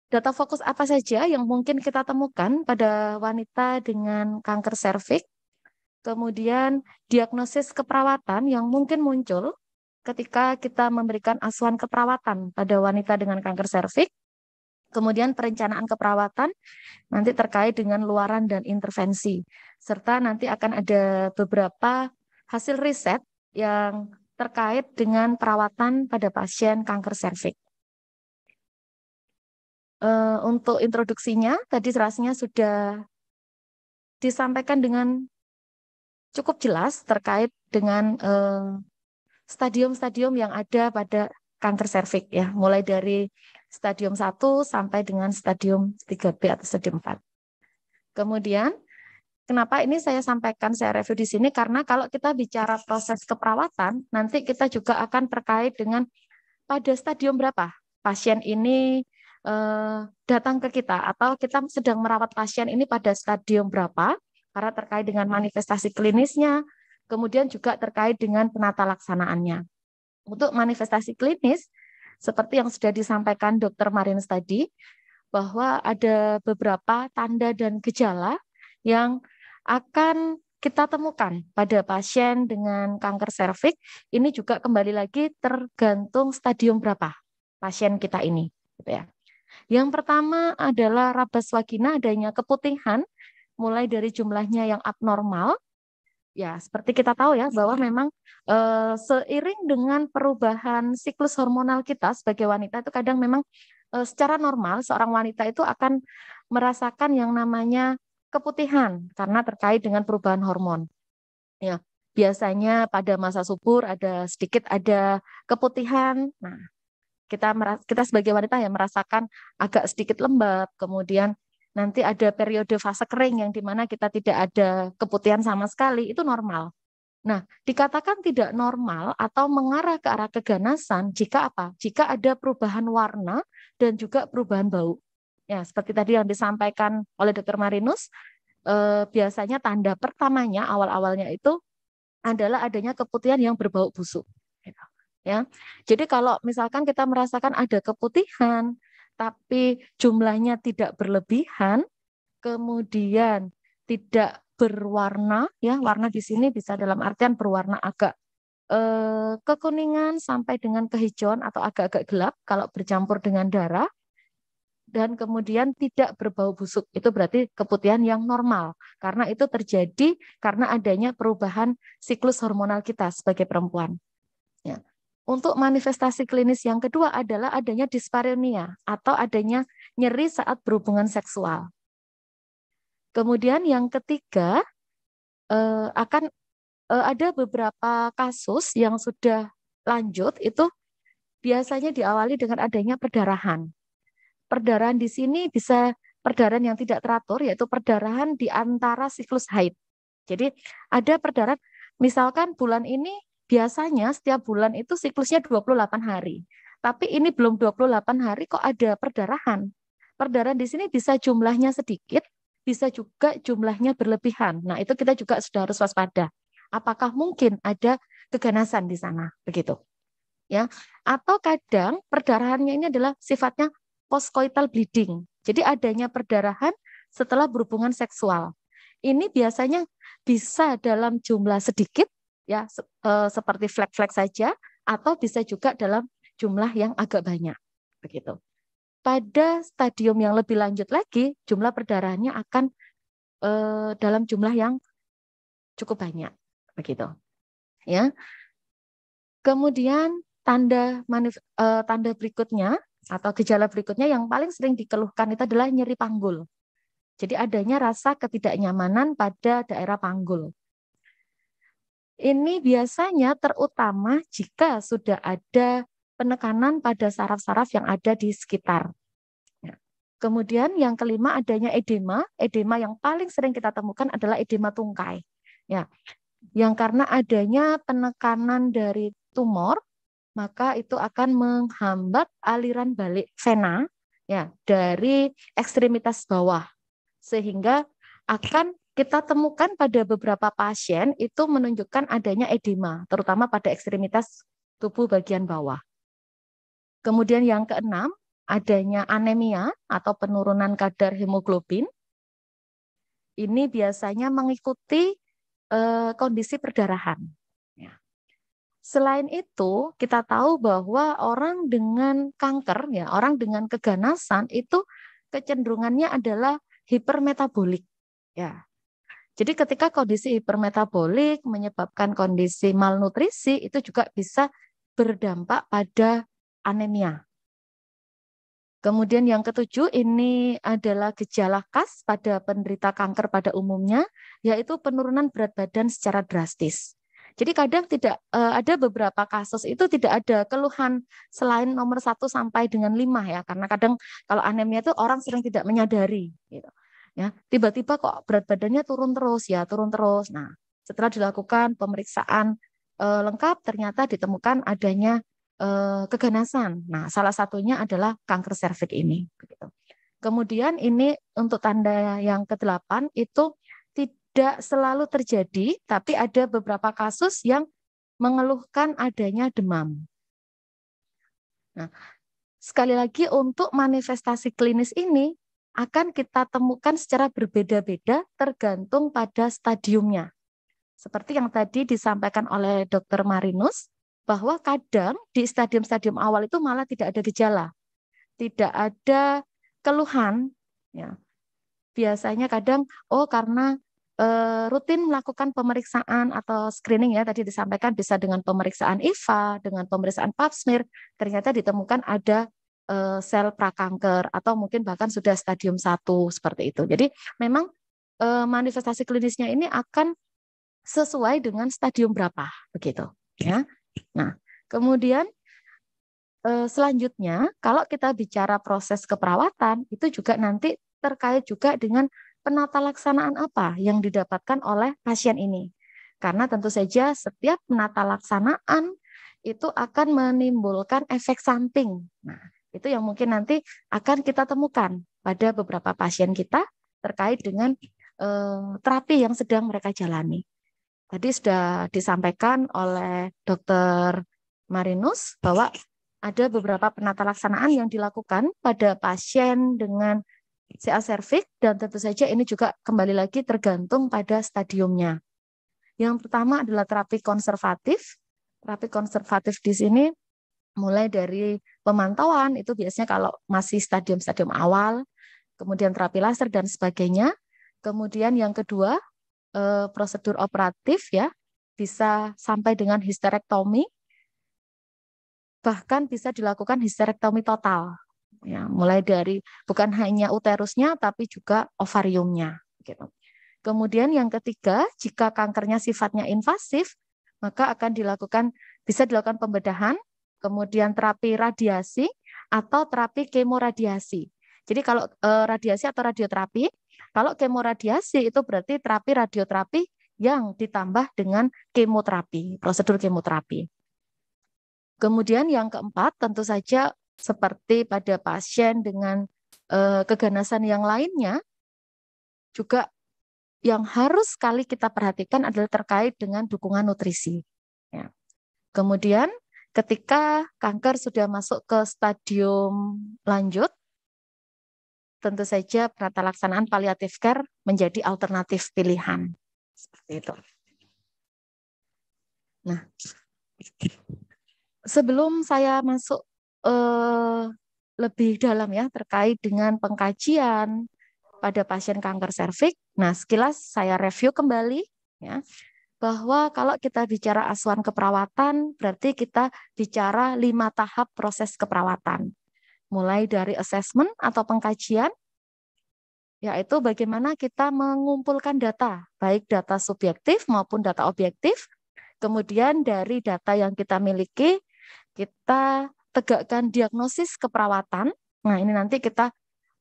data fokus apa saja yang mungkin kita temukan pada wanita dengan kanker serviks. Kemudian diagnosis keperawatan yang mungkin muncul ketika kita memberikan asuhan keperawatan pada wanita dengan kanker serviks. Kemudian perencanaan keperawatan nanti terkait dengan luaran dan intervensi. Serta nanti akan ada beberapa hasil riset yang terkait dengan perawatan pada pasien kanker serviks. Eh, untuk introduksinya, tadi serasnya sudah disampaikan dengan cukup jelas terkait dengan eh, stadium-stadium yang ada pada kanker serviks ya, mulai dari stadium 1 sampai dengan stadium 3B atau stadium 4. Kemudian Kenapa ini saya sampaikan saya review di sini karena kalau kita bicara proses keperawatan nanti kita juga akan terkait dengan pada stadium berapa pasien ini eh, datang ke kita atau kita sedang merawat pasien ini pada stadium berapa karena terkait dengan manifestasi klinisnya, kemudian juga terkait dengan penata laksanaannya. Untuk manifestasi klinis, seperti yang sudah disampaikan dokter Marines tadi, bahwa ada beberapa tanda dan gejala yang akan kita temukan pada pasien dengan kanker serviks ini juga kembali lagi tergantung stadium berapa pasien kita ini gitu ya. Yang pertama adalah rabas vagina adanya keputihan mulai dari jumlahnya yang abnormal ya seperti kita tahu ya bahwa memang e, seiring dengan perubahan siklus hormonal kita sebagai wanita itu kadang memang e, secara normal seorang wanita itu akan merasakan yang namanya keputihan karena terkait dengan perubahan hormon. Ya, biasanya pada masa subur ada sedikit ada keputihan. Nah, kita kita sebagai wanita ya merasakan agak sedikit lembab, kemudian nanti ada periode fase kering yang dimana kita tidak ada keputihan sama sekali, itu normal. Nah, dikatakan tidak normal atau mengarah ke arah keganasan jika apa? Jika ada perubahan warna dan juga perubahan bau. Ya, seperti tadi yang disampaikan oleh Dr. Marinus, eh, biasanya tanda pertamanya awal-awalnya itu adalah adanya keputihan yang berbau busuk. Gitu, ya, jadi kalau misalkan kita merasakan ada keputihan, tapi jumlahnya tidak berlebihan, kemudian tidak berwarna, ya warna di sini bisa dalam artian berwarna agak eh, kekuningan sampai dengan kehijauan atau agak-agak gelap kalau bercampur dengan darah dan kemudian tidak berbau busuk. Itu berarti keputihan yang normal. Karena itu terjadi karena adanya perubahan siklus hormonal kita sebagai perempuan. Ya. Untuk manifestasi klinis yang kedua adalah adanya dispareunia atau adanya nyeri saat berhubungan seksual. Kemudian yang ketiga eh, akan eh, ada beberapa kasus yang sudah lanjut itu biasanya diawali dengan adanya perdarahan. Perdarahan di sini bisa perdarahan yang tidak teratur yaitu perdarahan di antara siklus haid. Jadi ada perdarahan misalkan bulan ini biasanya setiap bulan itu siklusnya 28 hari. Tapi ini belum 28 hari kok ada perdarahan. Perdarahan di sini bisa jumlahnya sedikit, bisa juga jumlahnya berlebihan. Nah, itu kita juga sudah harus waspada. Apakah mungkin ada keganasan di sana? Begitu. Ya, atau kadang perdarahannya ini adalah sifatnya postcoital bleeding. Jadi adanya perdarahan setelah berhubungan seksual. Ini biasanya bisa dalam jumlah sedikit ya eh, seperti flek-flek saja atau bisa juga dalam jumlah yang agak banyak begitu. Pada stadium yang lebih lanjut lagi, jumlah perdarahannya akan eh, dalam jumlah yang cukup banyak begitu. Ya. Kemudian tanda manif, eh, tanda berikutnya atau gejala berikutnya yang paling sering dikeluhkan itu adalah nyeri panggul. Jadi adanya rasa ketidaknyamanan pada daerah panggul. Ini biasanya terutama jika sudah ada penekanan pada saraf-saraf yang ada di sekitar. Nah, kemudian yang kelima adanya edema. Edema yang paling sering kita temukan adalah edema tungkai. Ya. Yang karena adanya penekanan dari tumor maka itu akan menghambat aliran balik vena ya dari ekstremitas bawah sehingga akan kita temukan pada beberapa pasien itu menunjukkan adanya edema terutama pada ekstremitas tubuh bagian bawah. Kemudian yang keenam adanya anemia atau penurunan kadar hemoglobin. Ini biasanya mengikuti eh, kondisi perdarahan Selain itu, kita tahu bahwa orang dengan kanker ya, orang dengan keganasan itu kecenderungannya adalah hipermetabolik ya. Jadi ketika kondisi hipermetabolik menyebabkan kondisi malnutrisi itu juga bisa berdampak pada anemia. Kemudian yang ketujuh ini adalah gejala khas pada penderita kanker pada umumnya yaitu penurunan berat badan secara drastis. Jadi kadang tidak eh, ada beberapa kasus itu tidak ada keluhan selain nomor 1 sampai dengan 5 ya karena kadang kalau anemia itu orang sering tidak menyadari gitu. Ya, tiba-tiba kok berat badannya turun terus ya, turun terus. Nah, setelah dilakukan pemeriksaan uh, lengkap ternyata ditemukan adanya uh, keganasan. Nah, salah satunya adalah kanker serviks ini begitu. Kemudian ini untuk tanda yang ke-8 itu tidak selalu terjadi, tapi ada beberapa kasus yang mengeluhkan adanya demam. Nah, sekali lagi untuk manifestasi klinis ini akan kita temukan secara berbeda-beda tergantung pada stadiumnya. Seperti yang tadi disampaikan oleh Dr. Marinus, bahwa kadang di stadium-stadium awal itu malah tidak ada gejala, tidak ada keluhan. Ya. Biasanya kadang, oh karena Eh, rutin melakukan pemeriksaan atau screening ya tadi disampaikan bisa dengan pemeriksaan IVA, dengan pemeriksaan Pap smear ternyata ditemukan ada eh, sel prakanker atau mungkin bahkan sudah stadium 1 seperti itu. Jadi memang eh, manifestasi klinisnya ini akan sesuai dengan stadium berapa begitu ya. Nah, kemudian selanjutnya kalau kita bicara proses keperawatan itu juga nanti terkait juga dengan penata laksanaan apa yang didapatkan oleh pasien ini. Karena tentu saja setiap penata laksanaan itu akan menimbulkan efek samping. Nah, itu yang mungkin nanti akan kita temukan pada beberapa pasien kita terkait dengan e, terapi yang sedang mereka jalani. Tadi sudah disampaikan oleh Dr. Marinus bahwa ada beberapa penata laksanaan yang dilakukan pada pasien dengan CA cervix dan tentu saja ini juga kembali lagi tergantung pada stadiumnya. Yang pertama adalah terapi konservatif. Terapi konservatif di sini mulai dari pemantauan itu biasanya kalau masih stadium-stadium awal, kemudian terapi laser dan sebagainya. Kemudian yang kedua eh, prosedur operatif ya bisa sampai dengan histerektomi bahkan bisa dilakukan histerektomi total ya mulai dari bukan hanya uterusnya tapi juga ovariumnya gitu. Kemudian yang ketiga, jika kankernya sifatnya invasif, maka akan dilakukan bisa dilakukan pembedahan, kemudian terapi radiasi atau terapi kemoradiasi. Jadi kalau e, radiasi atau radioterapi, kalau kemoradiasi itu berarti terapi radioterapi yang ditambah dengan kemoterapi, prosedur kemoterapi. Kemudian yang keempat tentu saja seperti pada pasien dengan uh, keganasan yang lainnya juga yang harus sekali kita perhatikan adalah terkait dengan dukungan nutrisi. Ya. Kemudian ketika kanker sudah masuk ke stadium lanjut, tentu saja penata laksanaan paliatif care menjadi alternatif pilihan. Seperti itu. Nah, sebelum saya masuk eh, lebih dalam ya terkait dengan pengkajian pada pasien kanker serviks. Nah, sekilas saya review kembali ya bahwa kalau kita bicara asuhan keperawatan berarti kita bicara lima tahap proses keperawatan. Mulai dari assessment atau pengkajian yaitu bagaimana kita mengumpulkan data, baik data subjektif maupun data objektif. Kemudian dari data yang kita miliki, kita tegakkan diagnosis keperawatan. Nah, ini nanti kita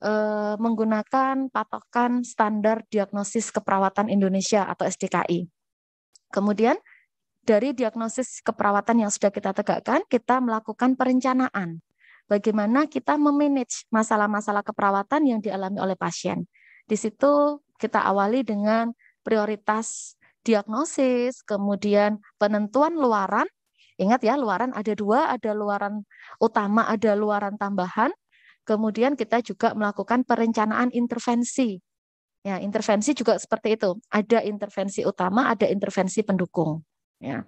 eh, menggunakan patokan standar diagnosis keperawatan Indonesia atau SDKI. Kemudian dari diagnosis keperawatan yang sudah kita tegakkan, kita melakukan perencanaan. Bagaimana kita memanage masalah-masalah keperawatan yang dialami oleh pasien. Di situ kita awali dengan prioritas diagnosis, kemudian penentuan luaran, Ingat ya, luaran ada dua, ada luaran utama, ada luaran tambahan. Kemudian kita juga melakukan perencanaan intervensi. Ya, intervensi juga seperti itu. Ada intervensi utama, ada intervensi pendukung. Ya.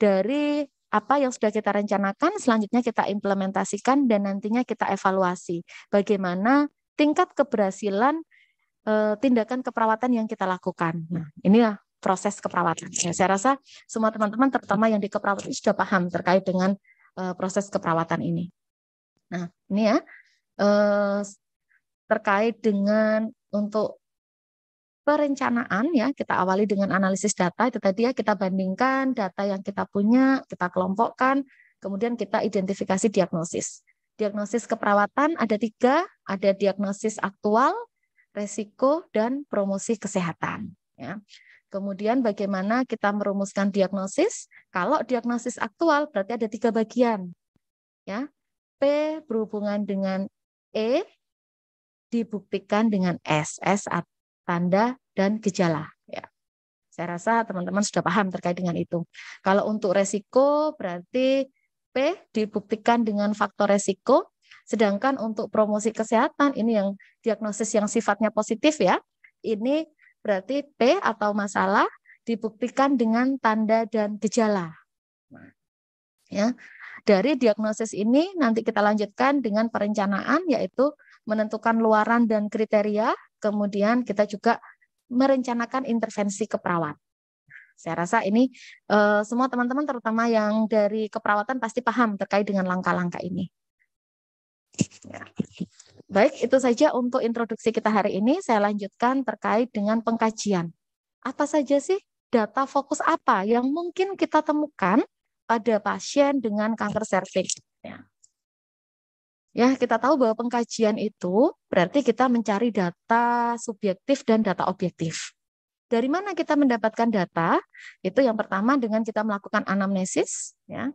Dari apa yang sudah kita rencanakan, selanjutnya kita implementasikan dan nantinya kita evaluasi bagaimana tingkat keberhasilan eh, tindakan keperawatan yang kita lakukan. Nah, inilah proses keperawatan. Ya, saya rasa semua teman-teman, terutama yang di keperawatan, sudah paham terkait dengan uh, proses keperawatan ini. Nah, ini ya uh, terkait dengan untuk perencanaan ya kita awali dengan analisis data itu tadi ya kita bandingkan data yang kita punya kita kelompokkan kemudian kita identifikasi diagnosis diagnosis keperawatan ada tiga ada diagnosis aktual resiko dan promosi kesehatan ya Kemudian bagaimana kita merumuskan diagnosis? Kalau diagnosis aktual berarti ada tiga bagian. Ya, P berhubungan dengan E dibuktikan dengan S, S tanda dan gejala. Ya. Saya rasa teman-teman sudah paham terkait dengan itu. Kalau untuk resiko berarti P dibuktikan dengan faktor resiko, sedangkan untuk promosi kesehatan ini yang diagnosis yang sifatnya positif ya, ini Berarti P atau masalah dibuktikan dengan tanda dan gejala. Nah. Ya. Dari diagnosis ini nanti kita lanjutkan dengan perencanaan yaitu menentukan luaran dan kriteria, kemudian kita juga merencanakan intervensi keperawat. Saya rasa ini uh, semua teman-teman terutama yang dari keperawatan pasti paham terkait dengan langkah-langkah ini. Ya. Baik, itu saja untuk introduksi kita hari ini. Saya lanjutkan terkait dengan pengkajian. Apa saja sih data fokus apa yang mungkin kita temukan pada pasien dengan kanker serviks? Ya. Ya, kita tahu bahwa pengkajian itu berarti kita mencari data subjektif dan data objektif. Dari mana kita mendapatkan data? Itu yang pertama dengan kita melakukan anamnesis, ya,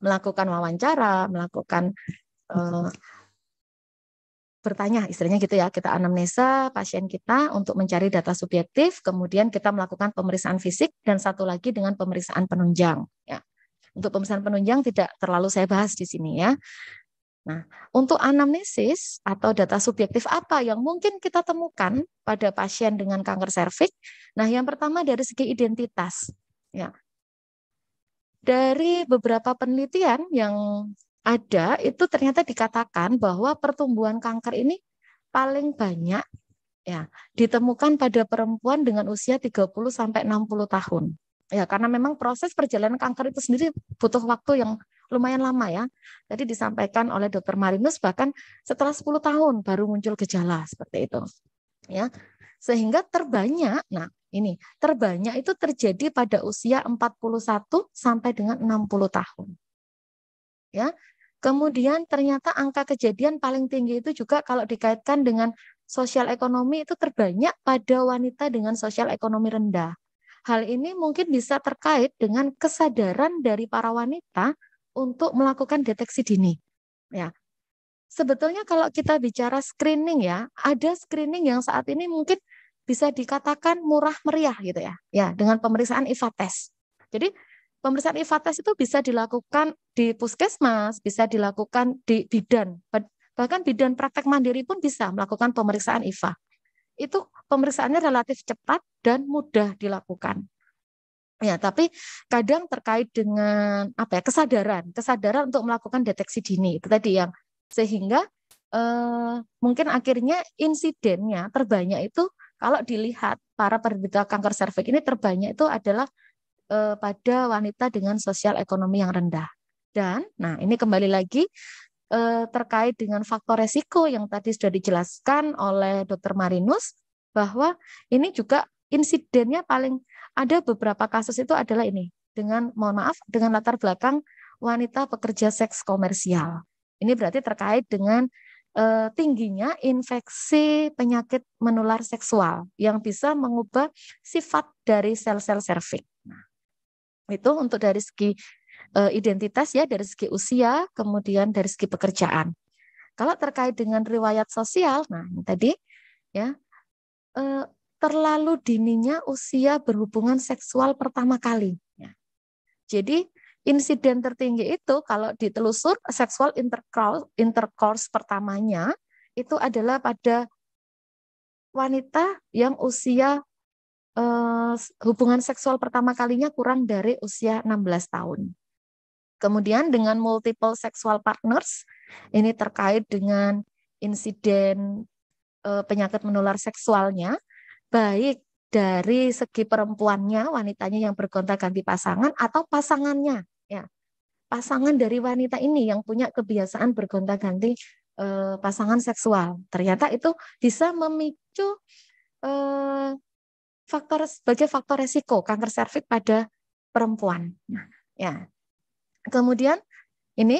melakukan wawancara, melakukan uh, bertanya, istrinya gitu ya, kita anamnesa pasien kita untuk mencari data subjektif, kemudian kita melakukan pemeriksaan fisik dan satu lagi dengan pemeriksaan penunjang. Ya. Untuk pemeriksaan penunjang tidak terlalu saya bahas di sini ya. Nah, untuk anamnesis atau data subjektif apa yang mungkin kita temukan pada pasien dengan kanker serviks? Nah, yang pertama dari segi identitas. Ya. Dari beberapa penelitian yang ada itu ternyata dikatakan bahwa pertumbuhan kanker ini paling banyak ya ditemukan pada perempuan dengan usia 30 sampai 60 tahun. Ya, karena memang proses perjalanan kanker itu sendiri butuh waktu yang lumayan lama ya. Tadi disampaikan oleh Dr. Marinus bahkan setelah 10 tahun baru muncul gejala seperti itu. Ya. Sehingga terbanyak, nah ini, terbanyak itu terjadi pada usia 41 sampai dengan 60 tahun. Ya, Kemudian ternyata angka kejadian paling tinggi itu juga kalau dikaitkan dengan sosial ekonomi itu terbanyak pada wanita dengan sosial ekonomi rendah. Hal ini mungkin bisa terkait dengan kesadaran dari para wanita untuk melakukan deteksi dini. Ya. Sebetulnya kalau kita bicara screening ya, ada screening yang saat ini mungkin bisa dikatakan murah meriah gitu ya. Ya, dengan pemeriksaan IFA test. Jadi pemeriksaan IVA test itu bisa dilakukan di puskesmas, bisa dilakukan di bidan, bahkan bidan praktek mandiri pun bisa melakukan pemeriksaan IVA. Itu pemeriksaannya relatif cepat dan mudah dilakukan. Ya, tapi kadang terkait dengan apa ya kesadaran, kesadaran untuk melakukan deteksi dini itu tadi yang sehingga eh, mungkin akhirnya insidennya terbanyak itu kalau dilihat para penderita kanker serviks ini terbanyak itu adalah eh, pada wanita dengan sosial ekonomi yang rendah. Dan nah ini kembali lagi eh, terkait dengan faktor resiko yang tadi sudah dijelaskan oleh Dr. Marinus bahwa ini juga insidennya paling ada beberapa kasus itu adalah ini dengan mohon maaf dengan latar belakang wanita pekerja seks komersial. Ini berarti terkait dengan eh, tingginya infeksi penyakit menular seksual yang bisa mengubah sifat dari sel-sel serviks itu untuk dari segi uh, identitas ya dari segi usia kemudian dari segi pekerjaan kalau terkait dengan riwayat sosial nah tadi ya uh, terlalu dininya usia berhubungan seksual pertama kali ya. jadi insiden tertinggi itu kalau ditelusur seksual intercourse, intercourse pertamanya itu adalah pada wanita yang usia Eh, hubungan seksual pertama kalinya kurang dari usia 16 tahun. Kemudian dengan multiple sexual partners, ini terkait dengan insiden eh, penyakit menular seksualnya, baik dari segi perempuannya, wanitanya yang bergonta ganti pasangan atau pasangannya, ya. Pasangan dari wanita ini yang punya kebiasaan bergonta ganti eh, pasangan seksual. Ternyata itu bisa memicu eh, faktor sebagai faktor resiko kanker serviks pada perempuan. Nah, ya. Kemudian ini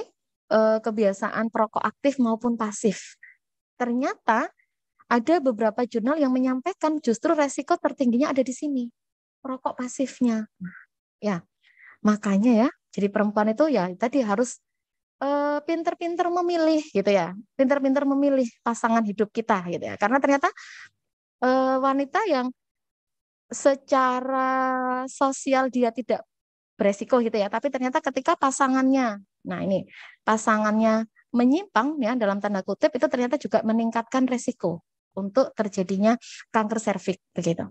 eh, kebiasaan perokok aktif maupun pasif. Ternyata ada beberapa jurnal yang menyampaikan justru resiko tertingginya ada di sini, perokok pasifnya. Ya, makanya ya, jadi perempuan itu ya tadi harus eh, pinter-pinter memilih gitu ya, pinter-pinter memilih pasangan hidup kita gitu ya. Karena ternyata eh, wanita yang secara sosial dia tidak beresiko gitu ya, tapi ternyata ketika pasangannya, nah ini pasangannya menyimpang ya dalam tanda kutip itu ternyata juga meningkatkan resiko untuk terjadinya kanker serviks begitu.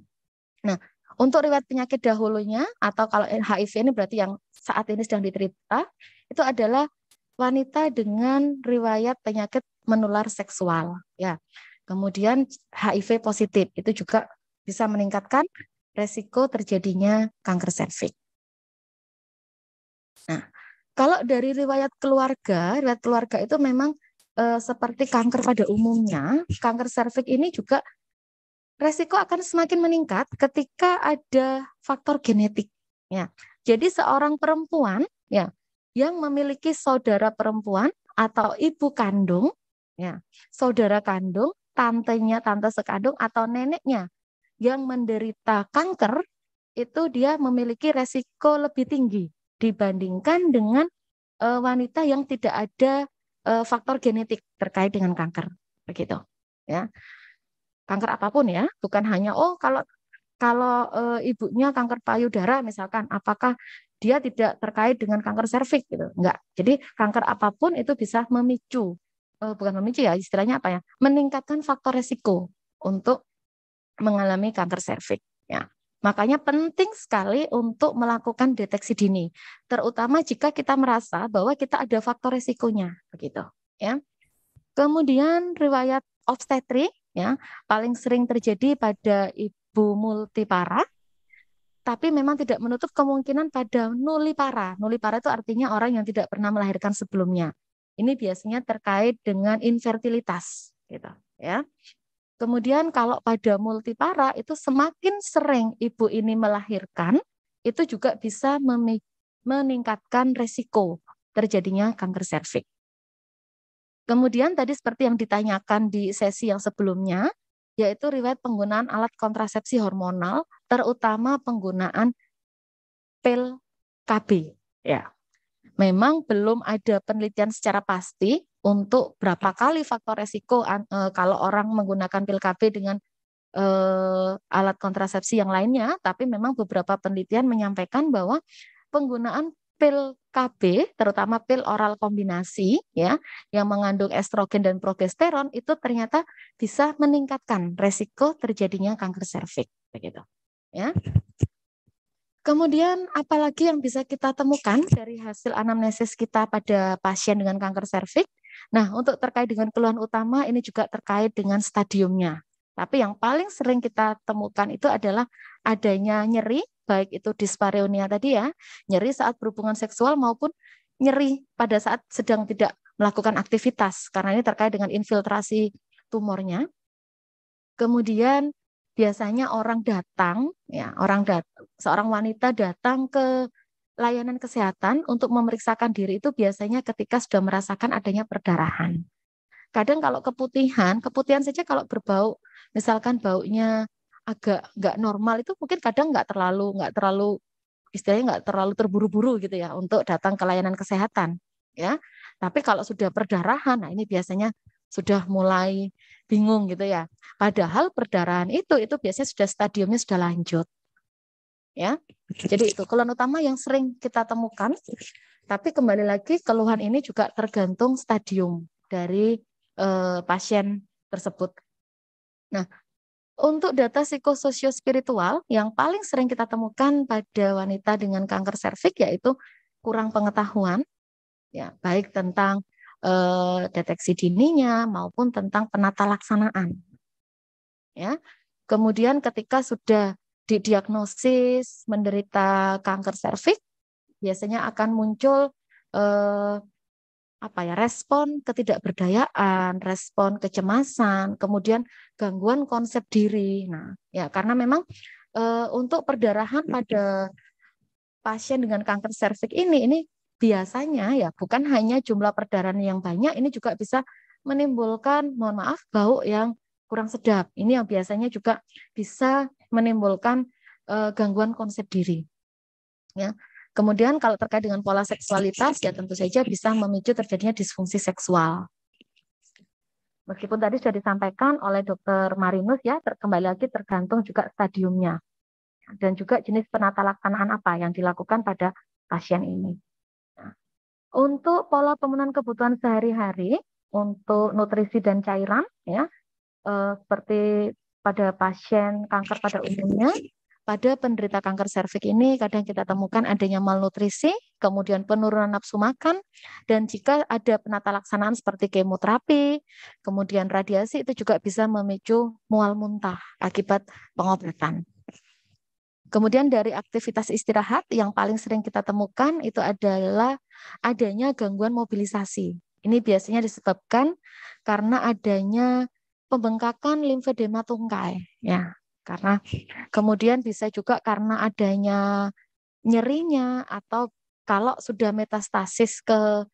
Nah, untuk riwayat penyakit dahulunya atau kalau HIV ini berarti yang saat ini sedang diterita itu adalah wanita dengan riwayat penyakit menular seksual ya. Kemudian HIV positif itu juga bisa meningkatkan resiko terjadinya kanker serviks. Nah, kalau dari riwayat keluarga, riwayat keluarga itu memang e, seperti kanker pada umumnya, kanker serviks ini juga resiko akan semakin meningkat ketika ada faktor genetik. Ya. Jadi seorang perempuan ya yang memiliki saudara perempuan atau ibu kandung, ya, saudara kandung, tantenya, tante sekandung atau neneknya yang menderita kanker itu dia memiliki resiko lebih tinggi dibandingkan dengan uh, wanita yang tidak ada uh, faktor genetik terkait dengan kanker begitu ya kanker apapun ya bukan hanya oh kalau kalau e, ibunya kanker payudara misalkan apakah dia tidak terkait dengan kanker serviks gitu enggak jadi kanker apapun itu bisa memicu e, bukan memicu ya istilahnya apa ya meningkatkan faktor resiko untuk mengalami kanker serviks. Ya. Makanya penting sekali untuk melakukan deteksi dini, terutama jika kita merasa bahwa kita ada faktor resikonya, begitu. Ya. Kemudian riwayat obstetri, ya paling sering terjadi pada ibu multipara, tapi memang tidak menutup kemungkinan pada nulipara. Nulipara itu artinya orang yang tidak pernah melahirkan sebelumnya. Ini biasanya terkait dengan infertilitas, gitu. Ya. Kemudian kalau pada multipara itu semakin sering ibu ini melahirkan, itu juga bisa meningkatkan resiko terjadinya kanker serviks. Kemudian tadi seperti yang ditanyakan di sesi yang sebelumnya, yaitu riwayat penggunaan alat kontrasepsi hormonal, terutama penggunaan pil KB. Ya. Memang belum ada penelitian secara pasti untuk berapa iya. kali faktor resiko uh, kalau orang menggunakan pil KB dengan uh, alat kontrasepsi yang lainnya, tapi memang beberapa penelitian menyampaikan bahwa penggunaan pil KB, terutama pil oral kombinasi ya, yang mengandung estrogen dan progesteron itu ternyata bisa meningkatkan resiko terjadinya kanker serviks begitu. Ya. Kemudian apalagi yang bisa kita temukan dari hasil anamnesis kita pada pasien dengan kanker serviks? Nah, untuk terkait dengan keluhan utama ini juga terkait dengan stadiumnya. Tapi yang paling sering kita temukan itu adalah adanya nyeri, baik itu dispareunia tadi ya, nyeri saat berhubungan seksual maupun nyeri pada saat sedang tidak melakukan aktivitas karena ini terkait dengan infiltrasi tumornya. Kemudian biasanya orang datang ya, orang datang, seorang wanita datang ke layanan kesehatan untuk memeriksakan diri itu biasanya ketika sudah merasakan adanya perdarahan. Kadang kalau keputihan, keputihan saja kalau berbau, misalkan baunya agak nggak normal itu mungkin kadang nggak terlalu nggak terlalu istilahnya nggak terlalu terburu-buru gitu ya untuk datang ke layanan kesehatan ya. Tapi kalau sudah perdarahan, nah ini biasanya sudah mulai bingung gitu ya. Padahal perdarahan itu itu biasanya sudah stadiumnya sudah lanjut. Ya. Jadi itu keluhan utama yang sering kita temukan. Tapi kembali lagi keluhan ini juga tergantung stadium dari eh, pasien tersebut. Nah, untuk data psikososio spiritual yang paling sering kita temukan pada wanita dengan kanker serviks yaitu kurang pengetahuan ya baik tentang eh, deteksi dininya maupun tentang penata laksanaan. Ya. Kemudian ketika sudah didiagnosis menderita kanker serviks biasanya akan muncul eh, apa ya respon ketidakberdayaan, respon kecemasan, kemudian gangguan konsep diri. Nah, ya karena memang eh, untuk perdarahan pada pasien dengan kanker serviks ini ini biasanya ya bukan hanya jumlah perdarahan yang banyak, ini juga bisa menimbulkan mohon maaf bau yang kurang sedap. Ini yang biasanya juga bisa menimbulkan uh, gangguan konsep diri. Ya. Kemudian kalau terkait dengan pola seksualitas ya tentu saja bisa memicu terjadinya disfungsi seksual. Meskipun tadi sudah disampaikan oleh Dr. Marinus ya kembali lagi tergantung juga stadiumnya dan juga jenis penata laksanaan apa yang dilakukan pada pasien ini. Nah, untuk pola pemenuhan kebutuhan sehari-hari untuk nutrisi dan cairan ya eh, seperti pada pasien kanker pada umumnya. Pada penderita kanker serviks ini kadang kita temukan adanya malnutrisi, kemudian penurunan nafsu makan, dan jika ada penata laksanaan seperti kemoterapi, kemudian radiasi itu juga bisa memicu mual muntah akibat pengobatan. Kemudian dari aktivitas istirahat yang paling sering kita temukan itu adalah adanya gangguan mobilisasi. Ini biasanya disebabkan karena adanya pembengkakan limfedema tungkai ya karena kemudian bisa juga karena adanya nyerinya atau kalau sudah metastasis ke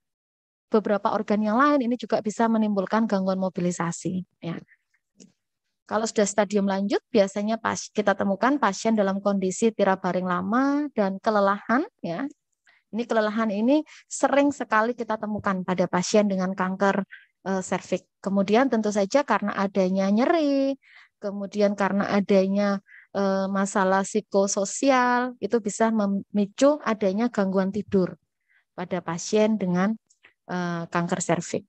beberapa organ yang lain ini juga bisa menimbulkan gangguan mobilisasi ya. Kalau sudah stadium lanjut biasanya pas kita temukan pasien dalam kondisi tirabaring lama dan kelelahan ya. Ini kelelahan ini sering sekali kita temukan pada pasien dengan kanker Eh, serviks. Kemudian tentu saja karena adanya nyeri, kemudian karena adanya eh, masalah psikososial itu bisa memicu adanya gangguan tidur pada pasien dengan eh, kanker serviks.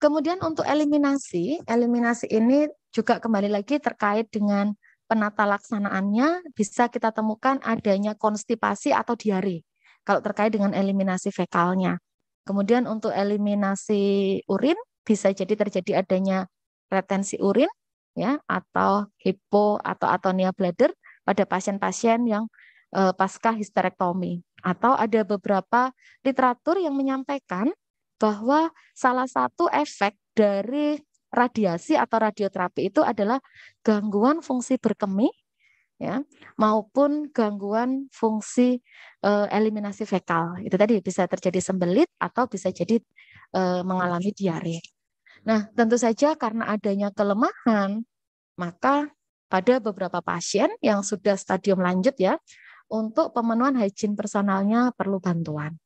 Kemudian untuk eliminasi, eliminasi ini juga kembali lagi terkait dengan penata laksanaannya bisa kita temukan adanya konstipasi atau diare kalau terkait dengan eliminasi fekalnya. Kemudian untuk eliminasi urin bisa jadi terjadi adanya retensi urin ya atau hipo atau atonia bladder pada pasien-pasien yang e, pasca histerektomi atau ada beberapa literatur yang menyampaikan bahwa salah satu efek dari radiasi atau radioterapi itu adalah gangguan fungsi berkemih ya maupun gangguan fungsi e, eliminasi fekal itu tadi bisa terjadi sembelit atau bisa jadi e, mengalami diare. Nah tentu saja karena adanya kelemahan maka pada beberapa pasien yang sudah stadium lanjut ya untuk pemenuhan hygiene personalnya perlu bantuan.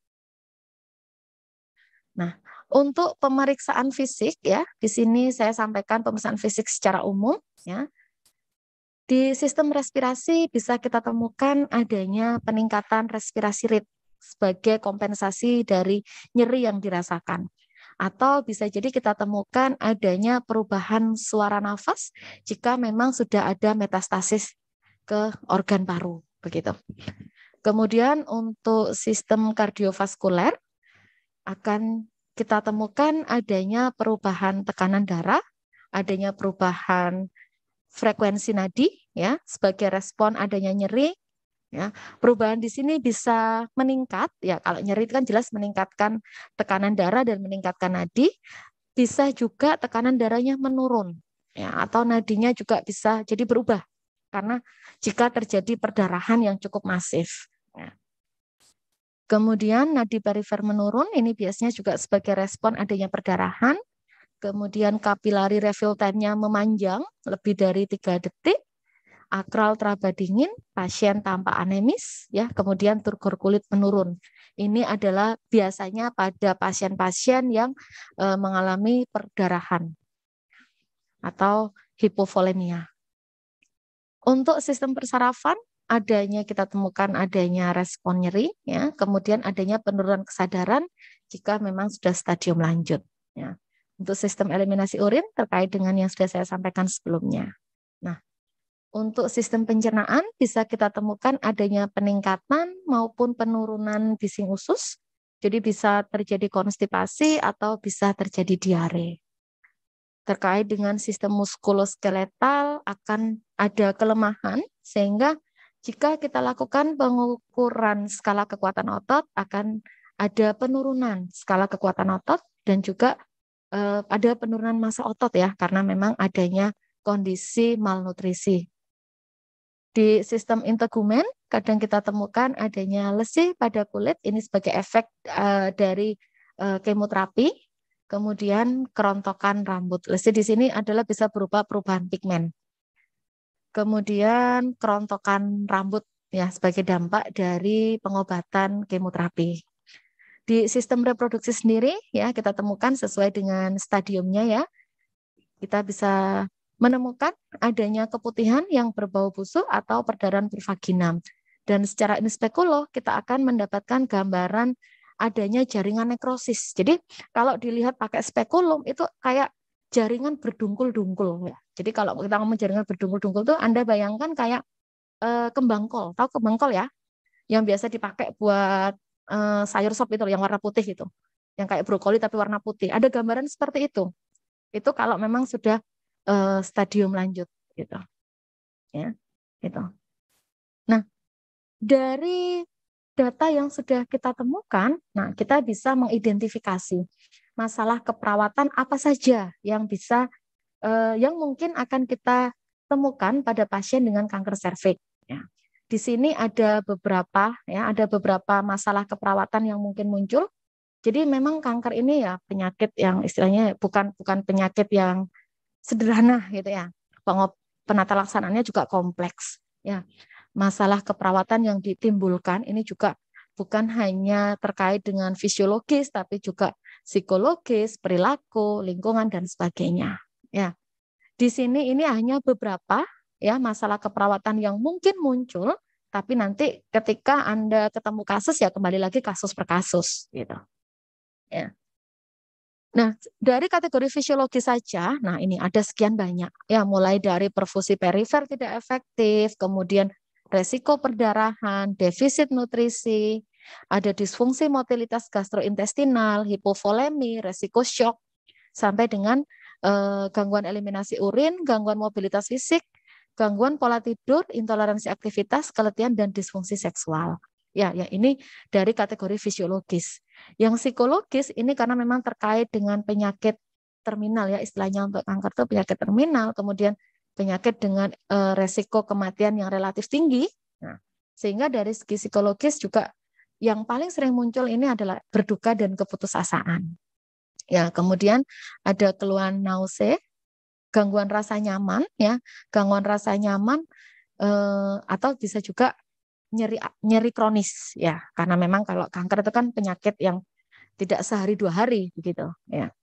Nah, untuk pemeriksaan fisik ya, di sini saya sampaikan pemeriksaan fisik secara umum ya. Di sistem respirasi bisa kita temukan adanya peningkatan respirasi rate sebagai kompensasi dari nyeri yang dirasakan. Atau bisa jadi kita temukan adanya perubahan suara nafas jika memang sudah ada metastasis ke organ paru, begitu. Kemudian untuk sistem kardiovaskuler akan kita temukan adanya perubahan tekanan darah, adanya perubahan frekuensi nadi ya sebagai respon adanya nyeri ya. Perubahan di sini bisa meningkat ya kalau nyeri itu kan jelas meningkatkan tekanan darah dan meningkatkan nadi, bisa juga tekanan darahnya menurun ya atau nadinya juga bisa jadi berubah karena jika terjadi perdarahan yang cukup masif. Ya. Kemudian nadi perifer menurun ini biasanya juga sebagai respon adanya perdarahan kemudian kapilari refill time-nya memanjang lebih dari tiga detik, akral teraba dingin, pasien tanpa anemis, ya, kemudian turgor kulit menurun. Ini adalah biasanya pada pasien-pasien yang e, mengalami perdarahan atau hipovolemia. Untuk sistem persarafan adanya kita temukan adanya respon nyeri, ya, kemudian adanya penurunan kesadaran jika memang sudah stadium lanjut. Ya untuk sistem eliminasi urin terkait dengan yang sudah saya sampaikan sebelumnya. Nah, untuk sistem pencernaan bisa kita temukan adanya peningkatan maupun penurunan bising usus. Jadi bisa terjadi konstipasi atau bisa terjadi diare. Terkait dengan sistem muskuloskeletal akan ada kelemahan sehingga jika kita lakukan pengukuran skala kekuatan otot akan ada penurunan skala kekuatan otot dan juga Eh, ada penurunan massa otot ya karena memang adanya kondisi malnutrisi. Di sistem integumen kadang kita temukan adanya lesi pada kulit ini sebagai efek eh, dari eh, kemoterapi. Kemudian kerontokan rambut. Lesi di sini adalah bisa berupa perubahan pigmen. Kemudian kerontokan rambut ya sebagai dampak dari pengobatan kemoterapi. Di sistem reproduksi sendiri ya kita temukan sesuai dengan stadiumnya ya. Kita bisa menemukan adanya keputihan yang berbau busuk atau perdarahan vagina. Dan secara in spekulo kita akan mendapatkan gambaran adanya jaringan nekrosis. Jadi kalau dilihat pakai spekulum itu kayak jaringan berdungkul-dungkul. Ya. Jadi kalau kita ngomong jaringan berdungkul-dungkul itu Anda bayangkan kayak e, eh, kembang kol, tahu kembang kol ya? Yang biasa dipakai buat uh, sayur sop itu yang warna putih itu, yang kayak brokoli tapi warna putih. Ada gambaran seperti itu. Itu kalau memang sudah uh, stadium lanjut gitu. Ya, gitu. Nah, dari data yang sudah kita temukan, nah kita bisa mengidentifikasi masalah keperawatan apa saja yang bisa uh, yang mungkin akan kita temukan pada pasien dengan kanker serviks. Ya di sini ada beberapa ya ada beberapa masalah keperawatan yang mungkin muncul. Jadi memang kanker ini ya penyakit yang istilahnya bukan bukan penyakit yang sederhana gitu ya. Penata laksananya juga kompleks ya. Masalah keperawatan yang ditimbulkan ini juga bukan hanya terkait dengan fisiologis tapi juga psikologis, perilaku, lingkungan dan sebagainya ya. Di sini ini hanya beberapa ya masalah keperawatan yang mungkin muncul tapi nanti ketika Anda ketemu kasus ya kembali lagi kasus per kasus gitu. Ya. Nah, dari kategori fisiologi saja, nah ini ada sekian banyak. Ya, mulai dari perfusi perifer tidak efektif, kemudian resiko perdarahan, defisit nutrisi, ada disfungsi motilitas gastrointestinal, hipovolemi, resiko shock, sampai dengan eh, gangguan eliminasi urin, gangguan mobilitas fisik, gangguan pola tidur, intoleransi aktivitas, keletihan dan disfungsi seksual. Ya, ya ini dari kategori fisiologis. Yang psikologis ini karena memang terkait dengan penyakit terminal ya istilahnya untuk kanker itu penyakit terminal, kemudian penyakit dengan e, resiko kematian yang relatif tinggi. Nah, sehingga dari segi psikologis juga yang paling sering muncul ini adalah berduka dan keputusasaan. Ya, kemudian ada keluhan nausea, gangguan rasa nyaman ya gangguan rasa nyaman eh, atau bisa juga nyeri nyeri kronis ya karena memang kalau kanker itu kan penyakit yang tidak sehari dua hari begitu ya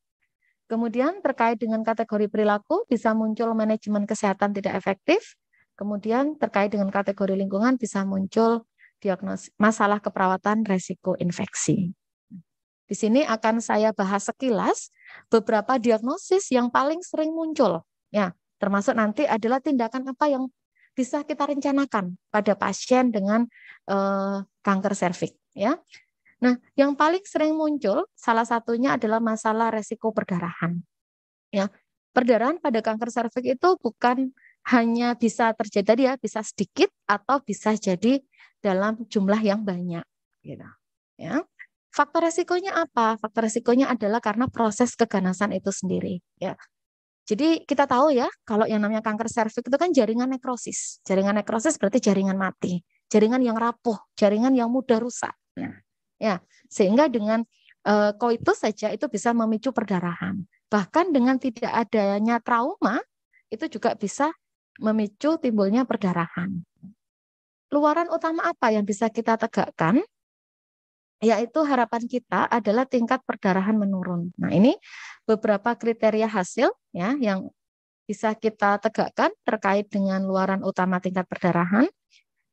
kemudian terkait dengan kategori perilaku bisa muncul manajemen kesehatan tidak efektif kemudian terkait dengan kategori lingkungan bisa muncul diagnosis masalah keperawatan resiko infeksi di sini akan saya bahas sekilas beberapa diagnosis yang paling sering muncul. Ya, termasuk nanti adalah tindakan apa yang bisa kita rencanakan pada pasien dengan uh, kanker serviks ya. Nah, yang paling sering muncul salah satunya adalah masalah resiko perdarahan. Ya, perdarahan pada kanker serviks itu bukan hanya bisa terjadi tadi ya, bisa sedikit atau bisa jadi dalam jumlah yang banyak gitu. Ya. Faktor resikonya apa? Faktor resikonya adalah karena proses keganasan itu sendiri. Ya. Jadi kita tahu ya, kalau yang namanya kanker serviks itu kan jaringan nekrosis. Jaringan nekrosis berarti jaringan mati, jaringan yang rapuh, jaringan yang mudah rusak. Nah, ya, sehingga dengan e, koitus saja itu bisa memicu perdarahan. Bahkan dengan tidak adanya trauma itu juga bisa memicu timbulnya perdarahan luaran utama apa yang bisa kita tegakkan yaitu harapan kita adalah tingkat perdarahan menurun. Nah, ini beberapa kriteria hasil ya yang bisa kita tegakkan terkait dengan luaran utama tingkat perdarahan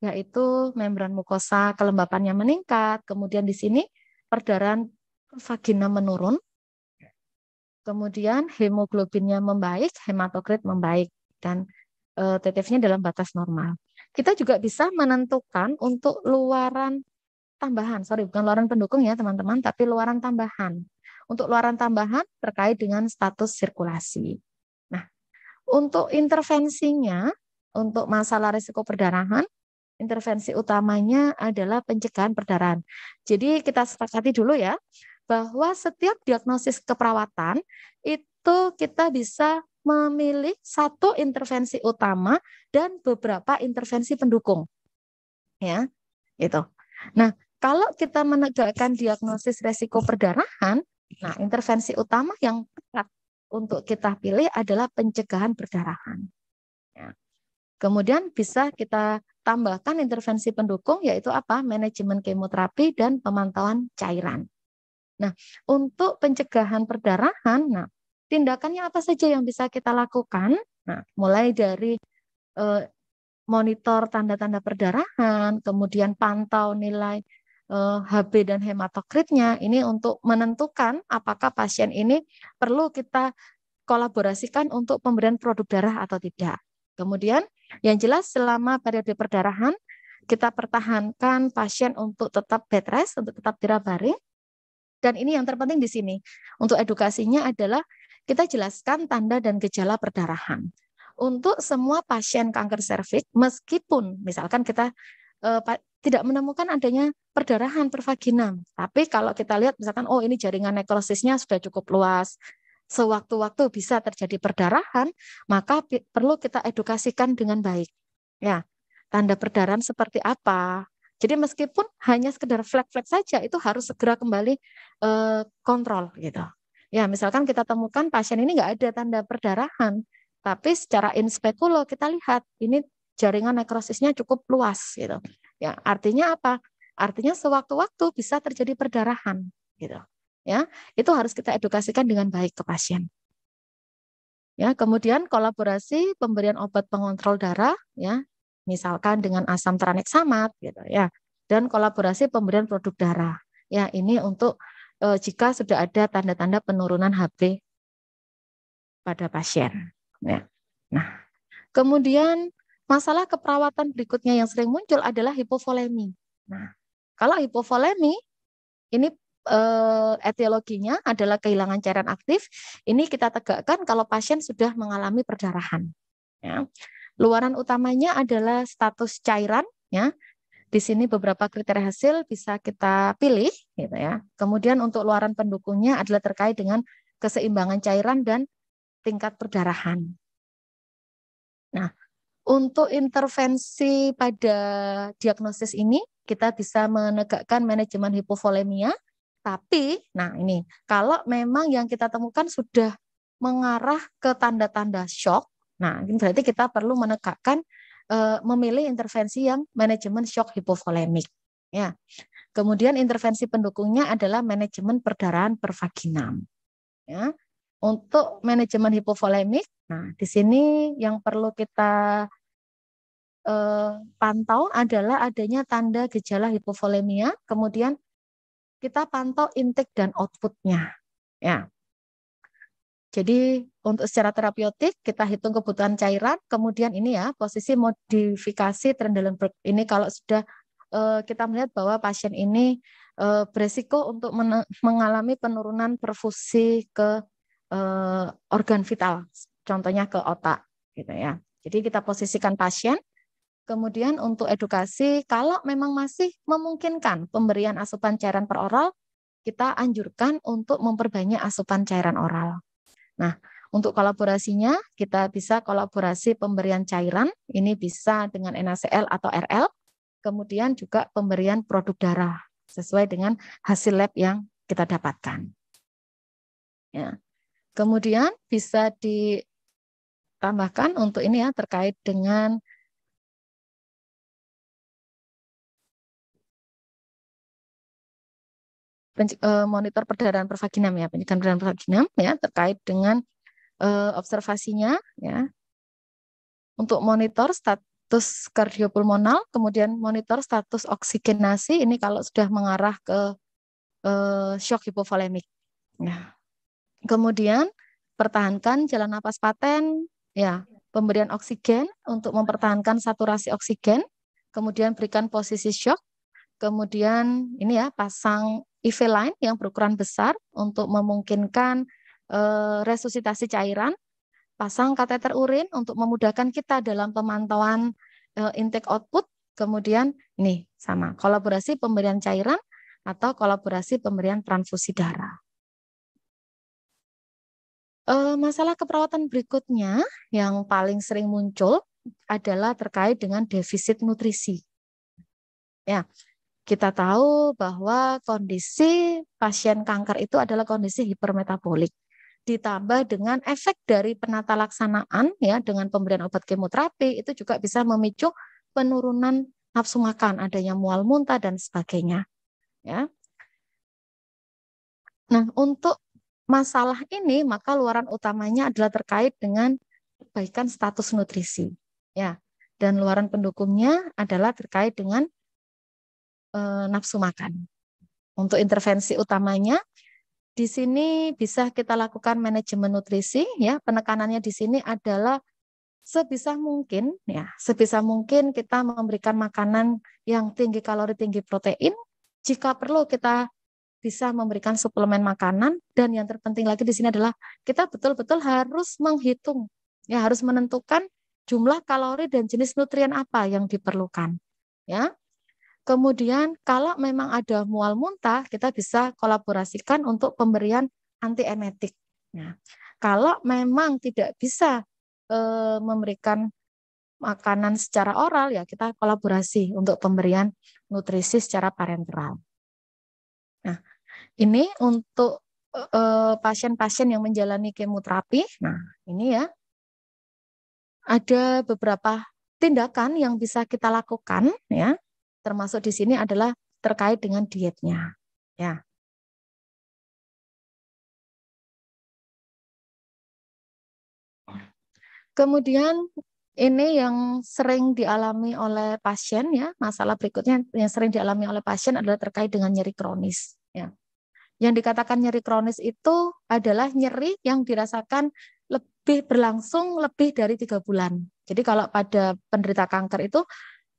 yaitu membran mukosa kelembapannya meningkat, kemudian di sini perdarahan vagina menurun, kemudian hemoglobinnya membaik, hematokrit membaik dan e, TTF-nya dalam batas normal. Kita juga bisa menentukan untuk luaran tambahan, sorry bukan luaran pendukung ya teman-teman, tapi luaran tambahan. Untuk luaran tambahan terkait dengan status sirkulasi. Nah, untuk intervensinya, untuk masalah risiko perdarahan, intervensi utamanya adalah pencegahan perdarahan. Jadi kita sepakati dulu ya bahwa setiap diagnosis keperawatan itu kita bisa memilih satu intervensi utama dan beberapa intervensi pendukung. Ya, itu. Nah, kalau kita menegakkan diagnosis resiko perdarahan, nah intervensi utama yang tepat untuk kita pilih adalah pencegahan perdarahan. Ya. Kemudian bisa kita tambahkan intervensi pendukung yaitu apa? Manajemen kemoterapi dan pemantauan cairan. Nah, untuk pencegahan perdarahan, nah tindakannya apa saja yang bisa kita lakukan? Nah, mulai dari eh, monitor tanda-tanda perdarahan, kemudian pantau nilai HB eh, dan hematokritnya ini untuk menentukan apakah pasien ini perlu kita kolaborasikan untuk pemberian produk darah atau tidak. Kemudian yang jelas selama periode perdarahan kita pertahankan pasien untuk tetap bed rest, untuk tetap baring. Dan ini yang terpenting di sini untuk edukasinya adalah kita jelaskan tanda dan gejala perdarahan. Untuk semua pasien kanker serviks, meskipun misalkan kita eh, tidak menemukan adanya perdarahan per vagina. Tapi kalau kita lihat misalkan oh ini jaringan nekrosisnya sudah cukup luas, sewaktu-waktu bisa terjadi perdarahan, maka perlu kita edukasikan dengan baik. Ya, tanda perdarahan seperti apa? Jadi meskipun hanya sekedar flek-flek saja itu harus segera kembali eh, kontrol gitu. Ya, misalkan kita temukan pasien ini nggak ada tanda perdarahan, tapi secara inspekulo kita lihat ini jaringan nekrosisnya cukup luas gitu. Ya, artinya apa? Artinya sewaktu-waktu bisa terjadi perdarahan gitu. Ya, itu harus kita edukasikan dengan baik ke pasien. Ya, kemudian kolaborasi pemberian obat pengontrol darah ya, misalkan dengan asam tranexamat gitu ya. Dan kolaborasi pemberian produk darah. Ya, ini untuk e, jika sudah ada tanda-tanda penurunan HB pada pasien. Ya. Nah, kemudian Masalah keperawatan berikutnya yang sering muncul adalah hipovolemi. Nah, kalau hipovolemi ini eh, etiologinya adalah kehilangan cairan aktif. Ini kita tegakkan kalau pasien sudah mengalami perdarahan. Ya. Luaran utamanya adalah status cairan. Ya, di sini beberapa kriteria hasil bisa kita pilih, gitu ya. Kemudian untuk luaran pendukungnya adalah terkait dengan keseimbangan cairan dan tingkat perdarahan. Nah, untuk intervensi pada diagnosis ini, kita bisa menegakkan manajemen hipovolemia. Tapi, nah ini, kalau memang yang kita temukan sudah mengarah ke tanda-tanda shock, nah ini berarti kita perlu menegakkan e, memilih intervensi yang manajemen shock hipovolemik. Ya. Kemudian intervensi pendukungnya adalah manajemen perdarahan pervaginam. Ya. Untuk manajemen hipovolemik, nah di sini yang perlu kita eh, pantau adalah adanya tanda gejala hipovolemia, kemudian kita pantau intake dan outputnya. Ya. Jadi untuk secara terapeutik kita hitung kebutuhan cairan, kemudian ini ya posisi modifikasi Trendelenburg. Ini kalau sudah eh, kita melihat bahwa pasien ini eh, beresiko untuk mengalami penurunan perfusi ke eh, organ vital, contohnya ke otak gitu ya. Jadi kita posisikan pasien, kemudian untuk edukasi kalau memang masih memungkinkan pemberian asupan cairan peroral, kita anjurkan untuk memperbanyak asupan cairan oral. Nah, untuk kolaborasinya kita bisa kolaborasi pemberian cairan, ini bisa dengan NaCl atau RL, kemudian juga pemberian produk darah sesuai dengan hasil lab yang kita dapatkan. Ya. Kemudian bisa ditambahkan untuk ini ya terkait dengan e, monitor perdarahan pervaginam ya, pencegahan perdarahan pervaginam ya terkait dengan e, observasinya ya. Untuk monitor status kardiopulmonal, kemudian monitor status oksigenasi ini kalau sudah mengarah ke e, shock hipovolemik. Ya. Kemudian pertahankan jalan napas paten, ya, pemberian oksigen untuk mempertahankan saturasi oksigen, kemudian berikan posisi shock, kemudian ini ya pasang IV line yang berukuran besar untuk memungkinkan eh, resusitasi cairan, pasang kateter urin untuk memudahkan kita dalam pemantauan eh, intake output, kemudian ini sama kolaborasi pemberian cairan atau kolaborasi pemberian transfusi darah. Eh, masalah keperawatan berikutnya yang paling sering muncul adalah terkait dengan defisit nutrisi. Ya, kita tahu bahwa kondisi pasien kanker itu adalah kondisi hipermetabolik ditambah dengan efek dari penata laksanaan ya dengan pemberian obat kemoterapi itu juga bisa memicu penurunan nafsu makan, adanya mual muntah dan sebagainya. Ya. Nah, untuk masalah ini, maka luaran utamanya adalah terkait dengan perbaikan status nutrisi. Ya, dan luaran pendukungnya adalah terkait dengan e, nafsu makan. Untuk intervensi utamanya di sini bisa kita lakukan manajemen nutrisi ya. Penekanannya di sini adalah sebisa mungkin ya, sebisa mungkin kita memberikan makanan yang tinggi kalori, tinggi protein. Jika perlu kita bisa memberikan suplemen makanan dan yang terpenting lagi di sini adalah kita betul-betul harus menghitung ya harus menentukan jumlah kalori dan jenis nutrien apa yang diperlukan ya. Kemudian kalau memang ada mual muntah kita bisa kolaborasikan untuk pemberian antiemetik. ya. kalau memang tidak bisa e, memberikan makanan secara oral ya kita kolaborasi untuk pemberian nutrisi secara parenteral. Ini untuk eh, pasien-pasien yang menjalani kemoterapi. Nah, ini ya. Ada beberapa tindakan yang bisa kita lakukan ya. Termasuk di sini adalah terkait dengan dietnya. Ya. Kemudian ini yang sering dialami oleh pasien ya, masalah berikutnya yang sering dialami oleh pasien adalah terkait dengan nyeri kronis ya. Yang dikatakan nyeri kronis itu adalah nyeri yang dirasakan lebih berlangsung lebih dari tiga bulan. Jadi kalau pada penderita kanker itu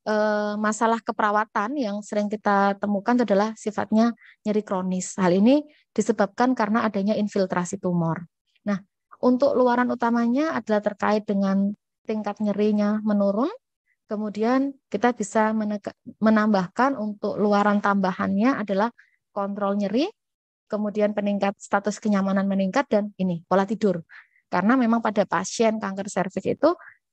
eh, masalah keperawatan yang sering kita temukan adalah sifatnya nyeri kronis. Hal ini disebabkan karena adanya infiltrasi tumor. Nah, untuk luaran utamanya adalah terkait dengan tingkat nyerinya menurun. Kemudian kita bisa menambahkan untuk luaran tambahannya adalah kontrol nyeri kemudian peningkat status kenyamanan meningkat dan ini pola tidur. Karena memang pada pasien kanker serviks itu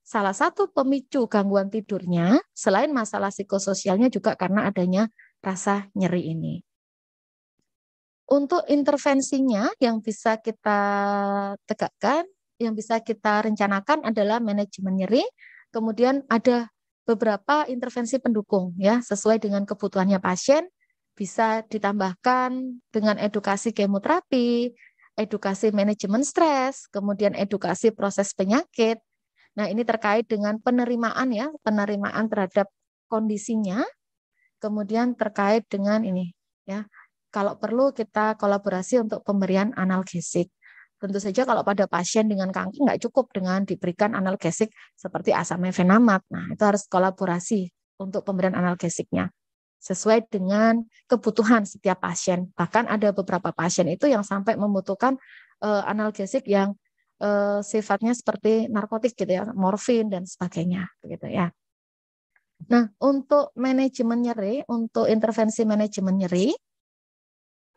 salah satu pemicu gangguan tidurnya selain masalah psikososialnya juga karena adanya rasa nyeri ini. Untuk intervensinya yang bisa kita tegakkan, yang bisa kita rencanakan adalah manajemen nyeri, kemudian ada beberapa intervensi pendukung ya sesuai dengan kebutuhannya pasien bisa ditambahkan dengan edukasi kemoterapi, edukasi manajemen stres, kemudian edukasi proses penyakit. Nah, ini terkait dengan penerimaan ya, penerimaan terhadap kondisinya. Kemudian terkait dengan ini ya. Kalau perlu kita kolaborasi untuk pemberian analgesik. Tentu saja kalau pada pasien dengan kanker nggak cukup dengan diberikan analgesik seperti asam efenamat. Nah, itu harus kolaborasi untuk pemberian analgesiknya sesuai dengan kebutuhan setiap pasien. Bahkan ada beberapa pasien itu yang sampai membutuhkan uh, eh, analgesik yang uh, sifatnya seperti narkotik gitu ya, morfin dan sebagainya gitu ya. Nah, untuk manajemen nyeri, untuk intervensi manajemen nyeri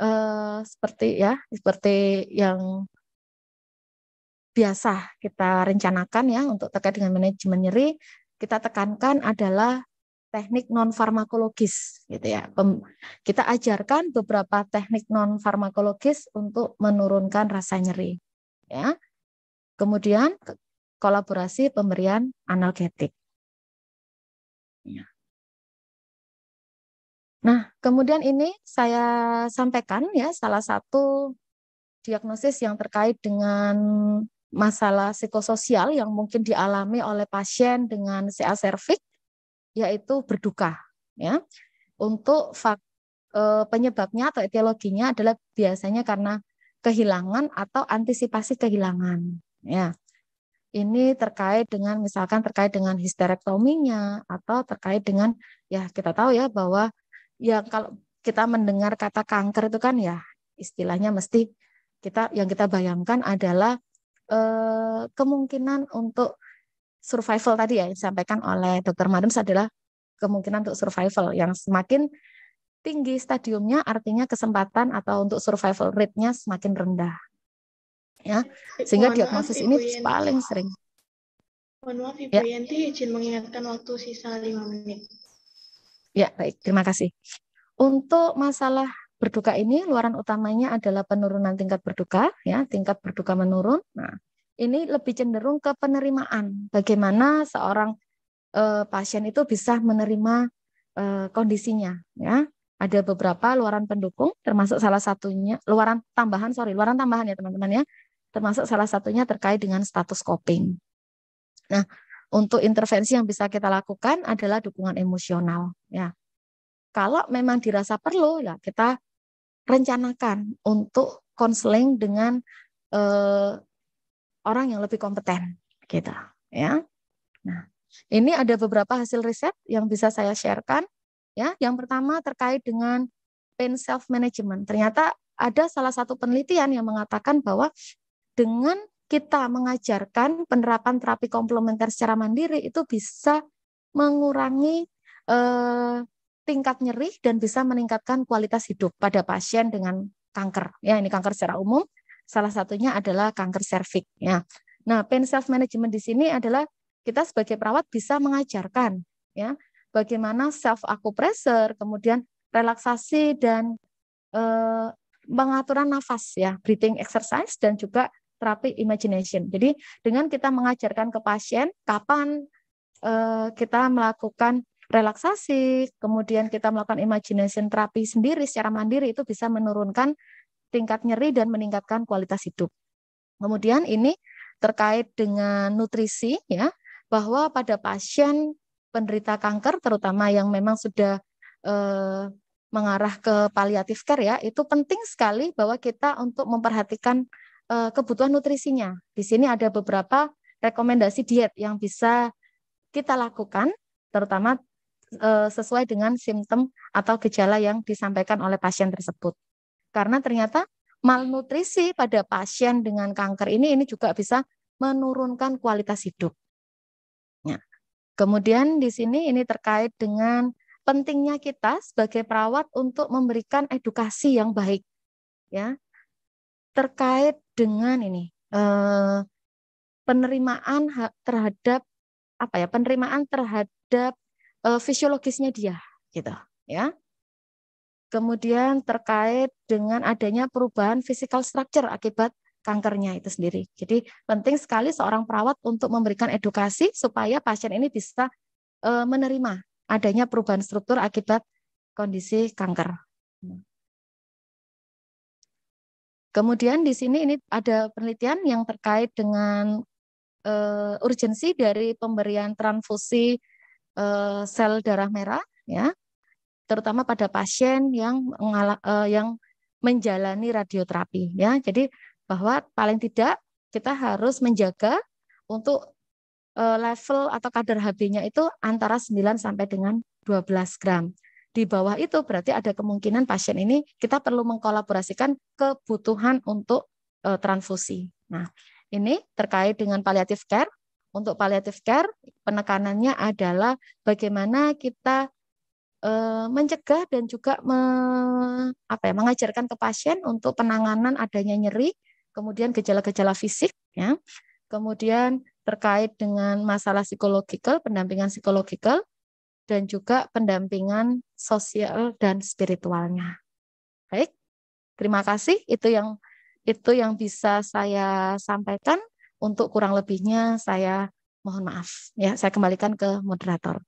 uh, seperti ya, seperti yang biasa kita rencanakan ya untuk terkait dengan manajemen nyeri, kita tekankan adalah teknik non farmakologis gitu ya. Kita ajarkan beberapa teknik non farmakologis untuk menurunkan rasa nyeri ya. Kemudian kolaborasi pemberian analgetik. Ya. Nah, kemudian ini saya sampaikan ya salah satu diagnosis yang terkait dengan masalah psikososial yang mungkin dialami oleh pasien dengan CA cervix yaitu berduka ya. Untuk fak, e, eh, penyebabnya atau etiologinya adalah biasanya karena kehilangan atau antisipasi kehilangan ya. Ini terkait dengan misalkan terkait dengan histerektominya atau terkait dengan ya kita tahu ya bahwa yang kalau kita mendengar kata kanker itu kan ya istilahnya mesti kita yang kita bayangkan adalah eh, kemungkinan untuk survival tadi ya yang disampaikan oleh Dr. Madem adalah kemungkinan untuk survival yang semakin tinggi stadiumnya artinya kesempatan atau untuk survival rate-nya semakin rendah. Ya, sehingga Mohon diagnosis maaf, ini paling sering. Mohon maaf Ibu ya. Yanti izin mengingatkan waktu sisa 5 menit. Ya, baik. Terima kasih. Untuk masalah berduka ini luaran utamanya adalah penurunan tingkat berduka ya tingkat berduka menurun nah ini lebih cenderung ke penerimaan. Bagaimana seorang uh, pasien itu bisa menerima uh, kondisinya, ya. Ada beberapa luaran pendukung, termasuk salah satunya luaran tambahan, sorry, luaran tambahan ya teman-teman ya, termasuk salah satunya terkait dengan status coping. Nah, untuk intervensi yang bisa kita lakukan adalah dukungan emosional, ya. Kalau memang dirasa perlu, ya kita rencanakan untuk konseling dengan eh, orang yang lebih kompeten gitu ya. Nah, ini ada beberapa hasil riset yang bisa saya sharekan ya. Yang pertama terkait dengan pain self management. Ternyata ada salah satu penelitian yang mengatakan bahwa dengan kita mengajarkan penerapan terapi komplementer secara mandiri itu bisa mengurangi eh, tingkat nyeri dan bisa meningkatkan kualitas hidup pada pasien dengan kanker. Ya, ini kanker secara umum Salah satunya adalah kanker serviks ya. Nah, pain self management di sini adalah kita sebagai perawat bisa mengajarkan ya bagaimana self acupressure, kemudian relaksasi dan eh, pengaturan nafas ya, breathing exercise dan juga terapi imagination. Jadi dengan kita mengajarkan ke pasien kapan eh, kita melakukan relaksasi, kemudian kita melakukan imagination terapi sendiri secara mandiri itu bisa menurunkan tingkat nyeri dan meningkatkan kualitas hidup. Kemudian ini terkait dengan nutrisi ya, bahwa pada pasien penderita kanker terutama yang memang sudah eh, mengarah ke paliatif care ya, itu penting sekali bahwa kita untuk memperhatikan eh, kebutuhan nutrisinya. Di sini ada beberapa rekomendasi diet yang bisa kita lakukan terutama eh, sesuai dengan simptom atau gejala yang disampaikan oleh pasien tersebut. Karena ternyata malnutrisi pada pasien dengan kanker ini ini juga bisa menurunkan kualitas hidup. Ya. Kemudian di sini ini terkait dengan pentingnya kita sebagai perawat untuk memberikan edukasi yang baik ya terkait dengan ini eh, penerimaan terhadap apa ya penerimaan terhadap eh, fisiologisnya dia gitu ya Kemudian terkait dengan adanya perubahan physical structure akibat kankernya itu sendiri. Jadi penting sekali seorang perawat untuk memberikan edukasi supaya pasien ini bisa e, menerima adanya perubahan struktur akibat kondisi kanker. Kemudian di sini ini ada penelitian yang terkait dengan e, urgensi dari pemberian transfusi e, sel darah merah ya terutama pada pasien yang mengala, uh, eh, yang menjalani radioterapi ya. Jadi bahwa paling tidak kita harus menjaga untuk eh, level atau kadar Hb-nya itu antara 9 sampai dengan 12 gram. Di bawah itu berarti ada kemungkinan pasien ini kita perlu mengkolaborasikan kebutuhan untuk eh, transfusi. Nah, ini terkait dengan palliative care. Untuk palliative care, penekanannya adalah bagaimana kita Eh, mencegah dan juga me, apa ya, mengajarkan ke pasien untuk penanganan adanya nyeri, kemudian gejala-gejala fisik, ya. kemudian terkait dengan masalah psikologikal, pendampingan psikologikal, dan juga pendampingan sosial dan spiritualnya. Baik, terima kasih. Itu yang itu yang bisa saya sampaikan. Untuk kurang lebihnya saya mohon maaf. Ya, saya kembalikan ke moderator.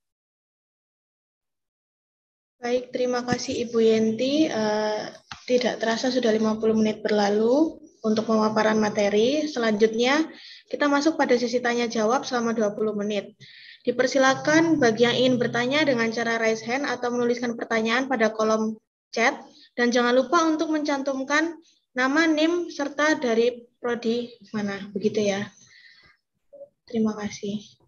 Baik, terima kasih Ibu Yenti. Uh, tidak terasa sudah 50 menit berlalu untuk pemaparan materi. Selanjutnya, kita masuk pada sesi tanya jawab selama 20 menit. Dipersilakan bagi yang ingin bertanya dengan cara raise hand atau menuliskan pertanyaan pada kolom chat dan jangan lupa untuk mencantumkan nama NIM serta dari prodi mana, begitu ya. Terima kasih.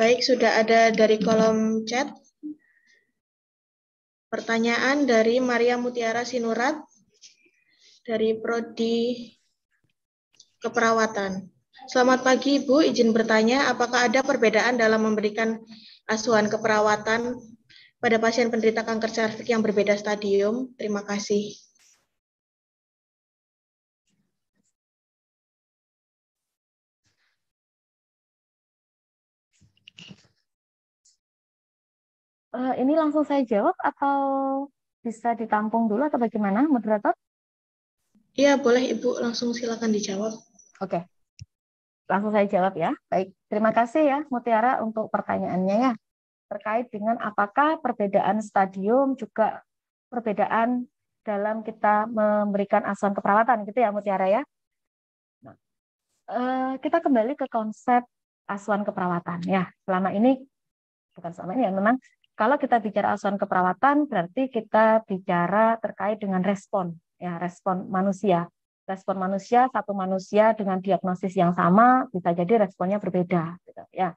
Baik, sudah ada dari kolom chat. Pertanyaan dari Maria Mutiara Sinurat dari Prodi Keperawatan. Selamat pagi Ibu, izin bertanya apakah ada perbedaan dalam memberikan asuhan keperawatan pada pasien penderita kanker serviks yang berbeda stadium? Terima kasih. Uh, ini langsung saya jawab atau bisa ditampung dulu atau bagaimana, moderator? Iya, boleh Ibu. Langsung silakan dijawab. Oke. Okay. Langsung saya jawab ya. Baik. Terima kasih ya Mutiara untuk pertanyaannya ya. Terkait dengan apakah perbedaan stadium juga perbedaan dalam kita memberikan asuhan keperawatan gitu ya Mutiara ya. Nah, eh, kita kembali ke konsep asuhan keperawatan ya. Selama ini bukan selama ini ya memang kalau kita bicara asuhan keperawatan, berarti kita bicara terkait dengan respon, ya respon manusia. Respon manusia, satu manusia dengan diagnosis yang sama, bisa jadi responnya berbeda, gitu, ya.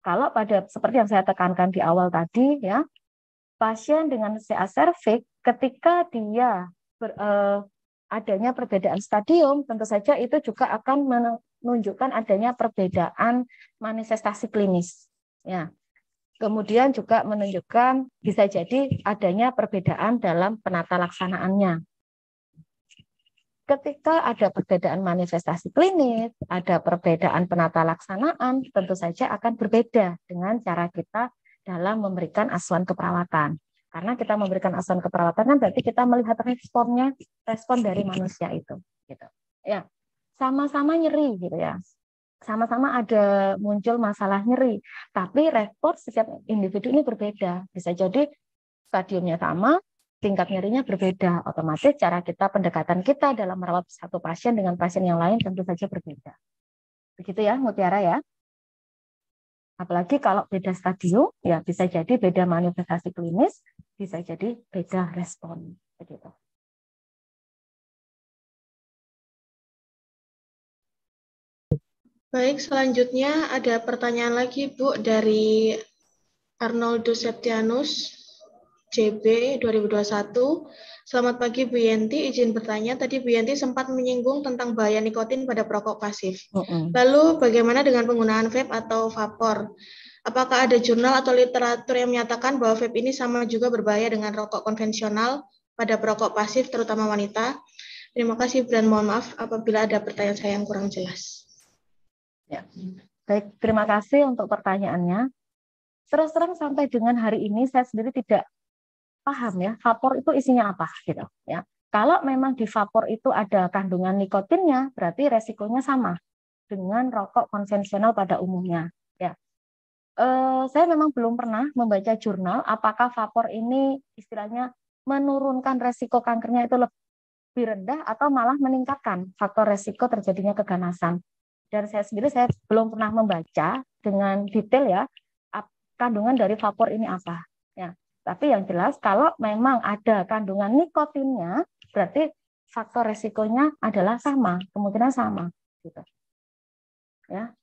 Kalau pada seperti yang saya tekankan di awal tadi, ya, pasien dengan CA cervix ketika dia ber, eh, adanya perbedaan stadium, tentu saja itu juga akan menunjukkan adanya perbedaan manifestasi klinis. Ya, Kemudian juga menunjukkan bisa jadi adanya perbedaan dalam penata laksanaannya. Ketika ada perbedaan manifestasi klinis, ada perbedaan penata laksanaan, tentu saja akan berbeda dengan cara kita dalam memberikan asuhan keperawatan. Karena kita memberikan asuhan keperawatan kan berarti kita melihat responnya, respon dari manusia itu. Gitu. Ya, sama-sama nyeri gitu ya sama-sama ada muncul masalah nyeri, tapi respon setiap individu ini berbeda. Bisa jadi stadiumnya sama, tingkat nyerinya berbeda. Otomatis cara kita pendekatan kita dalam merawat satu pasien dengan pasien yang lain tentu saja berbeda. Begitu ya Mutiara ya. Apalagi kalau beda stadium, ya bisa jadi beda manifestasi klinis, bisa jadi beda respon. Begitu. Baik, selanjutnya ada pertanyaan lagi Bu dari Arnoldo Septianus, JB 2021. Selamat pagi Bu Yenti, izin bertanya. Tadi Bu Yenti sempat menyinggung tentang bahaya nikotin pada perokok pasif. Mm -hmm. Lalu bagaimana dengan penggunaan vape atau vapor? Apakah ada jurnal atau literatur yang menyatakan bahwa vape ini sama juga berbahaya dengan rokok konvensional pada perokok pasif, terutama wanita? Terima kasih, dan mohon maaf apabila ada pertanyaan saya yang kurang jelas. Ya. Baik, terima kasih untuk pertanyaannya. Terus terang sampai dengan hari ini saya sendiri tidak paham ya, vapor itu isinya apa gitu ya. Kalau memang di vapor itu ada kandungan nikotinnya, berarti resikonya sama dengan rokok konvensional pada umumnya ya. Eh, saya memang belum pernah membaca jurnal apakah vapor ini istilahnya menurunkan resiko kankernya itu lebih rendah atau malah meningkatkan faktor resiko terjadinya keganasan dan saya sendiri saya belum pernah membaca dengan detail ya kandungan dari vapor ini apa. Ya, tapi yang jelas kalau memang ada kandungan nikotinnya, berarti faktor resikonya adalah sama, kemungkinan sama. Gitu. Ya,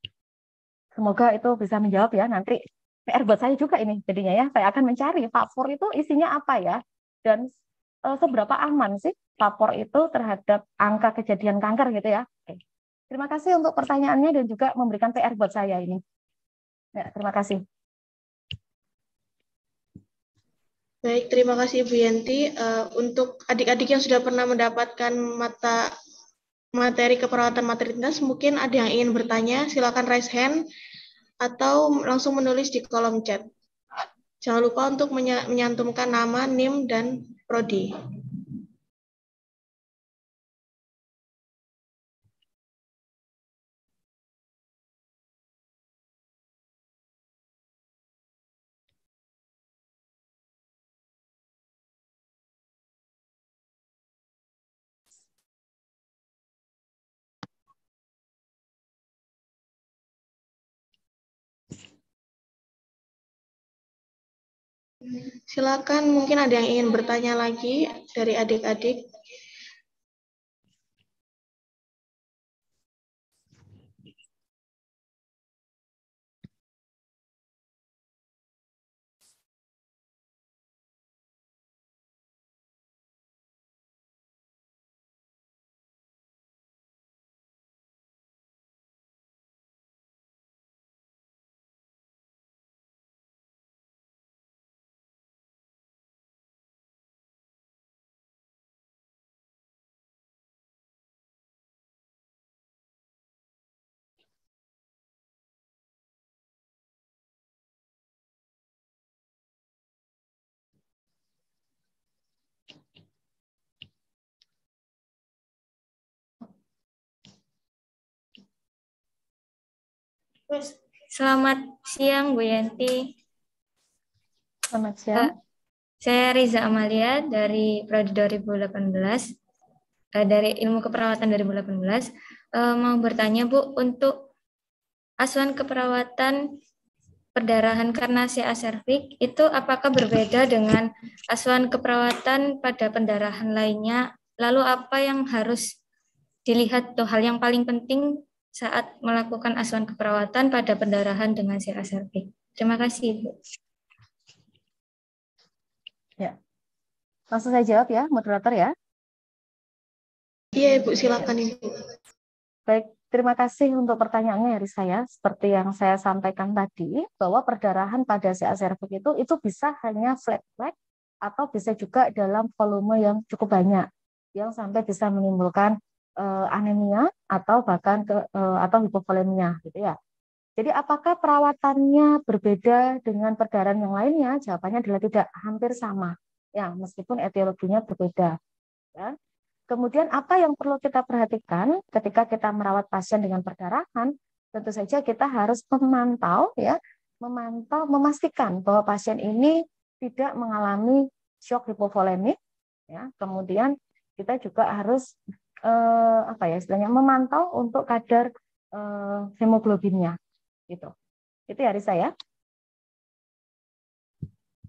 semoga itu bisa menjawab ya nanti PR buat saya juga ini jadinya ya. Saya akan mencari vapor itu isinya apa ya dan eh, seberapa aman sih vapor itu terhadap angka kejadian kanker gitu ya. Terima kasih untuk pertanyaannya dan juga memberikan PR buat saya ini. Ya, terima kasih. Baik, terima kasih Bu Yenti Uh, eh, untuk adik-adik yang sudah pernah mendapatkan mata materi keperawatan maternitas, mungkin ada yang ingin bertanya, silakan raise hand atau langsung menulis di kolom chat. Jangan lupa untuk menyantumkan nama, NIM, dan prodi. Silakan mungkin ada yang ingin bertanya lagi dari adik-adik. Selamat siang Bu Yanti. Selamat siang. Eh, saya Riza Amalia dari Prodi 2018 eh, dari Ilmu Keperawatan 2018 eh, mau bertanya Bu untuk asuhan keperawatan perdarahan karena CA cervix itu apakah berbeda dengan asuhan keperawatan pada pendarahan lainnya? Lalu apa yang harus dilihat tuh hal yang paling penting saat melakukan asuhan keperawatan pada pendarahan dengan sirah serpik. Terima kasih, Ibu. Ya. Langsung saya jawab ya, moderator ya. Iya, Ibu, silakan Ibu. Baik, terima kasih untuk pertanyaannya dari saya. Seperti yang saya sampaikan tadi, bahwa perdarahan pada CA cervix itu itu bisa hanya flat flat atau bisa juga dalam volume yang cukup banyak yang sampai bisa menimbulkan uh, anemia atau bahkan ke, uh, atau hipovolemia gitu ya. Jadi apakah perawatannya berbeda dengan perdarahan yang lainnya? Jawabannya adalah tidak, hampir sama. Ya, meskipun etiologinya berbeda. Ya. Kemudian apa yang perlu kita perhatikan ketika kita merawat pasien dengan perdarahan? Tentu saja kita harus memantau ya, memantau memastikan bahwa pasien ini tidak mengalami shock hipovolemik ya. Kemudian kita juga harus eh, apa ya istilahnya memantau untuk kadar eh, hemoglobinnya gitu. Itu dari saya. Ya?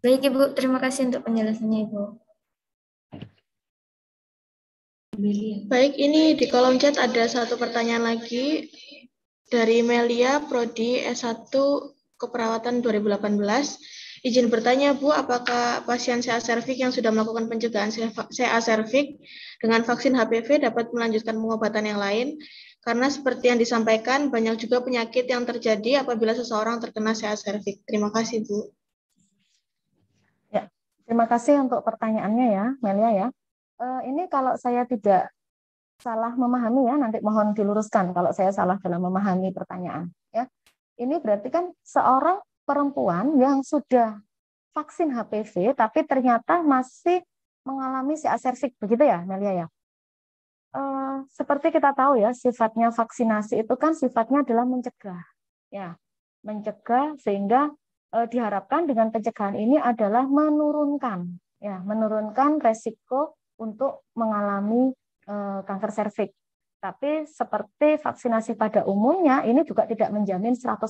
Baik Ibu, terima kasih untuk penjelasannya Ibu. Baik, ini di kolom chat ada satu pertanyaan lagi dari Melia Prodi S1 Keperawatan 2018. Izin bertanya, Bu, apakah pasien CA cervix yang sudah melakukan pencegahan CA cervix dengan vaksin HPV dapat melanjutkan pengobatan yang lain? Karena seperti yang disampaikan, banyak juga penyakit yang terjadi apabila seseorang terkena CA cervix. Terima kasih, Bu. Ya, terima kasih untuk pertanyaannya ya, Melia ya. E, ini kalau saya tidak salah memahami ya, nanti mohon diluruskan kalau saya salah dalam memahami pertanyaan. Ya, ini berarti kan seorang perempuan yang sudah vaksin HPV tapi ternyata masih mengalami si asersik begitu ya Melia ya? E, seperti kita tahu ya sifatnya vaksinasi itu kan sifatnya adalah mencegah ya mencegah sehingga e, diharapkan dengan pencegahan ini adalah menurunkan ya menurunkan resiko untuk mengalami e, kanker serviks tapi seperti vaksinasi pada umumnya ini juga tidak menjamin 100%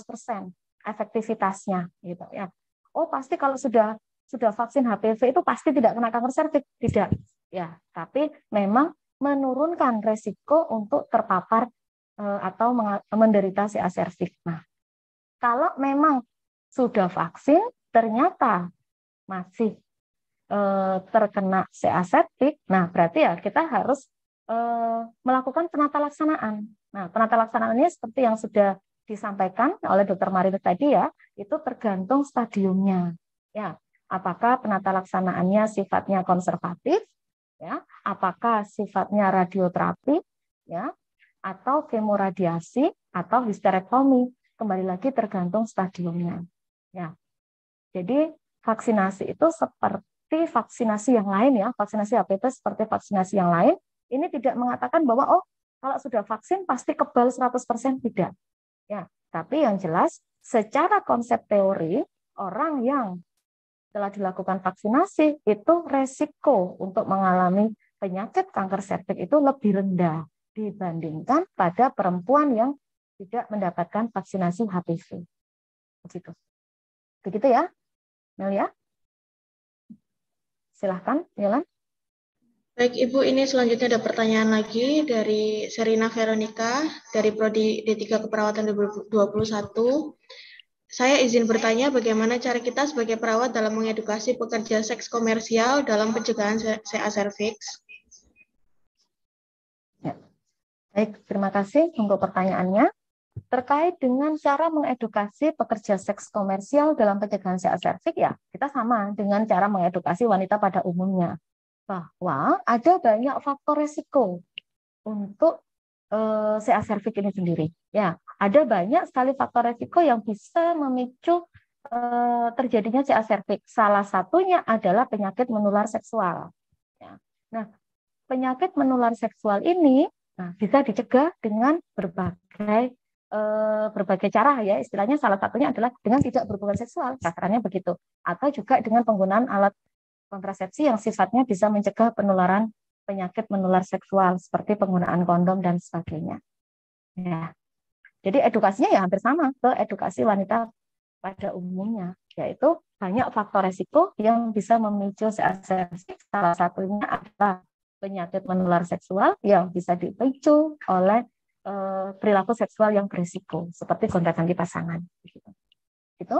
efektivitasnya gitu ya. Oh pasti kalau sudah sudah vaksin HPV itu pasti tidak kena kanker serviks tidak ya tapi memang menurunkan resiko untuk terpapar eh, atau menderita si serviks. Nah, kalau memang sudah vaksin ternyata masih eh, terkena CA septik, nah berarti ya kita harus eh, melakukan penata laksanaan. Nah, penata laksanaan ini seperti yang sudah disampaikan oleh Dr. Marinus tadi ya, itu tergantung stadiumnya. Ya, apakah penata laksanaannya sifatnya konservatif, ya, apakah sifatnya radioterapi, ya, atau kemoradiasi atau histerektomi. Kembali lagi tergantung stadiumnya. Ya. Jadi vaksinasi itu seperti vaksinasi yang lain ya, vaksinasi HPV seperti vaksinasi yang lain. Ini tidak mengatakan bahwa oh kalau sudah vaksin pasti kebal 100% tidak. Ya, tapi yang jelas secara konsep teori orang yang telah dilakukan vaksinasi itu resiko untuk mengalami penyakit kanker septik itu lebih rendah dibandingkan pada perempuan yang tidak mendapatkan vaksinasi HPV. Begitu. Begitu ya, Melia? Silahkan, Yolan. Baik Ibu, ini selanjutnya ada pertanyaan lagi dari Serina Veronica dari Prodi D3 Keperawatan 2021. Saya izin bertanya bagaimana cara kita sebagai perawat dalam mengedukasi pekerja seks komersial dalam pencegahan CA cervix? Ya. Baik, terima kasih untuk pertanyaannya. Terkait dengan cara mengedukasi pekerja seks komersial dalam pencegahan CA cervix ya, kita sama dengan cara mengedukasi wanita pada umumnya bahwa ada banyak faktor resiko untuk CA eh, cervix ini sendiri. Ya, ada banyak sekali faktor resiko yang bisa memicu eh, terjadinya CA cervix. Salah satunya adalah penyakit menular seksual. Ya, nah, penyakit menular seksual ini nah, bisa dicegah dengan berbagai eh, berbagai cara ya istilahnya salah satunya adalah dengan tidak berhubungan seksual sasarannya begitu atau juga dengan penggunaan alat kontrasepsi yang sifatnya bisa mencegah penularan penyakit menular seksual seperti penggunaan kondom dan sebagainya. Ya. Jadi edukasinya ya hampir sama ke edukasi wanita pada umumnya, yaitu banyak faktor resiko yang bisa memicu CRC. Salah satunya adalah penyakit menular seksual yang bisa dipicu oleh eh, perilaku seksual yang berisiko, seperti kontak anti pasangan. Itu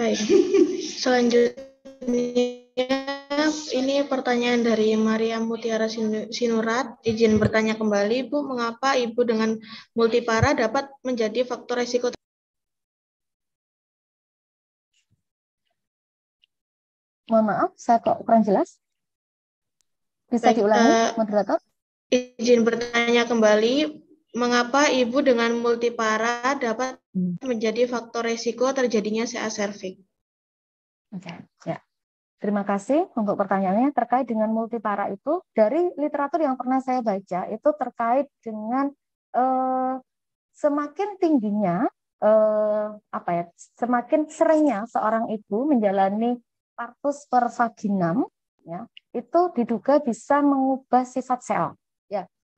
Baik. Selanjutnya ini pertanyaan dari Maria Mutiara Sinurat. Izin bertanya kembali, Bu, mengapa ibu dengan multipara dapat menjadi faktor risiko? Mohon maaf, saya kok kurang jelas. Bisa Baik, diulangi, uh, moderator? Izin bertanya kembali, Mengapa ibu dengan multipara dapat hmm. menjadi faktor resiko terjadinya CA cervix? Oke, ya. Terima kasih untuk pertanyaannya terkait dengan multipara itu dari literatur yang pernah saya baca itu terkait dengan eh, semakin tingginya eh, apa ya semakin seringnya seorang ibu menjalani partus per vaginam ya itu diduga bisa mengubah sifat sel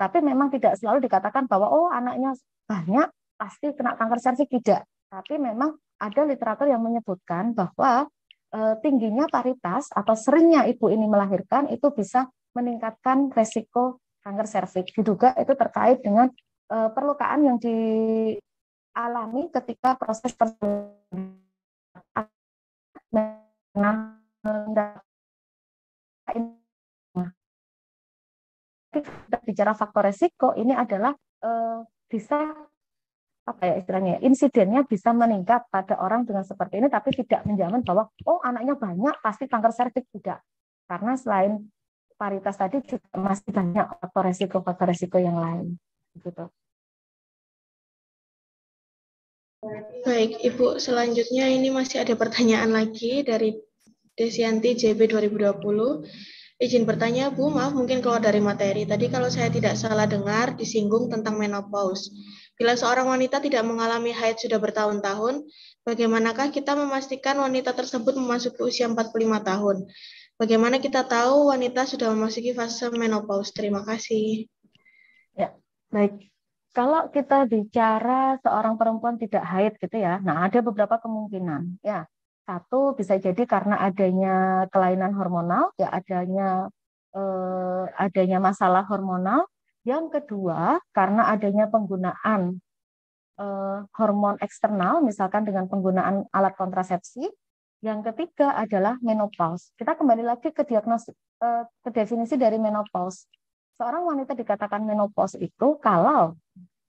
tapi memang tidak selalu dikatakan bahwa oh anaknya banyak pasti kena kanker serviks tidak. Tapi memang ada literatur yang menyebutkan bahwa eh, tingginya paritas atau seringnya ibu ini melahirkan itu bisa meningkatkan resiko kanker serviks. Diduga itu terkait dengan eh, perlukaan yang dialami ketika proses persalinan kita bicara faktor resiko ini adalah uh, bisa apa ya istilahnya insidennya bisa meningkat pada orang dengan seperti ini tapi tidak menjamin bahwa oh anaknya banyak pasti kanker serviks tidak karena selain paritas tadi juga masih banyak faktor resiko faktor resiko yang lain gitu baik ibu selanjutnya ini masih ada pertanyaan lagi dari Desianti JB 2020 Izin bertanya, Bu, maaf mungkin kalau dari materi. Tadi kalau saya tidak salah dengar, disinggung tentang menopause. Bila seorang wanita tidak mengalami haid sudah bertahun-tahun, bagaimanakah kita memastikan wanita tersebut memasuki usia 45 tahun? Bagaimana kita tahu wanita sudah memasuki fase menopause? Terima kasih. Ya, baik. Kalau kita bicara seorang perempuan tidak haid gitu ya, nah ada beberapa kemungkinan. Ya, satu bisa jadi karena adanya kelainan hormonal, ya adanya eh, adanya masalah hormonal. Yang kedua karena adanya penggunaan eh, hormon eksternal, misalkan dengan penggunaan alat kontrasepsi. Yang ketiga adalah menopause. Kita kembali lagi ke diagnosis eh, ke definisi dari menopause. Seorang wanita dikatakan menopause itu kalau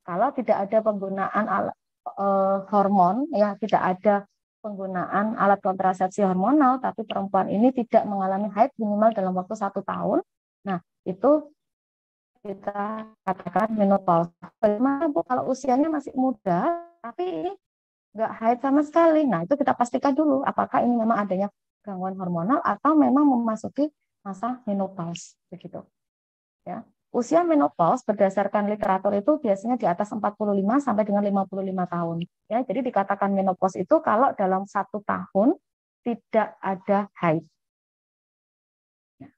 kalau tidak ada penggunaan alat, eh, hormon ya tidak ada penggunaan alat kontrasepsi hormonal, tapi perempuan ini tidak mengalami haid minimal dalam waktu satu tahun. Nah, itu kita katakan menopause. Bagaimana Bu kalau usianya masih muda, tapi ini nggak haid sama sekali? Nah, itu kita pastikan dulu apakah ini memang adanya gangguan hormonal atau memang memasuki masa menopause begitu. Ya. Usia menopause berdasarkan literatur itu biasanya di atas 45 sampai dengan 55 tahun. Ya, jadi dikatakan menopause itu kalau dalam satu tahun tidak ada haid. Ya.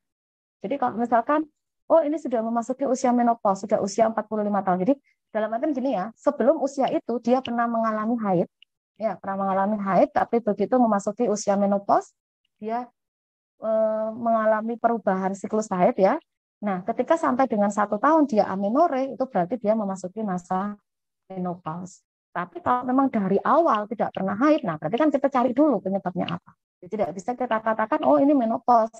Jadi kalau misalkan, oh ini sudah memasuki usia menopause, sudah usia 45 tahun. Jadi dalam artian gini ya, sebelum usia itu dia pernah mengalami haid, ya pernah mengalami haid, tapi begitu memasuki usia menopause, dia eh, mengalami perubahan siklus haid ya Nah, ketika sampai dengan satu tahun dia amenore, itu berarti dia memasuki masa menopause. Tapi kalau memang dari awal tidak pernah haid, nah berarti kan kita cari dulu penyebabnya apa. Jadi tidak bisa kita katakan, oh ini menopause,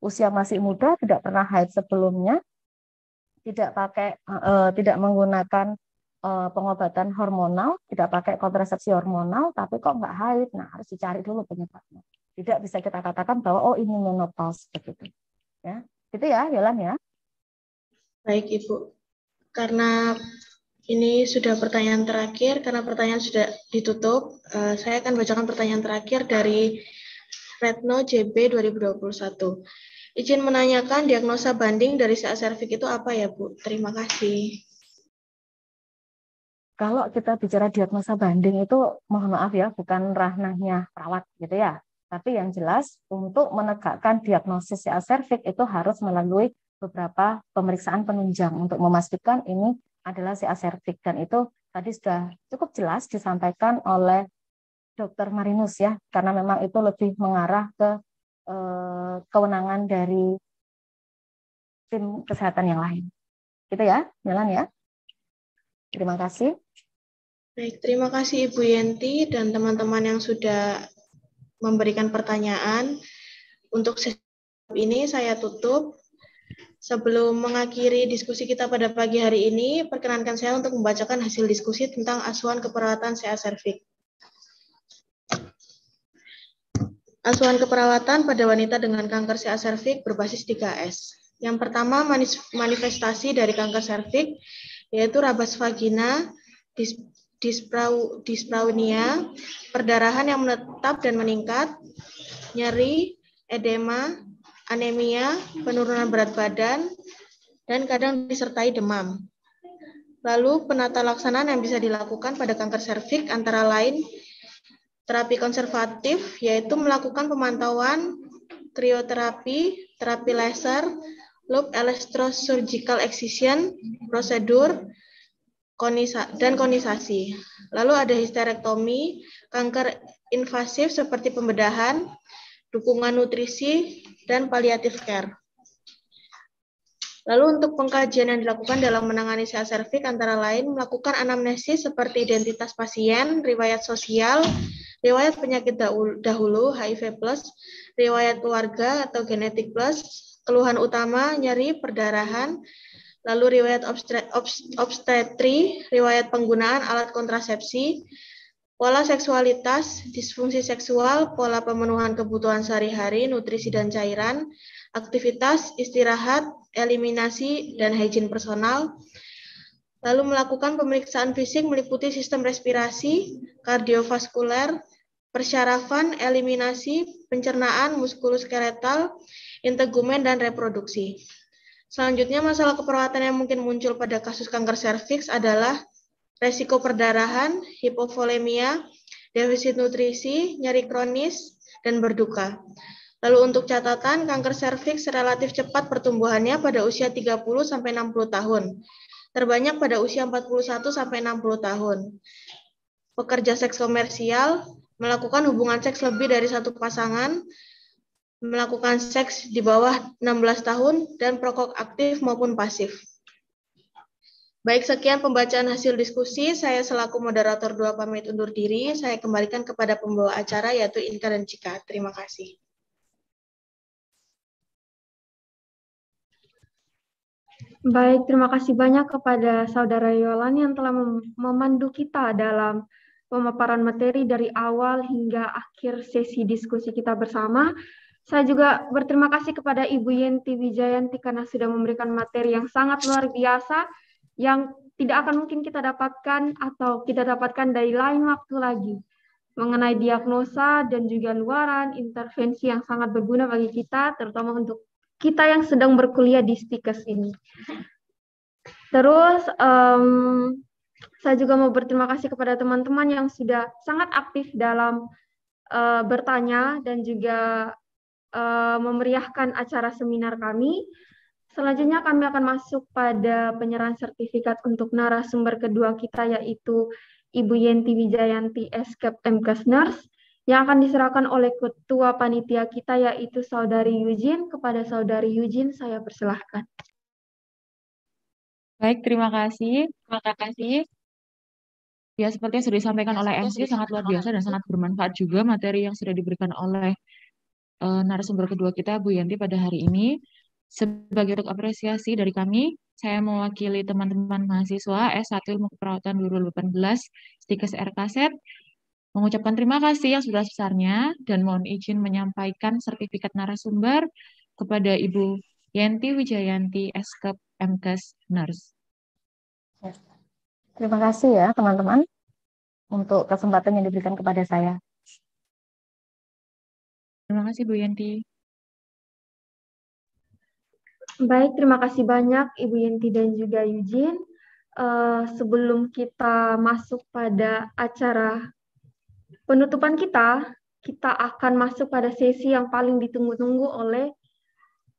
usia masih muda, tidak pernah haid sebelumnya, tidak pakai, uh, tidak menggunakan uh, pengobatan hormonal, tidak pakai kontrasepsi hormonal, tapi kok nggak haid, nah harus dicari dulu penyebabnya. Tidak bisa kita katakan bahwa oh ini menopause begitu, ya. Gitu ya, Yolan ya. Baik, Ibu. Karena ini sudah pertanyaan terakhir, karena pertanyaan sudah ditutup, eh, saya akan bacakan pertanyaan terakhir dari Retno JB 2021. Izin menanyakan diagnosa banding dari saat servik itu apa ya, Bu? Terima kasih. Kalau kita bicara diagnosa banding itu, mohon maaf ya, bukan ranahnya perawat gitu ya. Tapi yang jelas untuk menegakkan diagnosis CA cervix itu harus melalui beberapa pemeriksaan penunjang untuk memastikan ini adalah CA cervix dan itu tadi sudah cukup jelas disampaikan oleh Dokter Marinus ya karena memang itu lebih mengarah ke eh, kewenangan dari tim kesehatan yang lain. Gitu ya, Milan ya. Terima kasih. Baik, terima kasih Ibu Yenti dan teman-teman yang sudah memberikan pertanyaan. Untuk sesi ini saya tutup. Sebelum mengakhiri diskusi kita pada pagi hari ini, perkenankan saya untuk membacakan hasil diskusi tentang asuhan keperawatan CA Cervix. Asuhan keperawatan pada wanita dengan kanker CA cervix berbasis 3S. Yang pertama manifestasi dari kanker cervix yaitu rabas vagina, disprau, perdarahan yang menetap dan meningkat, nyeri, edema, anemia, penurunan berat badan, dan kadang disertai demam. Lalu penata laksanaan yang bisa dilakukan pada kanker serviks antara lain terapi konservatif yaitu melakukan pemantauan krioterapi, terapi laser, loop electrosurgical excision, prosedur, konisa dan konisasi. Lalu ada histerektomi, kanker invasif seperti pembedahan, dukungan nutrisi, dan paliatif care. Lalu untuk pengkajian yang dilakukan dalam menangani sel servik antara lain melakukan anamnesis seperti identitas pasien, riwayat sosial, riwayat penyakit dahulu HIV+, plus riwayat keluarga atau genetik plus, keluhan utama, nyeri, perdarahan, lalu riwayat obstetri, riwayat penggunaan alat kontrasepsi, pola seksualitas, disfungsi seksual, pola pemenuhan kebutuhan sehari-hari, nutrisi dan cairan, aktivitas, istirahat, eliminasi, dan hygiene personal, lalu melakukan pemeriksaan fisik meliputi sistem respirasi, kardiovaskuler, persyarafan, eliminasi, pencernaan, muskuloskeletal, integumen, dan reproduksi. Selanjutnya, masalah keperawatan yang mungkin muncul pada kasus kanker serviks adalah resiko perdarahan, hipovolemia, defisit nutrisi, nyeri kronis, dan berduka. Lalu untuk catatan, kanker serviks relatif cepat pertumbuhannya pada usia 30-60 tahun. Terbanyak pada usia 41-60 tahun. Pekerja seks komersial, melakukan hubungan seks lebih dari satu pasangan, melakukan seks di bawah 16 tahun, dan perokok aktif maupun pasif. Baik, sekian pembacaan hasil diskusi. Saya selaku moderator dua pamit undur diri. Saya kembalikan kepada pembawa acara yaitu Inka dan Cika. Terima kasih. Baik, terima kasih banyak kepada Saudara Yolan yang telah mem memandu kita dalam pemaparan materi dari awal hingga akhir sesi diskusi kita bersama. Saya juga berterima kasih kepada Ibu Yenti Wijayanti karena sudah memberikan materi yang sangat luar biasa yang tidak akan mungkin kita dapatkan atau kita dapatkan dari lain waktu lagi mengenai diagnosa dan juga luaran intervensi yang sangat berguna bagi kita terutama untuk kita yang sedang berkuliah di Stikes ini. Terus um, saya juga mau berterima kasih kepada teman-teman yang sudah sangat aktif dalam uh, bertanya dan juga uh, memeriahkan acara seminar kami. Selanjutnya kami akan masuk pada penyerahan sertifikat untuk narasumber kedua kita yaitu Ibu Yenti Wijayanti Eskep M. Nurse yang akan diserahkan oleh ketua panitia kita yaitu Saudari Yujin. Kepada Saudari Yujin saya persilahkan. Baik, terima kasih. Terima kasih. Ya, seperti yang sudah disampaikan oleh MC, sangat luar biasa dan sangat bermanfaat juga materi yang sudah diberikan oleh uh, narasumber kedua kita Bu Yanti pada hari ini. Sebagai untuk apresiasi dari kami, saya mewakili teman-teman mahasiswa S1 Ilmu Keperawatan 2018 Stikes RKZ mengucapkan terima kasih yang sudah besarnya dan mohon izin menyampaikan sertifikat narasumber kepada Ibu Yanti Wijayanti Eskep MKes Nurse. Terima kasih ya teman-teman untuk kesempatan yang diberikan kepada saya. Terima kasih Bu Yenti. Baik, terima kasih banyak Ibu Yenti dan juga Yujin. Uh, eh, sebelum kita masuk pada acara penutupan kita, kita akan masuk pada sesi yang paling ditunggu-tunggu oleh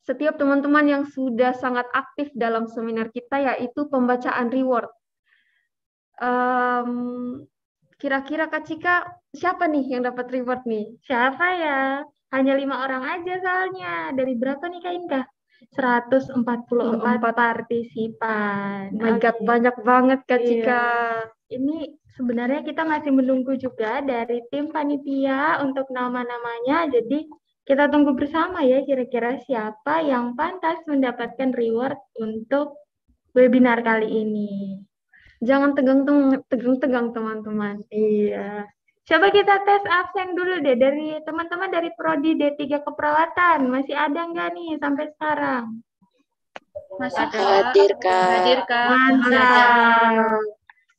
setiap teman-teman yang sudah sangat aktif dalam seminar kita, yaitu pembacaan reward. kira kira-kira Kak Cika, siapa nih yang dapat reward nih? Siapa ya? Hanya lima orang aja soalnya. Dari berapa nih Kak Indah 144 empat partisipan. Oh my okay. God, banyak banget Kak iya. Cika. Iya. Ini sebenarnya kita masih menunggu juga dari tim panitia untuk nama-namanya. Jadi kita tunggu bersama ya kira-kira siapa yang pantas mendapatkan reward untuk webinar kali ini. Jangan tegang-tegang teman-teman. Iya. Coba kita tes absen dulu deh dari teman-teman dari prodi D3 keperawatan. Masih ada nggak nih sampai sekarang? Masih ada. Hadir, Kak. Hadir, Kak. Mantap.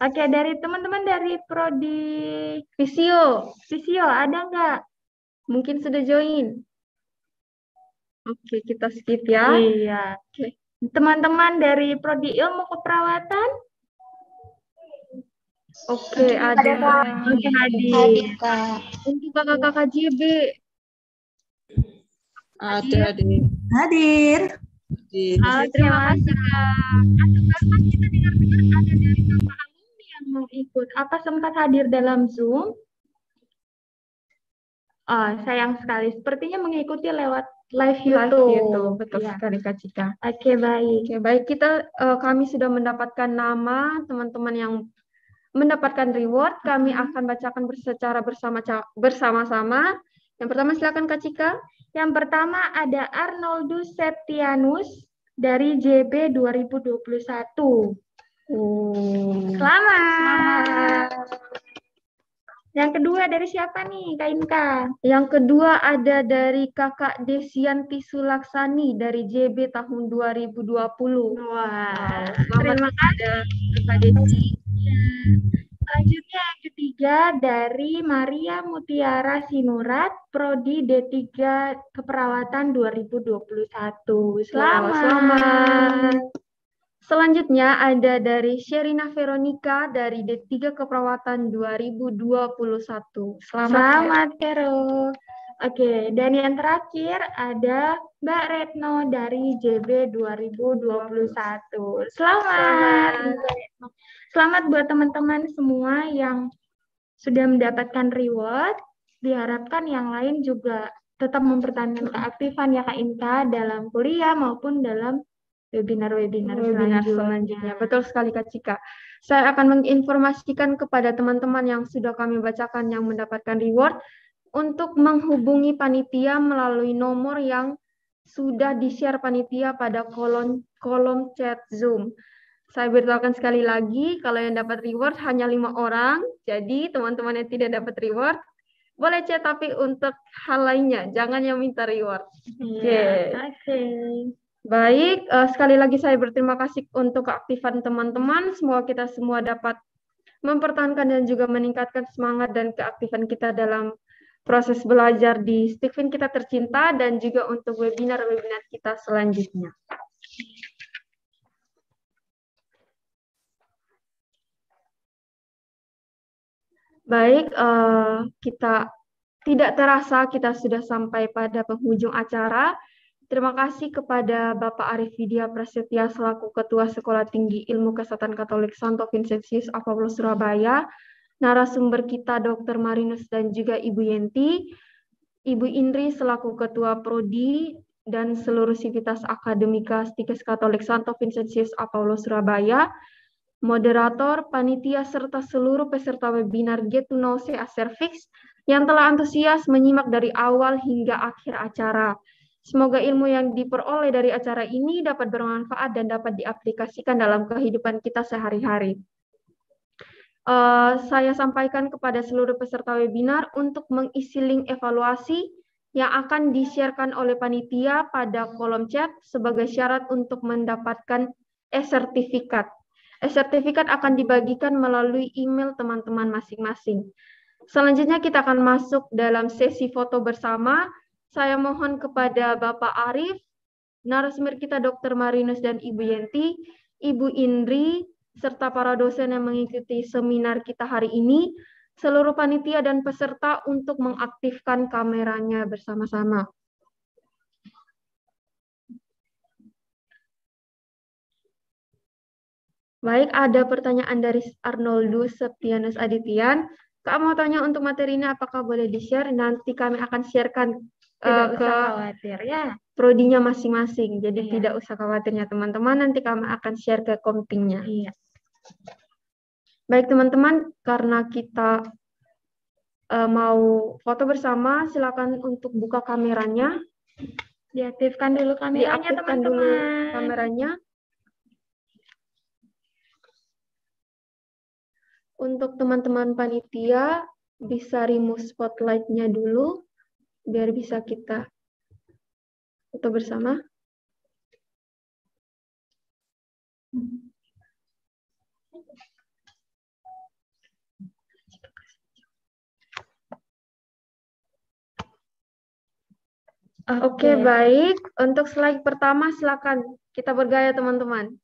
Oke, dari teman-teman dari prodi Visio. Visio, ada nggak? Mungkin sudah join. Oke, kita skip ya. Iya. Teman-teman dari prodi ilmu keperawatan Oke, ada mungkin Adi. Untuk kakak-kakak JB. Ada Adi. Hadir. Uh, terima kasih kak. kita dengar-dengar ada dari kakak alumni yang mau ikut. Apa sempat hadir dalam Zoom? Oh, sayang sekali. Sepertinya mengikuti lewat live YouTube. Live YouTube. Betul ya. sekali Kak Cika. Oke, okay, baik. Oke, okay, baik. Kita uh, kami sudah mendapatkan nama teman-teman yang mendapatkan reward, kami mm-hmm. akan bacakan secara bersama sama Yang pertama silakan Kak Cika. Yang pertama ada Arnoldus Septianus dari JB 2021. Hmm. Selamat. Selamat. Yang kedua dari siapa nih Kak Inka? Yang kedua ada dari Kakak Desianti Sulaksani dari JB tahun 2020. Wah, wow. terima kasih Kakak Desi. Iya. Lanjutnya yang ketiga dari Maria Mutiara Sinurat, Prodi D3 Keperawatan 2021. Selamat. selamat. Selanjutnya ada dari Sherina Veronica dari D3 Keperawatan 2021. Selamat, Selamat Vero. Oke, dan yang terakhir ada Mbak Retno dari JB 2021. Selamat. Selamat, buat teman-teman semua yang sudah mendapatkan reward. Diharapkan yang lain juga tetap mempertahankan keaktifan ya Kak Inka dalam kuliah maupun dalam webinar-webinar webinar selanjutnya. Betul sekali Kak Cika. Saya akan menginformasikan kepada teman-teman yang sudah kami bacakan yang mendapatkan reward untuk menghubungi panitia melalui nomor yang sudah di-share panitia pada kolom kolom chat Zoom. Saya beritahukan sekali lagi, kalau yang dapat reward hanya lima orang, jadi teman-teman yang tidak dapat reward, boleh chat tapi untuk hal lainnya, jangan yang minta reward. Iya, oke. Yeah, Oke. okay. Baik, uh, sekali lagi saya berterima kasih untuk keaktifan teman-teman. Semoga kita semua dapat mempertahankan dan juga meningkatkan semangat dan keaktifan kita dalam proses belajar di Stikvin kita tercinta dan juga untuk webinar-webinar kita selanjutnya. Baik, uh, kita tidak terasa kita sudah sampai pada penghujung acara. Terima kasih kepada Bapak Arif Widya Prasetya selaku Ketua Sekolah Tinggi Ilmu Kesehatan Katolik Santo Vincentius Apollo Surabaya, narasumber kita Dr. Marinus dan juga Ibu Yenti, Ibu Indri selaku Ketua Prodi dan seluruh sivitas akademika Stikes Katolik Santo Vincentius Apollo Surabaya, moderator, panitia, serta seluruh peserta webinar Get to Know CA Service yang telah antusias menyimak dari awal hingga akhir acara. Semoga ilmu yang diperoleh dari acara ini dapat bermanfaat dan dapat diaplikasikan dalam kehidupan kita sehari-hari. Uh, saya sampaikan kepada seluruh peserta webinar untuk mengisi link evaluasi yang akan disiarkan oleh panitia pada kolom chat sebagai syarat untuk mendapatkan e-sertifikat. E-sertifikat akan dibagikan melalui email teman-teman masing-masing. Selanjutnya kita akan masuk dalam sesi foto bersama saya mohon kepada Bapak Arif, narasumber kita Dr. Marinus dan Ibu Yenti, Ibu Indri, serta para dosen yang mengikuti seminar kita hari ini, seluruh panitia dan peserta untuk mengaktifkan kameranya bersama-sama. Baik, ada pertanyaan dari Arnoldus Septianus Adityan. Kak mau tanya untuk materi ini apakah boleh di-share? Nanti kami akan sharekan tidak uh, usah khawatir ya prodinya masing-masing jadi iya. tidak usah khawatirnya teman-teman nanti kami akan share ke kompingnya iya. baik teman-teman karena kita uh, mau foto bersama silakan untuk buka kameranya diaktifkan dulu kameranya teman-teman dulu kameranya untuk teman-teman panitia bisa remove spotlightnya dulu biar bisa kita foto bersama. Ah, oke, okay, okay. baik. Untuk slide pertama, silakan kita bergaya, teman-teman.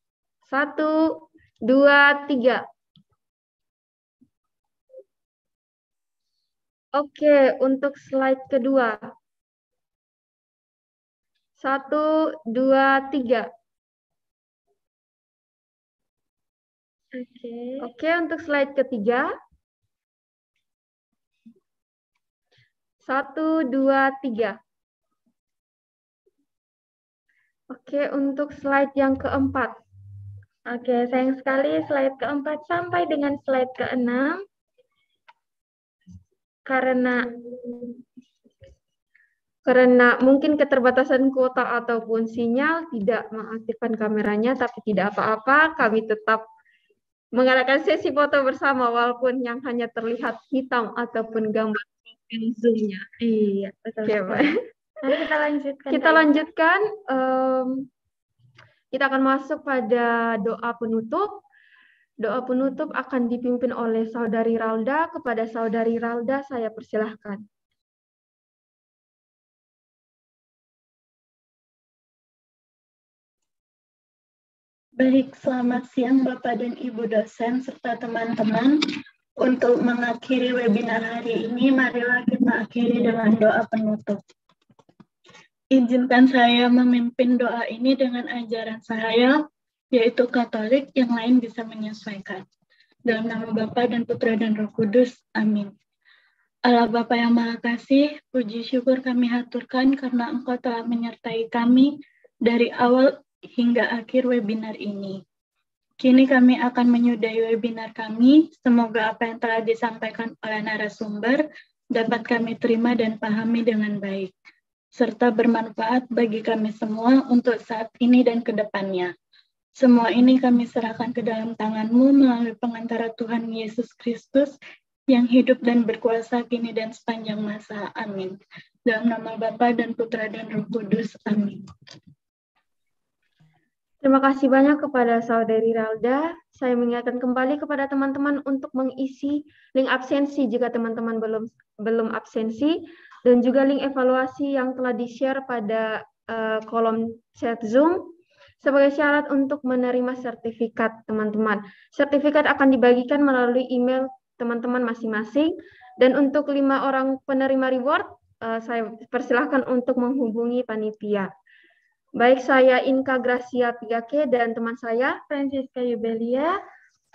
Satu, dua, tiga. Oke, untuk slide kedua. Satu, dua, tiga. Oke. Oke, untuk slide ketiga. Satu, dua, tiga. Oke, untuk slide yang keempat. Oke, sayang sekali slide keempat sampai dengan slide keenam karena karena mungkin keterbatasan kuota ataupun sinyal tidak mengaktifkan kameranya, tapi tidak apa-apa, kami tetap mengadakan sesi foto bersama walaupun yang hanya terlihat hitam ataupun gambar zoomnya. Iya, oke Okay, betul. Nanti kita lanjutkan. Kita tadi. lanjutkan. Um, kita akan masuk pada doa penutup. Doa penutup akan dipimpin oleh Saudari Ralda. Kepada Saudari Ralda saya persilahkan. Baik, selamat siang Bapak dan Ibu dosen serta teman-teman. Untuk mengakhiri webinar hari ini, marilah kita akhiri dengan doa penutup. Izinkan saya memimpin doa ini dengan ajaran saya, yaitu Katolik, yang lain bisa menyesuaikan. Dalam nama Bapa dan Putra dan Roh Kudus. Amin. Allah Bapa yang Maha Kasih, puji syukur kami haturkan karena Engkau telah menyertai kami dari awal hingga akhir webinar ini. Kini kami akan menyudahi webinar kami. Semoga apa yang telah disampaikan oleh narasumber dapat kami terima dan pahami dengan baik, serta bermanfaat bagi kami semua untuk saat ini dan kedepannya depannya. Semua ini kami serahkan ke dalam tanganmu melalui pengantara Tuhan Yesus Kristus yang hidup dan berkuasa kini dan sepanjang masa. Amin. Dalam nama Bapa dan Putra dan Roh Kudus. Amin. Terima kasih banyak kepada saudari Ralda. Saya mengingatkan kembali kepada teman-teman untuk mengisi link absensi jika teman-teman belum belum absensi dan juga link evaluasi yang telah di-share pada uh, kolom chat Zoom sebagai syarat untuk menerima sertifikat, teman-teman. Sertifikat akan dibagikan melalui email teman-teman masing-masing. Dan untuk lima orang penerima reward, eh, saya persilahkan untuk menghubungi panitia. Baik saya Inka Gracia 3K dan teman saya Francisca Yubelia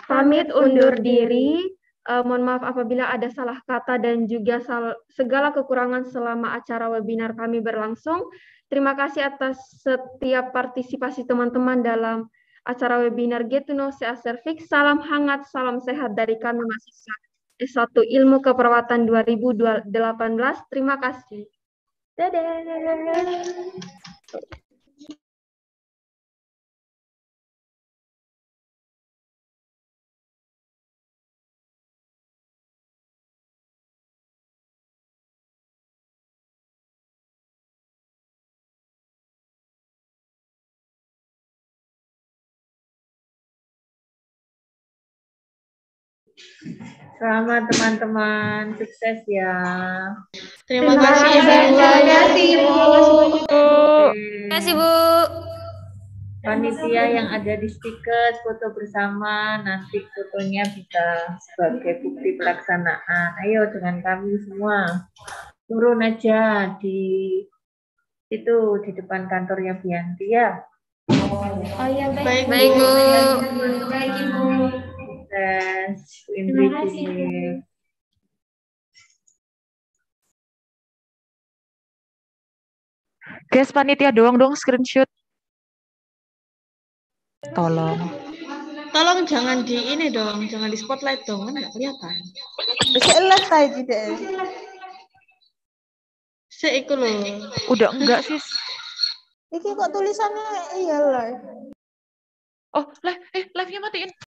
pamit undur diri. Uh, mohon maaf apabila ada salah kata dan juga segala kekurangan selama acara webinar kami berlangsung. Terima kasih atas setiap partisipasi teman-teman dalam acara webinar Get to Know CA Cervix. Salam hangat, salam sehat dari kami mahasiswa S1 Ilmu Keperawatan 2018. Terima kasih. Dadah. Selamat teman-teman, sukses ya. Terima, Terima kasih Terima kasih Ibu. Terima kasih Bu. Panitia yang ada di stiker foto bersama nanti fotonya bisa sebagai bukti pelaksanaan. Ayo dengan kami semua turun aja di itu di depan kantornya Bianti ya. Oh, oh ya baik. Baik Bu. Baik baik, Terima kasih. Ya. Guys, panitia doang dong screenshot. Tolong. Tolong jangan di ini dong, jangan di spotlight dong, kan nggak kelihatan. Bisa saya aja deh. Seiku loh. Udah enggak sih. Iki kok tulisannya iya lah. Oh, lah, eh, live-nya matiin.